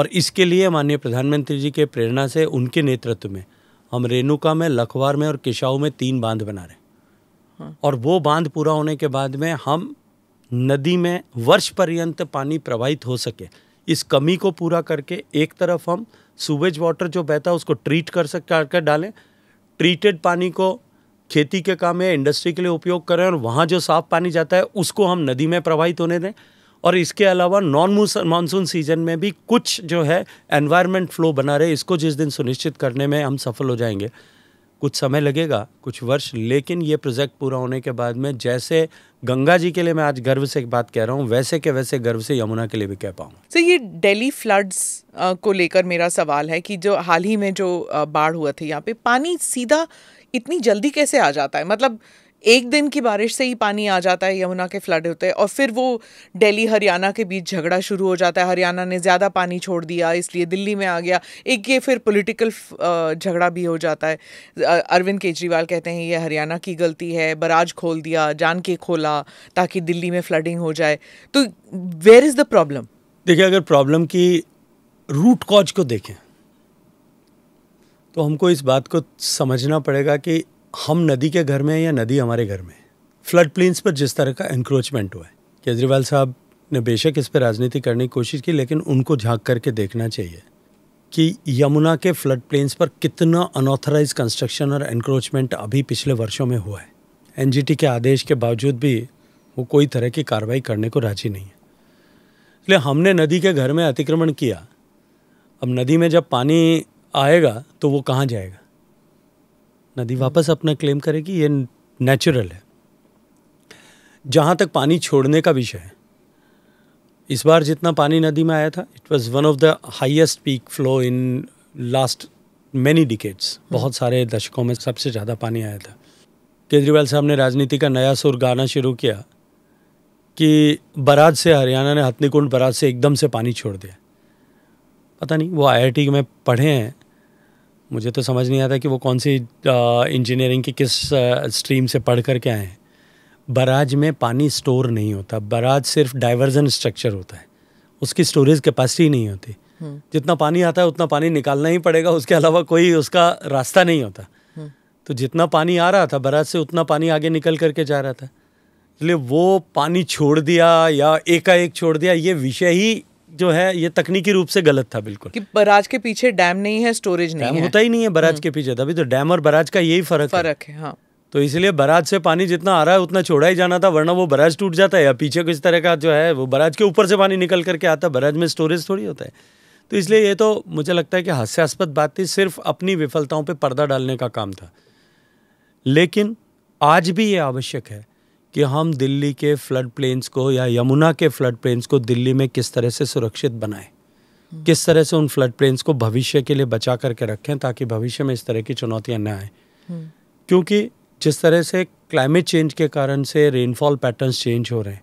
और इसके लिए माननीय प्रधानमंत्री जी के प्रेरणा से उनके नेतृत्व में हम रेणुका में लखवार में और किशाऊ में तीन बांध बना रहे हैं हाँ। और वो बांध पूरा होने के बाद में हम नदी में वर्ष पर्यंत पानी प्रवाहित हो सके इस कमी को पूरा करके एक तरफ हम सूवेज वाटर जो बहता है उसको ट्रीट कर सक कर डालें ट्रीटेड पानी को खेती के काम या इंडस्ट्री के लिए उपयोग करें और वहाँ जो साफ पानी जाता है उसको हम नदी में प्रवाहित होने दें और इसके अलावा नॉन मानसून सीजन में भी कुछ जो है एनवायरनमेंट फ्लो बना रहे इसको जिस दिन सुनिश्चित करने में हम सफल हो जाएंगे कुछ समय लगेगा कुछ वर्ष लेकिन ये प्रोजेक्ट पूरा होने के बाद में जैसे गंगा जी के लिए मैं आज गर्व से बात कह रहा हूँ वैसे के वैसे गर्व से यमुना के लिए भी कह पाऊँ सर ये डेली फ्लड्स को लेकर मेरा सवाल है कि जो हाल ही में जो बाढ़ हुआ थे यहाँ पे पानी सीधा इतनी जल्दी कैसे आ जाता है मतलब एक दिन की बारिश से ही पानी आ जाता है यमुना के फ्लड होते हैं और फिर वो दिल्ली हरियाणा के बीच झगड़ा शुरू हो जाता है हरियाणा ने ज़्यादा पानी छोड़ दिया इसलिए दिल्ली में आ गया एक ये फिर पॉलिटिकल झगड़ा भी हो जाता है अरविंद केजरीवाल कहते हैं ये हरियाणा की गलती है बराज खोल दिया जान के खोला ताकि दिल्ली में फ्लडिंग हो जाए तो वेयर इज़ द प्रॉब्लम देखिए अगर प्रॉब्लम की रूट कॉज को देखें तो हमको इस बात को समझना पड़ेगा कि हम नदी के घर में हैं या नदी हमारे घर में फ्लड प्लेन्स पर जिस तरह का इंक्रोचमेंट हुआ है केजरीवाल साहब ने बेशक इस पर राजनीति करने की कोशिश की लेकिन उनको झांक करके देखना चाहिए कि यमुना के फ्लड प्लेन्स पर कितना अनऑथराइज कंस्ट्रक्शन और इंक्रोचमेंट अभी पिछले वर्षों में हुआ है एन के आदेश के बावजूद भी वो कोई तरह की कार्रवाई करने को राजी नहीं है इसलिए हमने नदी के घर में अतिक्रमण किया अब नदी में जब पानी आएगा तो वो कहाँ जाएगा नदी वापस अपना क्लेम करेगी ये नेचुरल है जहाँ तक पानी छोड़ने का विषय है इस बार जितना पानी नदी में आया था it was one of the highest peak flow in last many decades बहुत सारे दशकों में सबसे ज़्यादा पानी आया था केजरीवाल साहब ने राजनीति का नया सुर गाना शुरू किया कि बराज से हरियाणा ने हथनीकुंड बराज से एकदम से पानी छोड़ दिया पता नहीं वो आईआईटी में पढ़े हैं मुझे तो समझ नहीं आता कि वो कौन सी इंजीनियरिंग की किस स्ट्रीम से पढ़ कर के आए हैं बराज में पानी स्टोर नहीं होता बराज सिर्फ डाइवर्जन स्ट्रक्चर होता है उसकी स्टोरेज कैपेसिटी नहीं होती हम्म। जितना पानी आता है उतना पानी निकालना ही पड़ेगा उसके अलावा कोई उसका रास्ता नहीं होता हम्म। तो जितना पानी आ रहा था बराज से उतना पानी आगे निकल करके जा रहा था इसलिए वो पानी छोड़ दिया या एकाएक छोड़ दिया ये विषय ही जो है ये तकनीकी रूप से गलत था बिल्कुल कि बराज के पीछे डैम नहीं है स्टोरेज नहीं है होता ही नहीं है बराज हम्म। के पीछे तभी तो डैम और बराज का यही फर्क फर्क है, है हाँ तो इसलिए बराज से पानी जितना आ रहा है उतना छोड़ा ही जाना था वरना वो बराज टूट जाता है या पीछे किस तरह का जो है वो बराज के ऊपर से पानी निकल करके आता है बराज में स्टोरेज थोड़ी होता है तो इसलिए ये तो मुझे लगता है कि हास्यास्पद बात थी सिर्फ अपनी विफलताओं पर पर्दा डालने का काम था लेकिन आज भी ये आवश्यक है कि हम दिल्ली के फ्लड प्लेन्स को या यमुना के फ्लड प्लेन्स को दिल्ली में किस तरह से सुरक्षित बनाएं हम्म। किस तरह से उन फ्लड प्लेन्स को भविष्य के लिए बचा करके रखें ताकि भविष्य में इस तरह की चुनौतियां न आए हम्म। क्योंकि जिस तरह से क्लाइमेट चेंज के कारण से रेनफॉल पैटर्न्स चेंज हो रहे हैं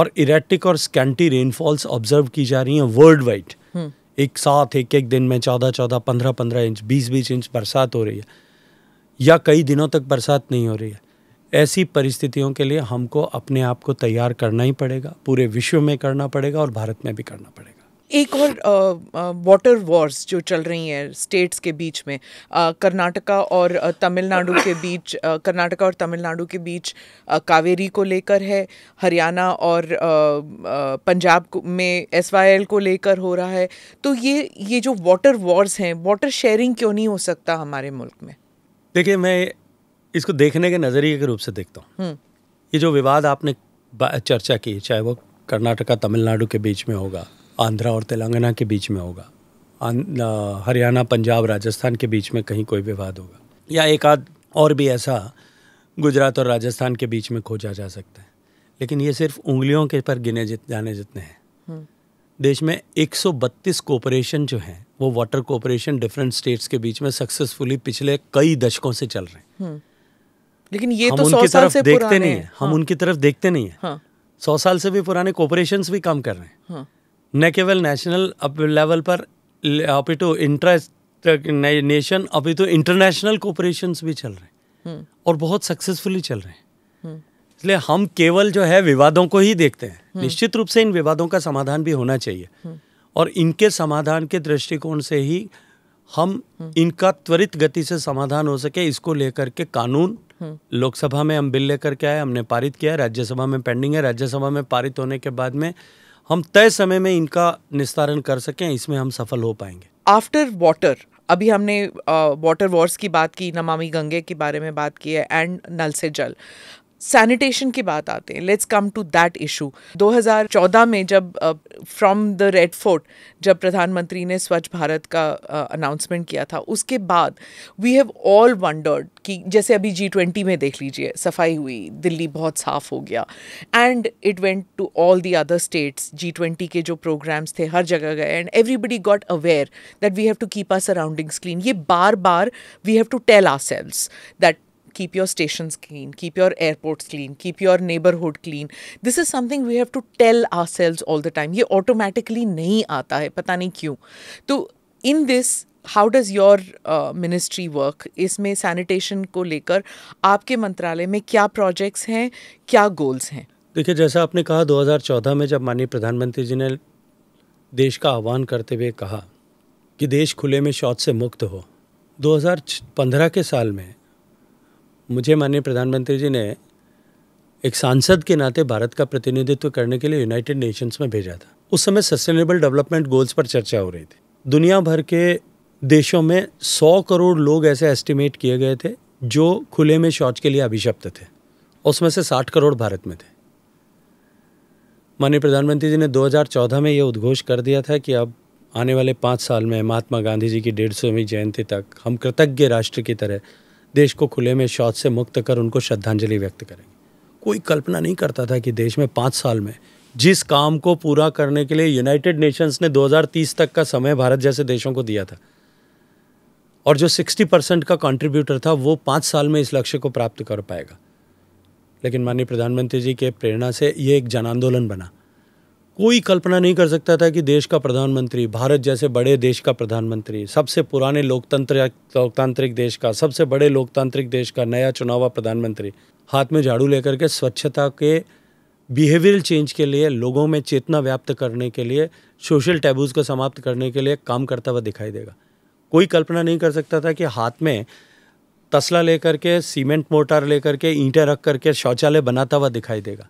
और इरेटिक और स्कैंटी रेनफॉल्स ऑब्जर्व की जा रही हैं वर्ल्ड हम्म। वाइड एक साथ एक एक दिन में चौदह चौदह पंद्रह पंद्रह इंच बीस बीस इंच बरसात हो रही है या कई दिनों तक बरसात नहीं हो रही है ऐसी परिस्थितियों के लिए हमको अपने आप को तैयार करना ही पड़ेगा पूरे विश्व में करना पड़ेगा और भारत में भी करना पड़ेगा एक और वाटर वॉर्स जो चल रही हैं स्टेट्स के बीच में कर्नाटका और तमिलनाडु के बीच कर्नाटका और तमिलनाडु के बीच कावेरी को लेकर है हरियाणा और पंजाब में एस को लेकर हो रहा है तो ये ये जो वाटर वॉर्स हैं वाटर शेयरिंग क्यों नहीं हो सकता हमारे मुल्क में देखिए मैं इसको देखने के नज़रिए के रूप से देखता हूँ हम्म। ये जो विवाद आपने चर्चा की चाहे वो कर्नाटका तमिलनाडु के बीच में होगा आंध्रा और तेलंगाना के बीच में होगा हरियाणा पंजाब राजस्थान के बीच में कहीं कोई विवाद होगा या एक आध और भी ऐसा गुजरात और राजस्थान के बीच में खोजा जा सकता है लेकिन ये सिर्फ उंगलियों के पर गिने जित जाने जितने हैं हम्म। देश में 132 कोऑपरेशन जो हैं वो वाटर कोऑपरेशन डिफरेंट स्टेट्स के बीच में सक्सेसफुली पिछले कई दशकों से चल रहे हैं हम्म। लेकिन ये तो उनकी तरफ से देखते नहीं है हम हाँ। उनकी तरफ देखते नहीं है हाँ। सौ साल से भी पुराने कॉपोरेशन भी काम कर रहे हैं हाँ। न केवल नेशनल लेवल पर अभी तो इंटरेस्ट नेशन अभी तो इंटरनेशनल कॉपोरेशन भी चल रहे हैं हम्म। और बहुत सक्सेसफुली चल रहे हैं हम्म। इसलिए हम केवल जो है विवादों को ही देखते हैं हम्म। निश्चित रूप से इन विवादों का समाधान भी होना चाहिए और इनके समाधान के दृष्टिकोण से ही हम इनका त्वरित गति से समाधान हो सके इसको लेकर के कानून लोकसभा में हम बिल लेकर के आए हमने पारित किया है राज्यसभा में पेंडिंग है राज्यसभा में पारित होने के बाद में हम तय समय में इनका निस्तारण कर सकें इसमें हम सफल हो पाएंगे आफ्टर वाटर अभी हमने वाटर वॉर्स की बात की नमामि गंगे के बारे में बात की है एंड नल से जल सैनिटेशन की बात आते हैं let's come to that issue 2014 में जब फ्रॉम द रेड फोर्ट जब प्रधानमंत्री ने स्वच्छ भारत का अनाउंसमेंट uh, किया था उसके बाद वी हैव ऑल वंडर्ड कि जैसे अभी जी ट्वेंटी में देख लीजिए सफाई हुई दिल्ली बहुत साफ हो गया and it went to all the other states G twenty के जो प्रोग्राम्स थे हर जगह गए and everybody got aware that we have to keep our surroundings clean ये बार बार we have to tell ourselves that keep your station clean keep your airports clean keep your neighbourhood clean this is something we have to tell ourselves all the time ये automatically नहीं आता है पता नहीं क्यों तो in this how does your ministry work इसमें sanitation को लेकर आपके मंत्रालय में क्या प्रोजेक्ट्स हैं क्या गोल्स हैं देखिए जैसा आपने कहा 2014 में जब माननीय प्रधानमंत्री जी ने देश का आह्वान करते हुए कहा कि देश खुले में शौच से मुक्त हो 2015 के साल में मुझे माननीय प्रधानमंत्री जी ने एक सांसद के नाते भारत का प्रतिनिधित्व करने के लिए यूनाइटेड नेशंस में भेजा था उस समय सस्टेनेबल डेवलपमेंट गोल्स पर चर्चा हो रही थी दुनिया भर के देशों में 100 करोड़ लोग ऐसे एस्टिमेट किए गए थे जो खुले में शौच के लिए अभिशप्त थे उसमें से 60 करोड़ भारत में थे माननीय प्रधानमंत्री जी ने 2014 में ये उद्घोष कर दिया था कि अब आने वाले पाँच साल में महात्मा गांधी जी की डेढ़ सौवीं जयंती तक हम कृतज्ञ राष्ट्र की तरह देश को खुले में शौच से मुक्त कर उनको श्रद्धांजलि व्यक्त करेंगे कोई कल्पना नहीं करता था कि देश में पाँच साल में जिस काम को पूरा करने के लिए यूनाइटेड नेशंस ने 2030 तक का समय भारत जैसे देशों को दिया था और जो 60 परसेंट का कंट्रीब्यूटर था वो पाँच साल में इस लक्ष्य को प्राप्त कर पाएगा लेकिन माननीय प्रधानमंत्री जी के प्रेरणा से ये एक जन आंदोलन बना कोई कल्पना नहीं कर सकता था कि देश का प्रधानमंत्री भारत जैसे बड़े देश का प्रधानमंत्री सबसे पुराने लोकतंत्र लोकतांत्रिक देश का सबसे बड़े लोकतांत्रिक देश का नया चुनावा प्रधानमंत्री हाथ में झाड़ू लेकर के स्वच्छता के बिहेवियरल चेंज के लिए लोगों में चेतना व्याप्त करने के लिए सोशल टैबूज़ को समाप्त करने के लिए काम करता हुआ दिखाई देगा कोई कल्पना नहीं कर सकता था कि हाथ में तसला लेकर के सीमेंट मोटार लेकर के ईंटें रख करके शौचालय बनाता हुआ दिखाई देगा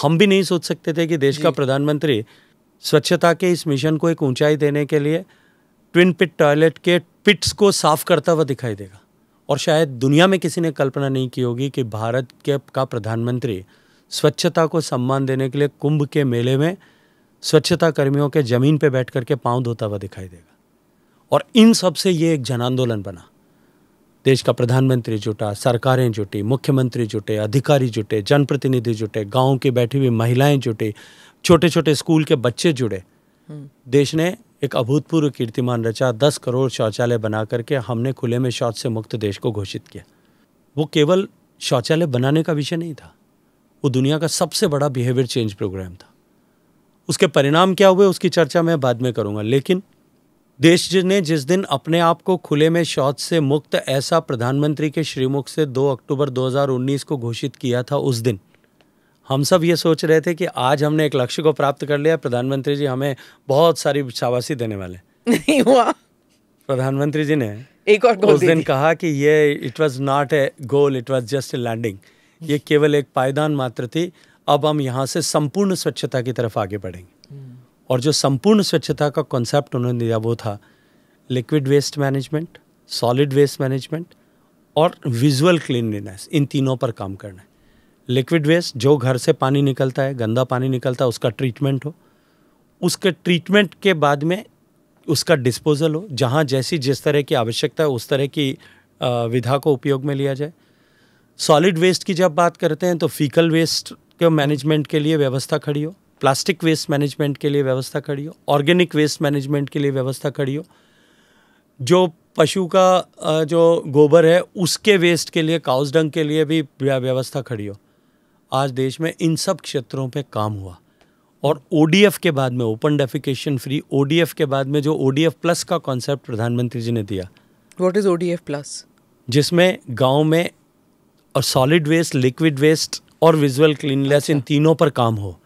हम भी नहीं सोच सकते थे कि देश का प्रधानमंत्री स्वच्छता के इस मिशन को एक ऊंचाई देने के लिए ट्विन पिट टॉयलेट के पिट्स को साफ करता हुआ दिखाई देगा और शायद दुनिया में किसी ने कल्पना नहीं की होगी कि भारत के का प्रधानमंत्री स्वच्छता को सम्मान देने के लिए कुंभ के मेले में स्वच्छता कर्मियों के ज़मीन पर बैठ करके पाँव धोता हुआ दिखाई देगा और इन सब से ये एक जन आंदोलन बना देश का प्रधानमंत्री जुटा सरकारें जुटी मुख्यमंत्री जुटे अधिकारी जुटे जनप्रतिनिधि जुटे गांव की बैठी हुई महिलाएं जुटी छोटे छोटे स्कूल के बच्चे जुड़े हम्म। देश ने एक अभूतपूर्व कीर्तिमान रचा दस करोड़ शौचालय बना करके हमने खुले में शौच से मुक्त देश को घोषित किया वो केवल शौचालय बनाने का विषय नहीं था वो दुनिया का सबसे बड़ा बिहेवियर चेंज प्रोग्राम था उसके परिणाम क्या हुए उसकी चर्चा मैं बाद में करूँगा लेकिन देश ने जिस दिन अपने आप को खुले में शौच से मुक्त ऐसा प्रधानमंत्री के श्रीमुख से 2 अक्टूबर 2019 को घोषित किया था उस दिन हम सब ये सोच रहे थे कि आज हमने एक लक्ष्य को प्राप्त कर लिया प्रधानमंत्री जी हमें बहुत सारी शाबाशी देने वाले नहीं हुआ प्रधानमंत्री जी ने एक और उस दिन कहा कि ये it was not a goal it was just a landing ये केवल एक पायदान मात्र थी अब हम यहाँ से संपूर्ण स्वच्छता की तरफ आगे बढ़ेंगे और जो संपूर्ण स्वच्छता का कॉन्सेप्ट उन्होंने दिया वो था liquid waste management solid waste management और विजुअल क्लीनलीनेस इन तीनों पर काम करना है लिक्विड वेस्ट जो घर से पानी निकलता है गंदा पानी निकलता है उसका ट्रीटमेंट हो उसके ट्रीटमेंट के बाद में उसका डिस्पोजल हो जहाँ जैसी जिस तरह की आवश्यकता है उस तरह की विधा को उपयोग में लिया जाए सॉलिड वेस्ट की जब बात करते हैं तो फीकल वेस्ट के मैनेजमेंट के लिए व्यवस्था खड़ी हो प्लास्टिक वेस्ट मैनेजमेंट के लिए व्यवस्था खड़ी हो ऑर्गेनिक वेस्ट मैनेजमेंट के लिए व्यवस्था खड़ी हो जो पशु का जो गोबर है उसके वेस्ट के लिए काउस डंग के लिए भी व्यवस्था खड़ी हो आज देश में इन सब क्षेत्रों पे काम हुआ और ओ के बाद में ओपन डेफिकेशन फ्री ओ के बाद में जो ओ प्लस का कॉन्सेप्ट प्रधानमंत्री जी ने दिया वॉट इज़ ओ प्लस जिसमें गाँव में और सॉलिड वेस्ट लिक्विड वेस्ट और विजुअल क्लीनलेस अच्छा। इन तीनों पर काम हो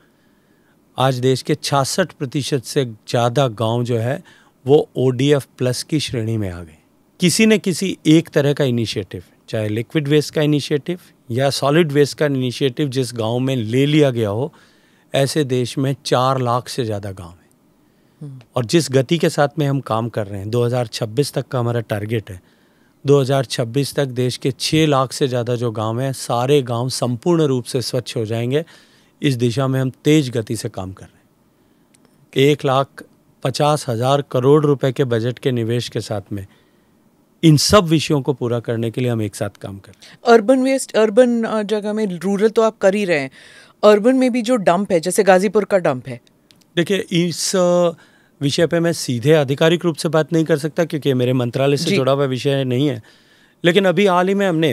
आज देश के 66 प्रतिशत से ज़्यादा गांव जो है वो ओ प्लस की श्रेणी में आ गए किसी न किसी एक तरह का इनिशिएटिव चाहे लिक्विड वेस्ट का इनिशिएटिव या सॉलिड वेस्ट का इनिशिएटिव जिस गांव में ले लिया गया हो ऐसे देश में चार लाख से ज़्यादा गांव हैं और जिस गति के साथ में हम काम कर रहे हैं 2026 तक का हमारा टारगेट है 2026 तक देश के छः लाख से ज़्यादा जो गांव हैं सारे गांव संपूर्ण रूप से स्वच्छ हो जाएंगे इस दिशा में हम तेज गति से काम कर रहे हैं एक लाख पचास हज़ार करोड़ रुपए के बजट के निवेश के साथ में इन सब विषयों को पूरा करने के लिए हम एक साथ काम कर रहे हैं अर्बन वेस्ट अर्बन जगह में रूरल तो आप कर ही रहे हैं अर्बन में भी जो डंप है जैसे गाजीपुर का डंप है देखिए इस विषय पे मैं सीधे आधिकारिक रूप से बात नहीं कर सकता क्योंकि मेरे मंत्रालय से जुड़ा हुआ विषय नहीं है लेकिन अभी हाल ही में हमने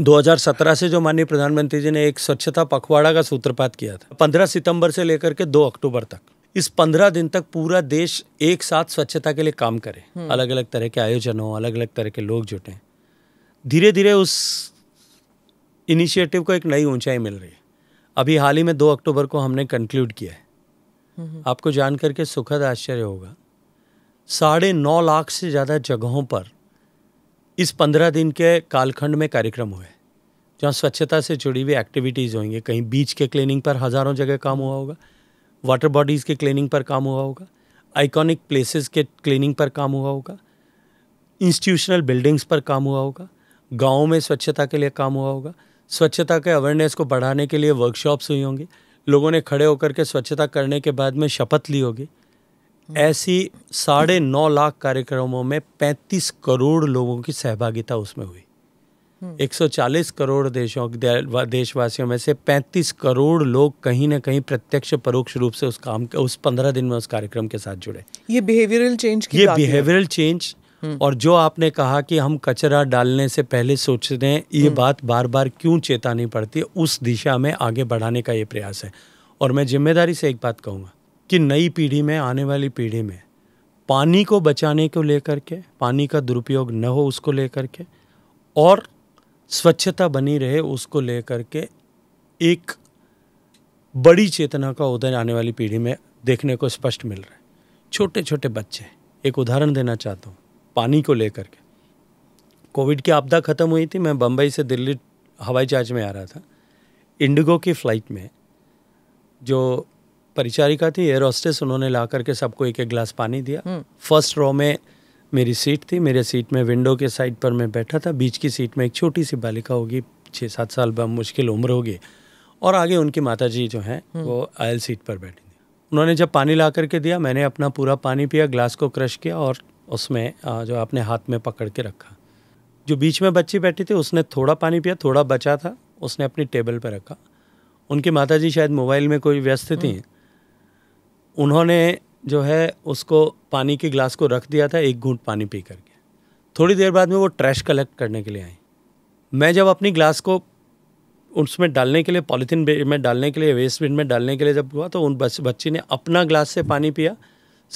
2017 से जो माननीय प्रधानमंत्री जी ने एक स्वच्छता पखवाड़ा का सूत्रपात किया था 15 सितंबर से लेकर के 2 अक्टूबर तक इस पंद्रह दिन तक पूरा देश एक साथ स्वच्छता के लिए काम करे हम्म। अलग अलग तरह के आयोजन हो अलग अलग तरह के लोग जुटें धीरे धीरे उस इनिशिएटिव को एक नई ऊंचाई मिल रही है अभी हाल ही में दो अक्टूबर को हमने कंक्लूड किया है हम्म, हम्म। आपको जान करके सुखद आश्चर्य होगा साढ़े नौ लाख से ज़्यादा जगहों पर इस पंद्रह दिन के कालखंड में कार्यक्रम हुए जहाँ स्वच्छता से जुड़ी हुई एक्टिविटीज़ होंगी कहीं बीच के क्लीनिंग पर हज़ारों जगह काम हुआ होगा वाटर बॉडीज़ के क्लीनिंग पर काम हुआ होगा आइकॉनिक प्लेसेस के क्लीनिंग पर काम हुआ होगा इंस्टीट्यूशनल बिल्डिंग्स पर काम हुआ होगा गाँव में स्वच्छता के लिए काम हुआ होगा स्वच्छता के अवेयरनेस को बढ़ाने के लिए वर्कशॉप्स हुई होंगी लोगों ने खड़े होकर के स्वच्छता करने के बाद में शपथ ली होगी ऐसी साढ़े नौ लाख कार्यक्रमों में पैंतीस करोड़ लोगों की सहभागिता उसमें हुई 140 हम्म। करोड़ देशों देशवासियों में से 35 करोड़ लोग कहीं ना कहीं प्रत्यक्ष परोक्ष रूप से उस काम के उस 15 दिन में उस कार्यक्रम के साथ जुड़े ये बिहेवियरल चेंज की ये बिहेवियरल चेंज हम्म। और जो आपने कहा कि हम कचरा डालने से पहले सोचते हैं ये हम्म। बात बार बार क्यों चेतानी पड़ती है उस दिशा में आगे बढ़ाने का ये प्रयास है और मैं जिम्मेदारी से एक बात कहूँगा कि नई पीढ़ी में आने वाली पीढ़ी में पानी को बचाने को लेकर के पानी का दुरुपयोग न हो उसको लेकर के और स्वच्छता बनी रहे उसको लेकर के एक बड़ी चेतना का उदय आने वाली पीढ़ी में देखने को स्पष्ट मिल रहा है छोटे छोटे बच्चे एक उदाहरण देना चाहता हूँ पानी को लेकर के कोविड की आपदा ख़त्म हुई थी मैं बम्बई से दिल्ली हवाई जहाज में आ रहा था इंडिगो की फ़्लाइट में जो परिचारिका थी एयर हॉस्टेस उन्होंने ला करके सबको एक एक ग्लास पानी दिया फर्स्ट हम्म। रो में मेरी सीट थी मेरे सीट में विंडो के साइड पर मैं बैठा था बीच की सीट में एक छोटी सी बालिका होगी छः सात साल मुश्किल उम्र होगी और आगे उनकी माता जी जो हैं हम्म। वो आयल सीट पर बैठी थी उन्होंने जब पानी ला करके दिया मैंने अपना पूरा पानी पिया ग्लास को क्रश किया और उसमें जो अपने हाथ में पकड़ के रखा जो बीच में बच्ची बैठी थी उसने थोड़ा पानी पिया थोड़ा बचा था उसने अपनी टेबल पर रखा उनकी माता जी शायद मोबाइल में कोई व्यस्त थी हम्म। उन्होंने जो है उसको पानी के गिलास को रख दिया था एक घूंट पानी पी करके थोड़ी देर बाद में वो ट्रैश कलेक्ट करने के लिए आई मैं जब अपनी ग्लास को उसमें डालने के लिए पॉलीथीन में डालने के लिए वेस्ट बिन में डालने के लिए जब हुआ तो उन बच्ची ने अपना ग्लास से पानी पिया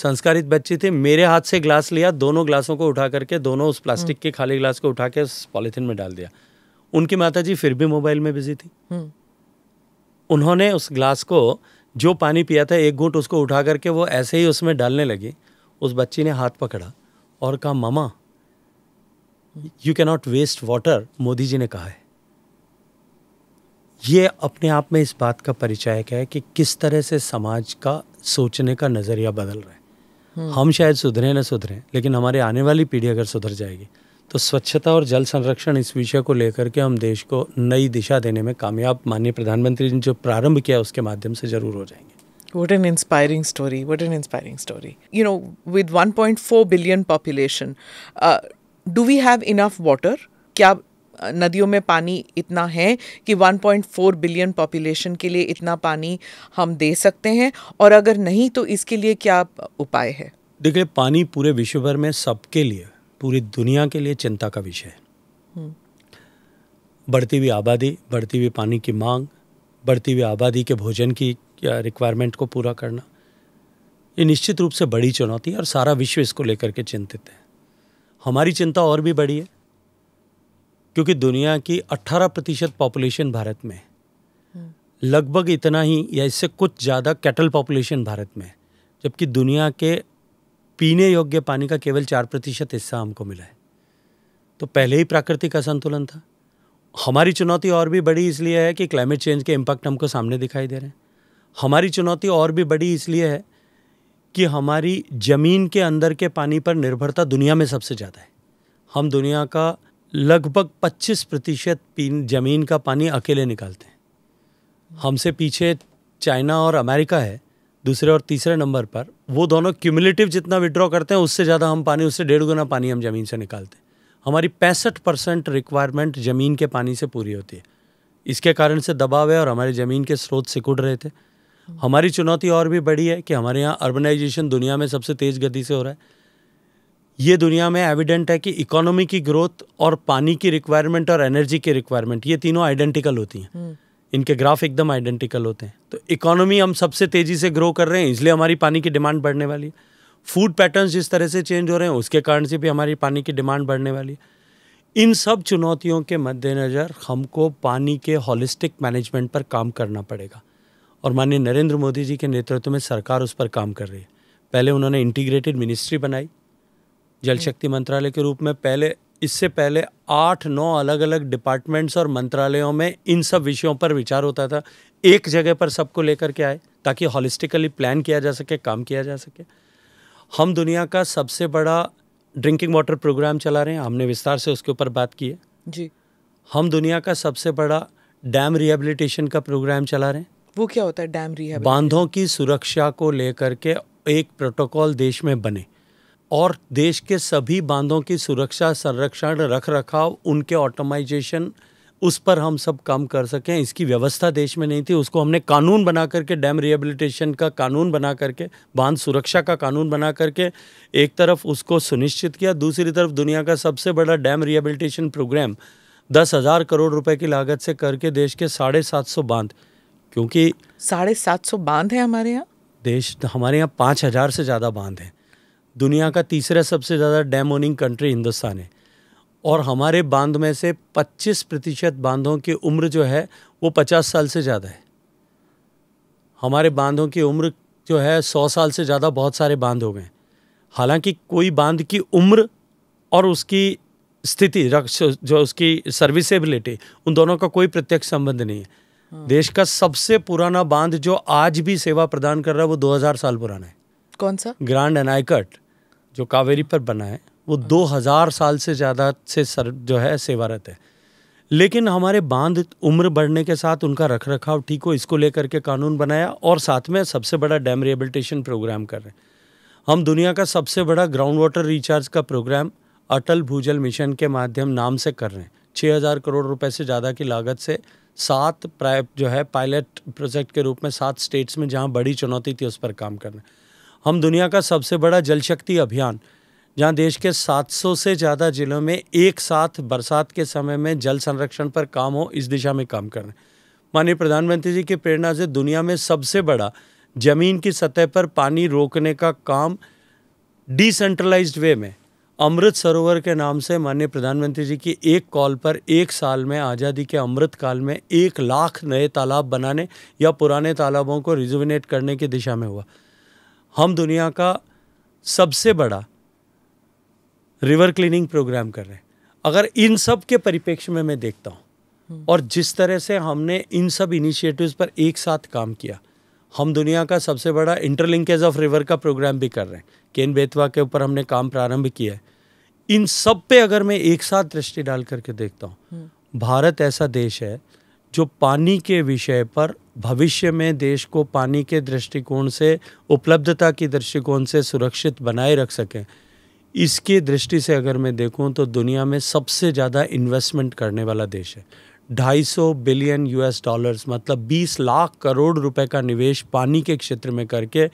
संस्कारित बच्ची थी मेरे हाथ से ग्लास लिया दोनों ग्लासों को उठा करके दोनों उस प्लास्टिक के खाली ग्लास को उठा के उस पॉलीथीन में डाल दिया उनकी माता जी फिर भी मोबाइल में बिजी थी हम्म। उन्होंने उस ग्लास को जो पानी पिया था एक घूट उसको उठा करके वो ऐसे ही उसमें डालने लगी उस बच्ची ने हाथ पकड़ा और कहा मामा you cannot waste water Modi ji ने कहा है ये अपने आप में इस बात का परिचायक है कि किस तरह से समाज का सोचने का नज़रिया बदल रहा है हम्म। हम शायद सुधरे ना सुधरे लेकिन हमारे आने वाली पीढ़ी अगर सुधर जाएगी तो स्वच्छता और जल संरक्षण इस विषय को लेकर के हम देश को नई दिशा देने में कामयाब माननीय प्रधानमंत्री ने जो प्रारंभ किया उसके माध्यम से जरूर हो जाएंगे what an inspiring story what an inspiring story you know with 1.4 four billion population do we have enough water? क्या uh, नदियों में पानी इतना है कि 1.4 बिलियन पॉपुलेशन के लिए इतना पानी हम दे सकते हैं और अगर नहीं तो इसके लिए क्या उपाय है देखिए पानी पूरे विश्व भर में सबके लिए पूरी दुनिया के लिए चिंता का विषय है हम्म। बढ़ती हुई आबादी बढ़ती हुई पानी की मांग बढ़ती हुई आबादी के भोजन की रिक्वायरमेंट को पूरा करना ये निश्चित रूप से बड़ी चुनौती है और सारा विश्व इसको लेकर के चिंतित है हमारी चिंता और भी बड़ी है क्योंकि दुनिया की 18 प्रतिशत पॉपुलेशन भारत में है हम्म। लगभग इतना ही या इससे कुछ ज़्यादा कैटल पॉपुलेशन भारत में है जबकि दुनिया के पीने योग्य पानी का केवल चार प्रतिशत हिस्सा हमको मिला है तो पहले ही प्राकृतिक असंतुलन था हमारी चुनौती और भी बड़ी इसलिए है कि क्लाइमेट चेंज के इम्पैक्ट हमको सामने दिखाई दे रहे हैं हमारी चुनौती और भी बड़ी इसलिए है कि हमारी ज़मीन के अंदर के पानी पर निर्भरता दुनिया में सबसे ज़्यादा है हम दुनिया का लगभग 25 प्रतिशत ज़मीन का पानी अकेले निकालते हैं हमसे पीछे चाइना और अमेरिका है दूसरे और तीसरे नंबर पर वो दोनों क्यूमुलेटिव जितना विड्रॉ करते हैं उससे ज़्यादा हम पानी उससे डेढ़ गुना पानी हम ज़मीन से निकालते हैं हमारी पैंसठ परसेंट रिक्वायरमेंट ज़मीन के पानी से पूरी होती है इसके कारण से दबाव है और हमारे ज़मीन के स्रोत सिकुड़ रहे थे हमारी चुनौती और भी बड़ी है कि हमारे यहाँ अर्बनाइजेशन दुनिया में सबसे तेज़ गति से हो रहा है ये दुनिया में एविडेंट है कि इकोनॉमी की ग्रोथ और पानी की रिक्वायरमेंट और एनर्जी की रिक्वायरमेंट ये तीनों आइडेंटिकल होती हैं हम्म। इनके ग्राफ एकदम आइडेंटिकल होते हैं तो इकोनॉमी हम सबसे तेज़ी से ग्रो कर रहे हैं इसलिए हमारी पानी की डिमांड बढ़ने वाली है फूड पैटर्न्स जिस तरह से चेंज हो रहे हैं उसके कारण से भी हमारी पानी की डिमांड बढ़ने वाली है इन सब चुनौतियों के मद्देनज़र हमको पानी के हॉलिस्टिक मैनेजमेंट पर काम करना पड़ेगा और माननीय नरेंद्र मोदी जी के नेतृत्व में सरकार उस पर काम कर रही है पहले उन्होंने इंटीग्रेटेड मिनिस्ट्री बनाई जल शक्ति मंत्रालय के रूप में पहले इससे पहले आठ नौ अलग अलग डिपार्टमेंट्स और मंत्रालयों में इन सब विषयों पर विचार होता था एक जगह पर सबको लेकर के आए ताकि हॉलिस्टिकली प्लान किया जा सके काम किया जा सके हम दुनिया का सबसे बड़ा ड्रिंकिंग वाटर प्रोग्राम चला रहे हैं हमने विस्तार से उसके ऊपर बात की है जी हम दुनिया का सबसे बड़ा डैम रिहेबिलिटेशन का प्रोग्राम चला रहे हैं वो क्या होता है डैम रिहेबिलिटेशन बांधों की सुरक्षा को लेकर के एक प्रोटोकॉल देश में बने और देश के सभी बांधों की सुरक्षा संरक्षण रख रखाव उनके ऑटोमाइजेशन उस पर हम सब काम कर सकें इसकी व्यवस्था देश में नहीं थी उसको हमने कानून बना करके डैम रिहेबिलिटेशन का कानून बना करके बांध सुरक्षा का कानून बना करके एक तरफ उसको सुनिश्चित किया दूसरी तरफ दुनिया का सबसे बड़ा डैम रिहेबिलिटेशन प्रोग्राम दस हज़ार करोड़ रुपए की लागत से करके देश के साढ़े सात सौ बांध क्योंकि साढ़े सात सौ बांध हैं हमारे यहाँ देश हमारे यहाँ पाँच हज़ार से ज़्यादा बांध हैं दुनिया का तीसरा सबसे ज़्यादा डैम ओनिंग कंट्री हिंदुस्तान है और हमारे बांध में से 25 प्रतिशत बांधों की उम्र जो है वो 50 साल से ज़्यादा है हमारे बांधों की उम्र जो है 100 साल से ज़्यादा बहुत सारे बांध हो गए हालांकि कोई बांध की उम्र और उसकी स्थिति जो उसकी सर्विसेबिलिटी उन दोनों का कोई प्रत्यक्ष संबंध नहीं है हाँ। देश का सबसे पुराना बांध जो आज भी सेवा प्रदान कर रहा है वो 2000 साल पुराना है कौन सा ग्रांड एनाइकट जो कावेरी पर बना है वो हाँ। दो हज़ार साल से ज़्यादा से सर जो है सेवारत है लेकिन हमारे बांध उम्र बढ़ने के साथ उनका रख रखाव ठीक हो इसको लेकर के कानून बनाया और साथ में सबसे बड़ा डैम रिहेबिलिटेशन प्रोग्राम कर रहे हैं हम दुनिया का सबसे बड़ा ग्राउंड वाटर रिचार्ज का प्रोग्राम अटल भूजल मिशन के माध्यम नाम से कर रहे हैं छः हज़ार करोड़ रुपए से ज़्यादा की लागत से सात प्राय जो है पायलट प्रोजेक्ट के रूप में सात स्टेट्स में जहाँ बड़ी चुनौती थी उस पर काम करना हम दुनिया का सबसे बड़ा जल शक्ति अभियान जहाँ देश के 700 से ज़्यादा जिलों में एक साथ बरसात के समय में जल संरक्षण पर काम हो इस दिशा में काम कर रहे हैं माननीय प्रधानमंत्री जी की प्रेरणा से दुनिया में सबसे बड़ा जमीन की सतह पर पानी रोकने का काम डिसेंट्रलाइज वे में अमृत सरोवर के नाम से माननीय प्रधानमंत्री जी की एक कॉल पर एक साल में आज़ादी के अमृत काल में एक लाख नए तालाब बनाने या पुराने तालाबों को रिजुविनेट करने की दिशा में हुआ हम दुनिया का सबसे बड़ा रिवर क्लीनिंग प्रोग्राम कर रहे हैं अगर इन सब के परिप्रेक्ष्य में मैं देखता हूँ हम्म। और जिस तरह से हमने इन सब इनिशिएटिव्स पर एक साथ काम किया हम दुनिया का सबसे बड़ा इंटरलिंकेज ऑफ रिवर का प्रोग्राम भी कर रहे हैं केन बेतवा के ऊपर हमने काम प्रारंभ किया है इन सब पे अगर मैं एक साथ दृष्टि डाल करके देखता हूँ हम्म। भारत ऐसा देश है जो पानी के विषय पर भविष्य में देश को पानी के दृष्टिकोण से उपलब्धता की दृष्टिकोण से सुरक्षित बनाए रख सकें इसकी दृष्टि से अगर मैं देखूं तो दुनिया में सबसे ज़्यादा इन्वेस्टमेंट करने वाला देश है 250 बिलियन यूएस डॉलर्स मतलब 20 लाख करोड़ रुपए का निवेश पानी के क्षेत्र में करके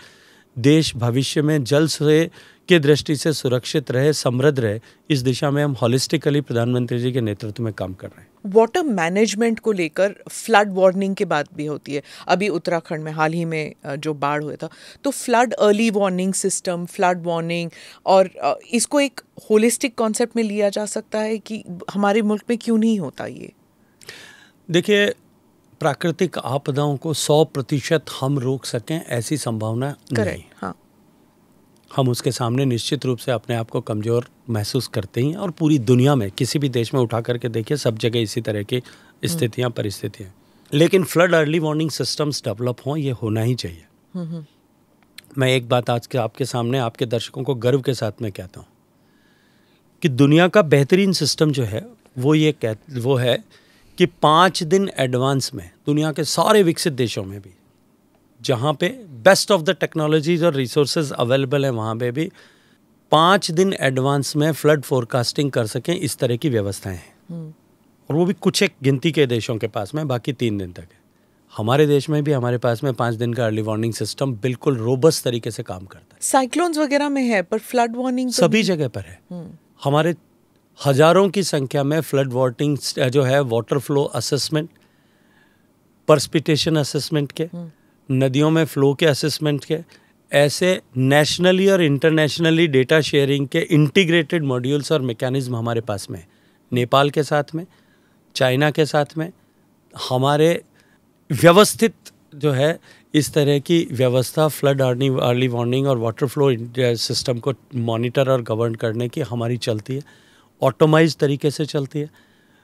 देश भविष्य में जल से के दृष्टि से सुरक्षित रहे समृद्ध रहे इस दिशा में हम हॉलिस्टिकली प्रधानमंत्री जी के नेतृत्व में काम कर रहे हैं वाटर मैनेजमेंट को लेकर फ्लड वार्निंग की बात भी होती है अभी उत्तराखंड में हाल ही में जो बाढ़ हुआ था तो flood early warning system flood warning और इसको एक होलिस्टिक कॉन्सेप्ट में लिया जा सकता है कि हमारे मुल्क में क्यों नहीं होता ये देखिए प्राकृतिक आपदाओं को सौ प्रतिशत हम रोक सकें ऐसी संभावना करें हाँ हम उसके सामने निश्चित रूप से अपने आप को कमज़ोर महसूस करते हैं और पूरी दुनिया में किसी भी देश में उठा करके देखिए सब जगह इसी तरह की हम्म। स्थितियाँ परिस्थितियाँ लेकिन flood early warning systems develop हों ये होना ही चाहिए हम्म, हम्म। मैं एक बात आज के आपके सामने आपके दर्शकों को गर्व के साथ मैं कहता हूँ कि दुनिया का बेहतरीन सिस्टम जो है वो ये कह वो है कि पाँच दिन एडवांस में दुनिया के सारे विकसित देशों में भी जहाँ पे बेस्ट ऑफ द टेक्नोलॉजीज और रिसोर्सेज अवेलेबल हैं वहाँ पे भी पाँच दिन एडवांस में फ्लड फोरकास्टिंग कर सकें इस तरह की व्यवस्थाएं हैं हम्म। और वो भी कुछ एक गिनती के देशों के पास में बाकी तीन दिन तक है हमारे देश में भी हमारे पास में पाँच दिन का अर्ली वार्निंग सिस्टम बिल्कुल रोबस्ट तरीके से काम करता है साइक्लोन्स वगैरह में है पर फ्लड वार्निंग तो सभी जगह पर है हम्म। हमारे हजारों की संख्या में फ्लड वार्निंग जो है water flow assessment precipitation assessment के हम्म। नदियों में फ़्लो के असेसमेंट के ऐसे नेशनली और इंटरनेशनली डेटा शेयरिंग के इंटीग्रेटेड मॉड्यूल्स और मेकेनिज़्म हमारे पास में नेपाल के साथ में चाइना के साथ में हमारे व्यवस्थित जो है इस तरह की व्यवस्था फ्लड अर्ली अर्ली वार्निंग और वाटर फ्लो सिस्टम को मॉनिटर और गवर्न करने की हमारी चलती है ऑटोमाइज तरीके से चलती है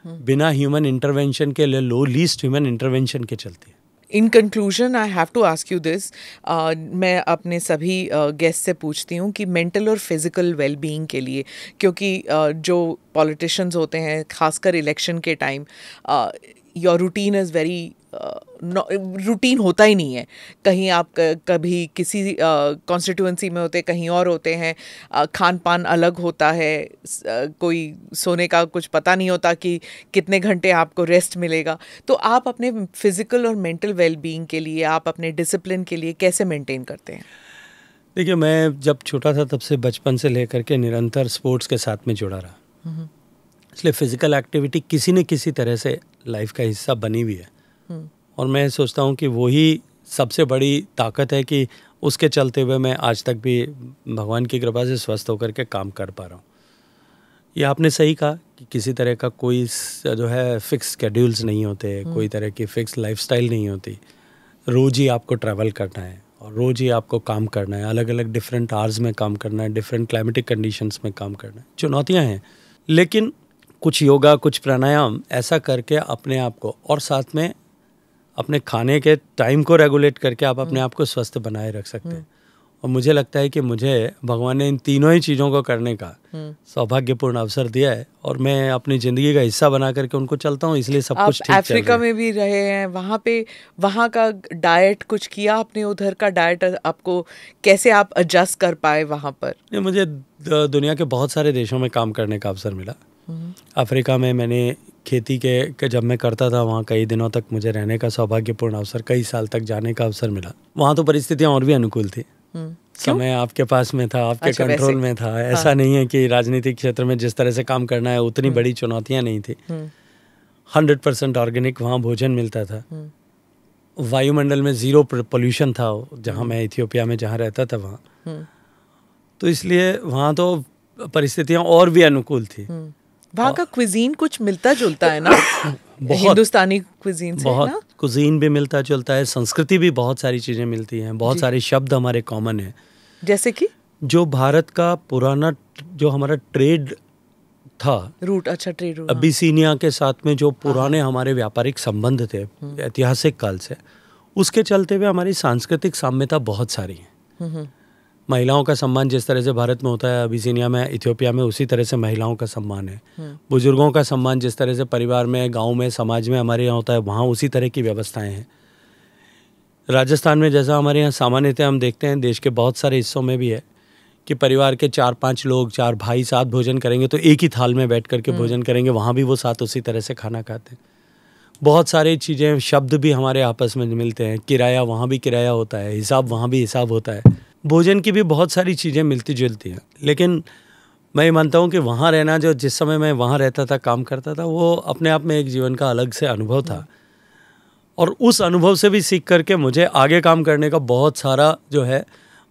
हम्म। बिना ह्यूमन इंटरवेंशन के लिए लो लीस्ट ह्यूमन इंटरवेंशन के चलती है in conclusion I have to ask you this मैं अपने सभी गेस्ट uh, से पूछती हूँ कि मेंटल और फिज़िकल वेलबींग के लिए क्योंकि uh, जो पॉलिटिशियंस होते हैं खासकर इलेक्शन के time your routine is very routine होता ही नहीं है कहीं आप कभी किसी कॉन्स्टिट्यूंसी में होते कहीं और होते हैं खान पान अलग होता है कोई सोने का कुछ पता नहीं होता कि कितने घंटे आपको रेस्ट मिलेगा तो आप अपने फिज़िकल और मेंटल वेलबींग के लिए आप अपने डिसिप्लिन के लिए कैसे मेंटेन करते हैं देखिए मैं जब छोटा था तब से बचपन से लेकर के निरंतर स्पोर्ट्स के साथ में जुड़ा रहा हम्म। इसलिए फिज़िकल एक्टिविटी किसी न किसी तरह से लाइफ का हिस्सा बनी हुई है और मैं सोचता हूँ कि वही सबसे बड़ी ताकत है कि उसके चलते हुए मैं आज तक भी भगवान की कृपा से स्वस्थ होकर के काम कर पा रहा हूँ ये आपने सही कहा कि किसी तरह का कोई जो है फिक्स शेड्यूल्स नहीं होते हम्म। कोई तरह की फ़िक्स लाइफस्टाइल नहीं होती रोज़ ही आपको ट्रैवल करना है और रोज़ ही आपको काम करना है अलग अलग डिफरेंट आर्स में काम करना है डिफरेंट क्लाइमेटिक कंडीशंस में काम करना है चुनौतियाँ हैं लेकिन कुछ योगा कुछ प्राणायाम ऐसा करके अपने आप को और साथ में अपने खाने के टाइम को रेगुलेट करके आप अपने आप को स्वस्थ बनाए रख सकते हैं और मुझे लगता है कि मुझे भगवान ने इन तीनों ही चीज़ों को करने का सौभाग्यपूर्ण अवसर दिया है और मैं अपनी ज़िंदगी का हिस्सा बना करके उनको चलता हूँ इसलिए सब कुछ ठीक अफ्रीका में भी रहे हैं वहाँ पे वहाँ का डाइट कुछ किया आपने उधर का डाइट आपको कैसे आप एडजस्ट कर पाए वहाँ पर नहीं मुझे दुनिया के बहुत सारे देशों में काम करने का अवसर मिला अफ्रीका में मैंने खेती के जब मैं करता था वहाँ कई दिनों तक मुझे रहने का सौभाग्यपूर्ण अवसर कई साल तक जाने का अवसर मिला वहाँ तो परिस्थितियाँ और भी अनुकूल थी हम्म। समय आपके पास में था आपके अच्छा, कंट्रोल में था हाँ। ऐसा नहीं है कि राजनीतिक क्षेत्र में जिस तरह से काम करना है उतनी हम्म। बड़ी चुनौतियाँ नहीं थी हम्म। हंड्रेड परसेंट ऑर्गेनिक वहाँ भोजन मिलता था वायुमंडल में ज़ीरो पोल्यूशन था जहाँ मैं इथियोपिया में जहाँ रहता था वहाँ तो इसलिए वहाँ तो परिस्थितियाँ और भी अनुकूल थी वहाँ का क्विजीन कुछ मिलता जुलता है ना बहुत हिंदुस्तानी क्विजीन से बहुत क्विजीन भी मिलता जुलता है संस्कृति भी बहुत सारी चीज़ें मिलती हैं बहुत सारे शब्द हमारे कॉमन हैं जैसे कि जो भारत का पुराना जो हमारा ट्रेड था रूट अच्छा ट्रेड रूट सीनिया के साथ में जो हाँ। पुराने हमारे व्यापारिक संबंध थे हम्म। ऐतिहासिक काल से उसके चलते हुए हमारी सांस्कृतिक साम्यता बहुत सारी है हम्म, हम्म। महिलाओं का सम्मान जिस तरह से भारत में होता है अबिजीनिया में इथियोपिया में उसी तरह से महिलाओं का सम्मान है हम्म। बुजुर्गों का सम्मान जिस तरह से परिवार में गाँव में समाज में हमारे यहाँ होता है वहाँ उसी तरह की व्यवस्थाएँ हैं राजस्थान में जैसा हमारे यहाँ सामान्यतः हम देखते हैं देश के बहुत सारे हिस्सों में भी है कि परिवार के चार पांच लोग चार भाई साथ भोजन करेंगे तो एक ही थाल में बैठ करके हम्म। भोजन करेंगे वहाँ भी वो साथ उसी तरह से खाना खाते हैं बहुत सारी चीज़ें शब्द भी हमारे आपस में मिलते हैं किराया वहाँ भी किराया होता है हिसाब वहाँ भी हिसाब होता है भोजन की भी बहुत सारी चीज़ें मिलती जुलती हैं लेकिन मैं ये मानता हूँ कि वहाँ रहना जो जिस समय मैं वहाँ रहता था काम करता था वो अपने आप में एक जीवन का अलग से अनुभव था और उस अनुभव से भी सीख करके मुझे आगे काम करने का बहुत सारा जो है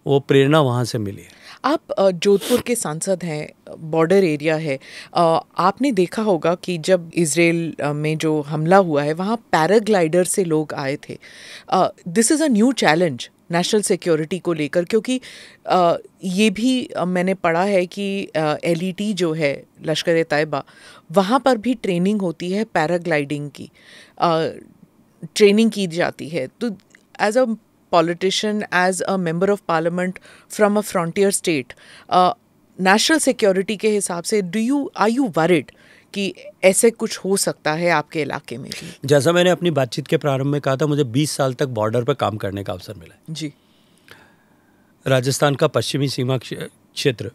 वो प्रेरणा वहाँ से मिली है आप जोधपुर के सांसद हैं बॉर्डर एरिया है आपने देखा होगा कि जब इसराइल में जो हमला हुआ है वहाँ पैराग्लाइडर से लोग आए थे this is a new challenge national security को लेकर क्योंकि आ, ये भी मैंने पढ़ा है कि एल e जो है लश्कर तयबा वहाँ पर भी ट्रेनिंग होती है पैराग्लाइडिंग की आ, ट्रेनिंग की जाती है तो as a politician as a member of parliament from a frontier state national security के हिसाब से do you are you worried कि ऐसे कुछ हो सकता है आपके इलाके में भी जैसा मैंने अपनी बातचीत के प्रारंभ में कहा था मुझे 20 साल तक बॉर्डर पर काम करने का अवसर मिला जी राजस्थान का पश्चिमी सीमा क्षेत्र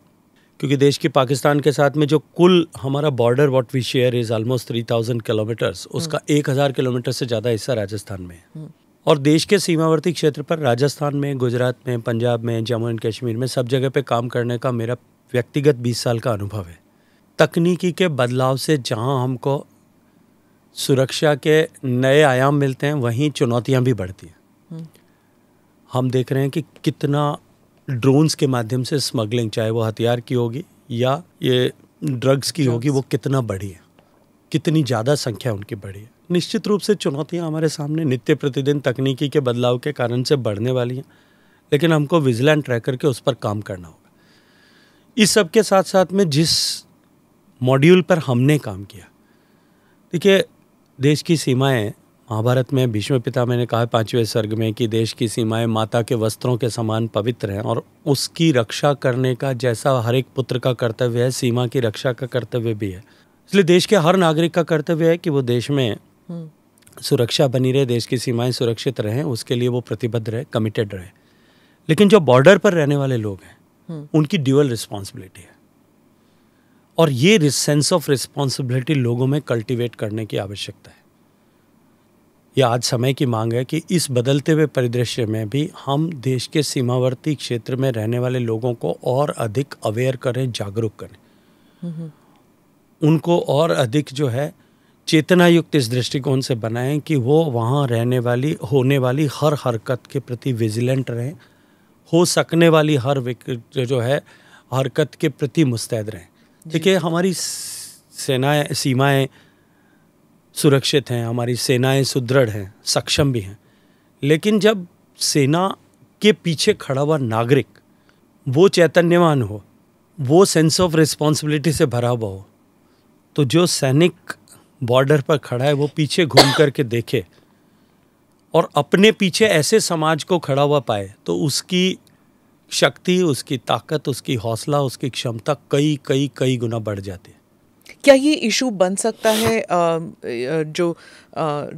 क्योंकि देश की पाकिस्तान के साथ में जो कुल हमारा border what we share is almost three thousand kilometres उसका एक हज़ार किलोमीटर से ज़्यादा हिस्सा राजस्थान में है हम्म। और देश के सीमावर्ती क्षेत्र पर राजस्थान में गुजरात में पंजाब में जम्मू एंड कश्मीर में सब जगह पे काम करने का मेरा व्यक्तिगत बीस साल का अनुभव है तकनीकी के बदलाव से जहाँ हमको सुरक्षा के नए आयाम मिलते हैं वहीं चुनौतियाँ भी बढ़ती हैं हम्म। हम देख रहे हैं कि कितना ड्रोन्स के माध्यम से स्मगलिंग चाहे वो हथियार की होगी या ये ड्रग्स की होगी वो कितना बढ़ी है कितनी ज़्यादा संख्या उनकी बढ़ी है निश्चित रूप से चुनौतियाँ हमारे सामने नित्य प्रतिदिन तकनीकी के बदलाव के कारण से बढ़ने वाली हैं लेकिन हमको विजिलेंट रह करके उस पर काम करना होगा इस सब के साथ साथ में जिस मॉड्यूल पर हमने काम किया देखिए देश की सीमाएं महाभारत में भीष्म पिता मैंने कहा पांचवें सर्ग में कि देश की सीमाएं माता के वस्त्रों के समान पवित्र हैं और उसकी रक्षा करने का जैसा हर एक पुत्र का कर्तव्य है सीमा की रक्षा का कर्तव्य भी है इसलिए देश के हर नागरिक का कर्तव्य है कि वो देश में हम्म। सुरक्षा बनी रहे देश की सीमाएं सुरक्षित रहें उसके लिए वो प्रतिबद्ध रहे कमिटेड रहे लेकिन जो बॉर्डर पर रहने वाले लोग हैं हम्म। उनकी ड्यूअल रिस्पॉन्सिबिलिटी है और ये सेंस ऑफ रिस्पॉन्सिबिलिटी लोगों में कल्टीवेट करने की आवश्यकता है यह आज समय की मांग है कि इस बदलते हुए परिदृश्य में भी हम देश के सीमावर्ती क्षेत्र में रहने वाले लोगों को और अधिक अवेयर करें जागरूक करें उनको और अधिक जो है चेतना युक्त इस दृष्टिकोण से बनाएं कि वो वहाँ रहने वाली होने वाली हर हरकत के प्रति विजिलेंट रहें हो सकने वाली हर जो है हरकत के प्रति मुस्तैद रहें देखिए हमारी सेनाएं सीमाएं सुरक्षित हैं हमारी सेनाएं सुदृढ़ हैं सक्षम भी हैं लेकिन जब सेना के पीछे खड़ा हुआ नागरिक वो चैतन्यवान हो वो सेंस ऑफ रिस्पॉन्सिबिलिटी से भरा हुआ हो तो जो सैनिक बॉर्डर पर खड़ा है वो पीछे घूम करके देखे और अपने पीछे ऐसे समाज को खड़ा हुआ पाए तो उसकी शक्ति उसकी ताकत उसकी हौसला उसकी क्षमता कई कई कई गुना बढ़ जाती है क्या ये इशू बन सकता है जो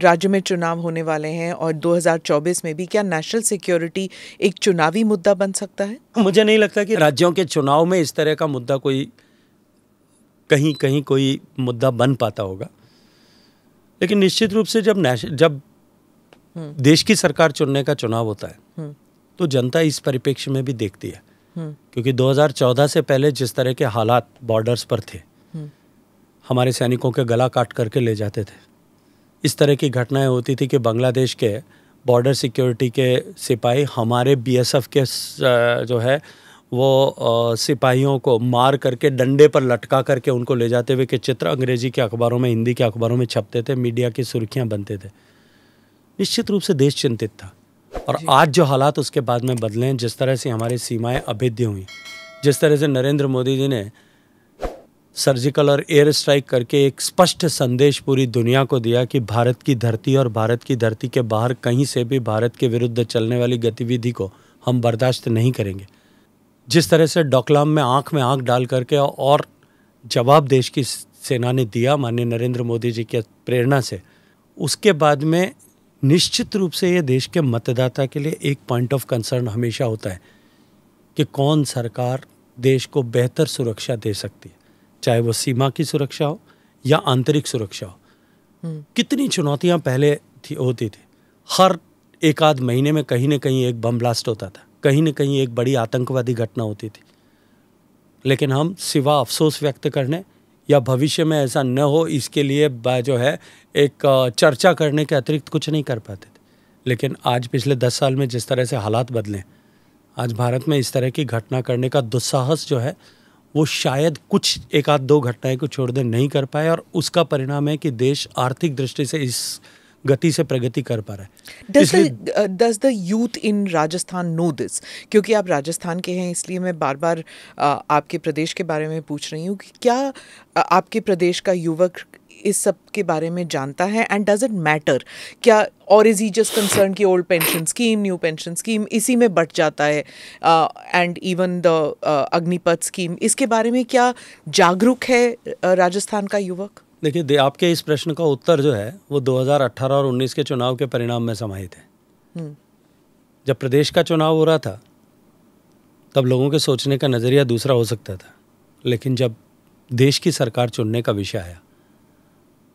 राज्य में चुनाव होने वाले हैं और 2024 में भी क्या नेशनल सिक्योरिटी एक चुनावी मुद्दा बन सकता है मुझे नहीं लगता कि राज्यों के चुनाव में इस तरह का मुद्दा कोई कहीं कहीं कोई मुद्दा बन पाता होगा लेकिन निश्चित रूप से जब नेश जब हम्म। देश की सरकार चुनने का चुनाव होता है हम्म। तो जनता इस परिप्रेक्ष्य में भी देखती है हम्म। क्योंकि 2014 से पहले जिस तरह के हालात बॉर्डर्स पर थे हम्म। हमारे सैनिकों के गला काट करके ले जाते थे इस तरह की घटनाएं होती थी कि बांग्लादेश के बॉर्डर सिक्योरिटी के सिपाही हमारे बीएसएफ के जो है वो सिपाहियों को मार करके डंडे पर लटका करके उनको ले जाते हुए के चित्र अंग्रेजी के अखबारों में हिंदी के अखबारों में छपते थे मीडिया की सुर्खियाँ बनते थे निश्चित रूप से देश चिंतित था और आज जो हालात उसके बाद में बदले हैं जिस तरह से हमारी सीमाएं अभेद्य हुई जिस तरह से नरेंद्र मोदी जी ने सर्जिकल और एयर स्ट्राइक करके एक स्पष्ट संदेश पूरी दुनिया को दिया कि भारत की धरती और भारत की धरती के बाहर कहीं से भी भारत के विरुद्ध चलने वाली गतिविधि को हम बर्दाश्त नहीं करेंगे जिस तरह से डोकलाम में आंख में आंख डाल करके और जवाब देश की सेना ने दिया माननीय नरेंद्र मोदी जी की प्रेरणा से उसके बाद में निश्चित रूप से ये देश के मतदाता के लिए एक पॉइंट ऑफ कंसर्न हमेशा होता है कि कौन सरकार देश को बेहतर सुरक्षा दे सकती है चाहे वो सीमा की सुरक्षा हो या आंतरिक सुरक्षा हो हम्म। कितनी चुनौतियां पहले थी होती थी हर एक आध महीने में कहीं ना कहीं एक बम ब्लास्ट होता था कहीं ना कहीं एक बड़ी आतंकवादी घटना होती थी लेकिन हम सिवा अफसोस व्यक्त करने या भविष्य में ऐसा न हो इसके लिए जो है एक चर्चा करने के अतिरिक्त कुछ नहीं कर पाते थे लेकिन आज पिछले दस साल में जिस तरह से हालात बदले आज भारत में इस तरह की घटना करने का दुस्साहस जो है वो शायद कुछ एक आध दो घटनाएं को छोड़ दे नहीं कर पाए और उसका परिणाम है कि देश आर्थिक दृष्टि से इस गति से प्रगति कर पा रहा है does the youth in Rajasthan know this क्योंकि आप राजस्थान के हैं इसलिए मैं बार बार uh, आपके प्रदेश के बारे में पूछ रही हूँ कि क्या uh, आपके प्रदेश का युवक इस सब के बारे में जानता है एंड डज इट मैटर क्या और इज ही जस्ट कंसर्न की old pension scheme new pension scheme इसी में बट जाता है and even the Agnipath scheme इसके बारे में क्या जागरूक है uh, राजस्थान का युवक देखिए आपके इस प्रश्न का उत्तर जो है वो 2018 और 19 के चुनाव के परिणाम में समाहित है हम्म। जब प्रदेश का चुनाव हो रहा था तब लोगों के सोचने का नज़रिया दूसरा हो सकता था लेकिन जब देश की सरकार चुनने का विषय आया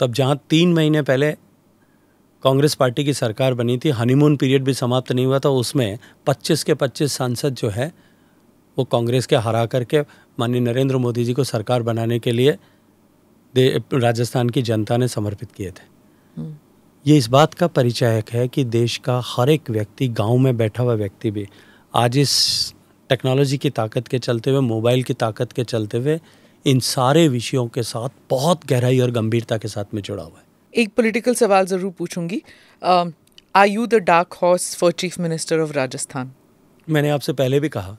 तब जहाँ तीन महीने पहले कांग्रेस पार्टी की सरकार बनी थी हनीमून पीरियड भी समाप्त नहीं हुआ था उसमें 25 के 25 सांसद जो है वो कांग्रेस के हरा करके माननीय नरेंद्र मोदी जी को सरकार बनाने के लिए राजस्थान की जनता ने समर्पित किए थे हम्म। ये इस बात का परिचायक है कि देश का हर एक व्यक्ति गांव में बैठा हुआ व्यक्ति भी आज इस टेक्नोलॉजी की ताकत के चलते हुए मोबाइल की ताकत के चलते हुए इन सारे विषयों के साथ बहुत गहराई और गंभीरता के साथ में जुड़ा हुआ है एक पॉलिटिकल सवाल ज़रूर पूछूंगी I you the dark horse for chief minister of Rajasthan मैंने आपसे पहले भी कहा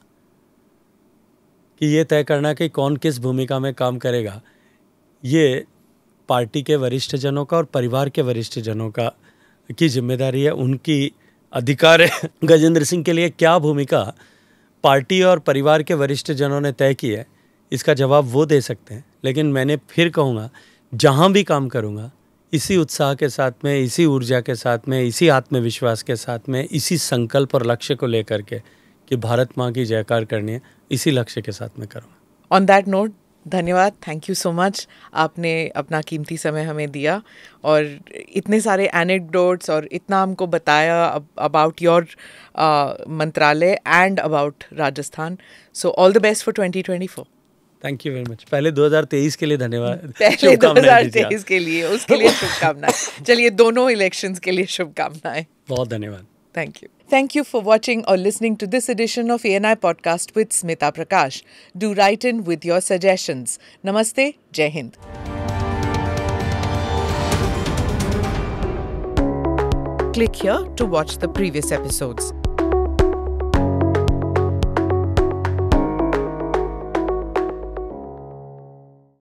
कि ये तय करना कि कौन किस भूमिका में काम करेगा ये पार्टी के वरिष्ठ जनों का और परिवार के वरिष्ठ जनों का की जिम्मेदारी है उनकी अधिकार है गजेंद्र सिंह के लिए क्या भूमिका पार्टी और परिवार के वरिष्ठ जनों ने तय की है इसका जवाब वो दे सकते हैं लेकिन मैंने फिर कहूँगा जहाँ भी काम करूँगा इसी उत्साह के साथ में इसी ऊर्जा के साथ में इसी आत्मविश्वास के साथ में इसी संकल्प और लक्ष्य को लेकर के कि भारत माँ की जयकार करनी है इसी लक्ष्य के साथ में करूँगा ऑन दैट नोट धन्यवाद थैंक यू सो मच आपने अपना कीमती समय हमें दिया और इतने सारे एनेक्डोट्स और इतना हमको बताया अबाउट योर uh, मंत्रालय and about Rajasthan so all the best for 2024 thank you very much पहले 2023 के लिए धन्यवाद पहले 2023 के लिए उसके लिए शुभकामनाएं चलिए दोनों इलेक्शंस के लिए शुभकामनाएं बहुत धन्यवाद thank you Thank you for watching or listening to this edition of ANI Podcast with Smita Prakash. Do write in with your suggestions. Namaste, Jai Hind. Click here to watch the previous episodes.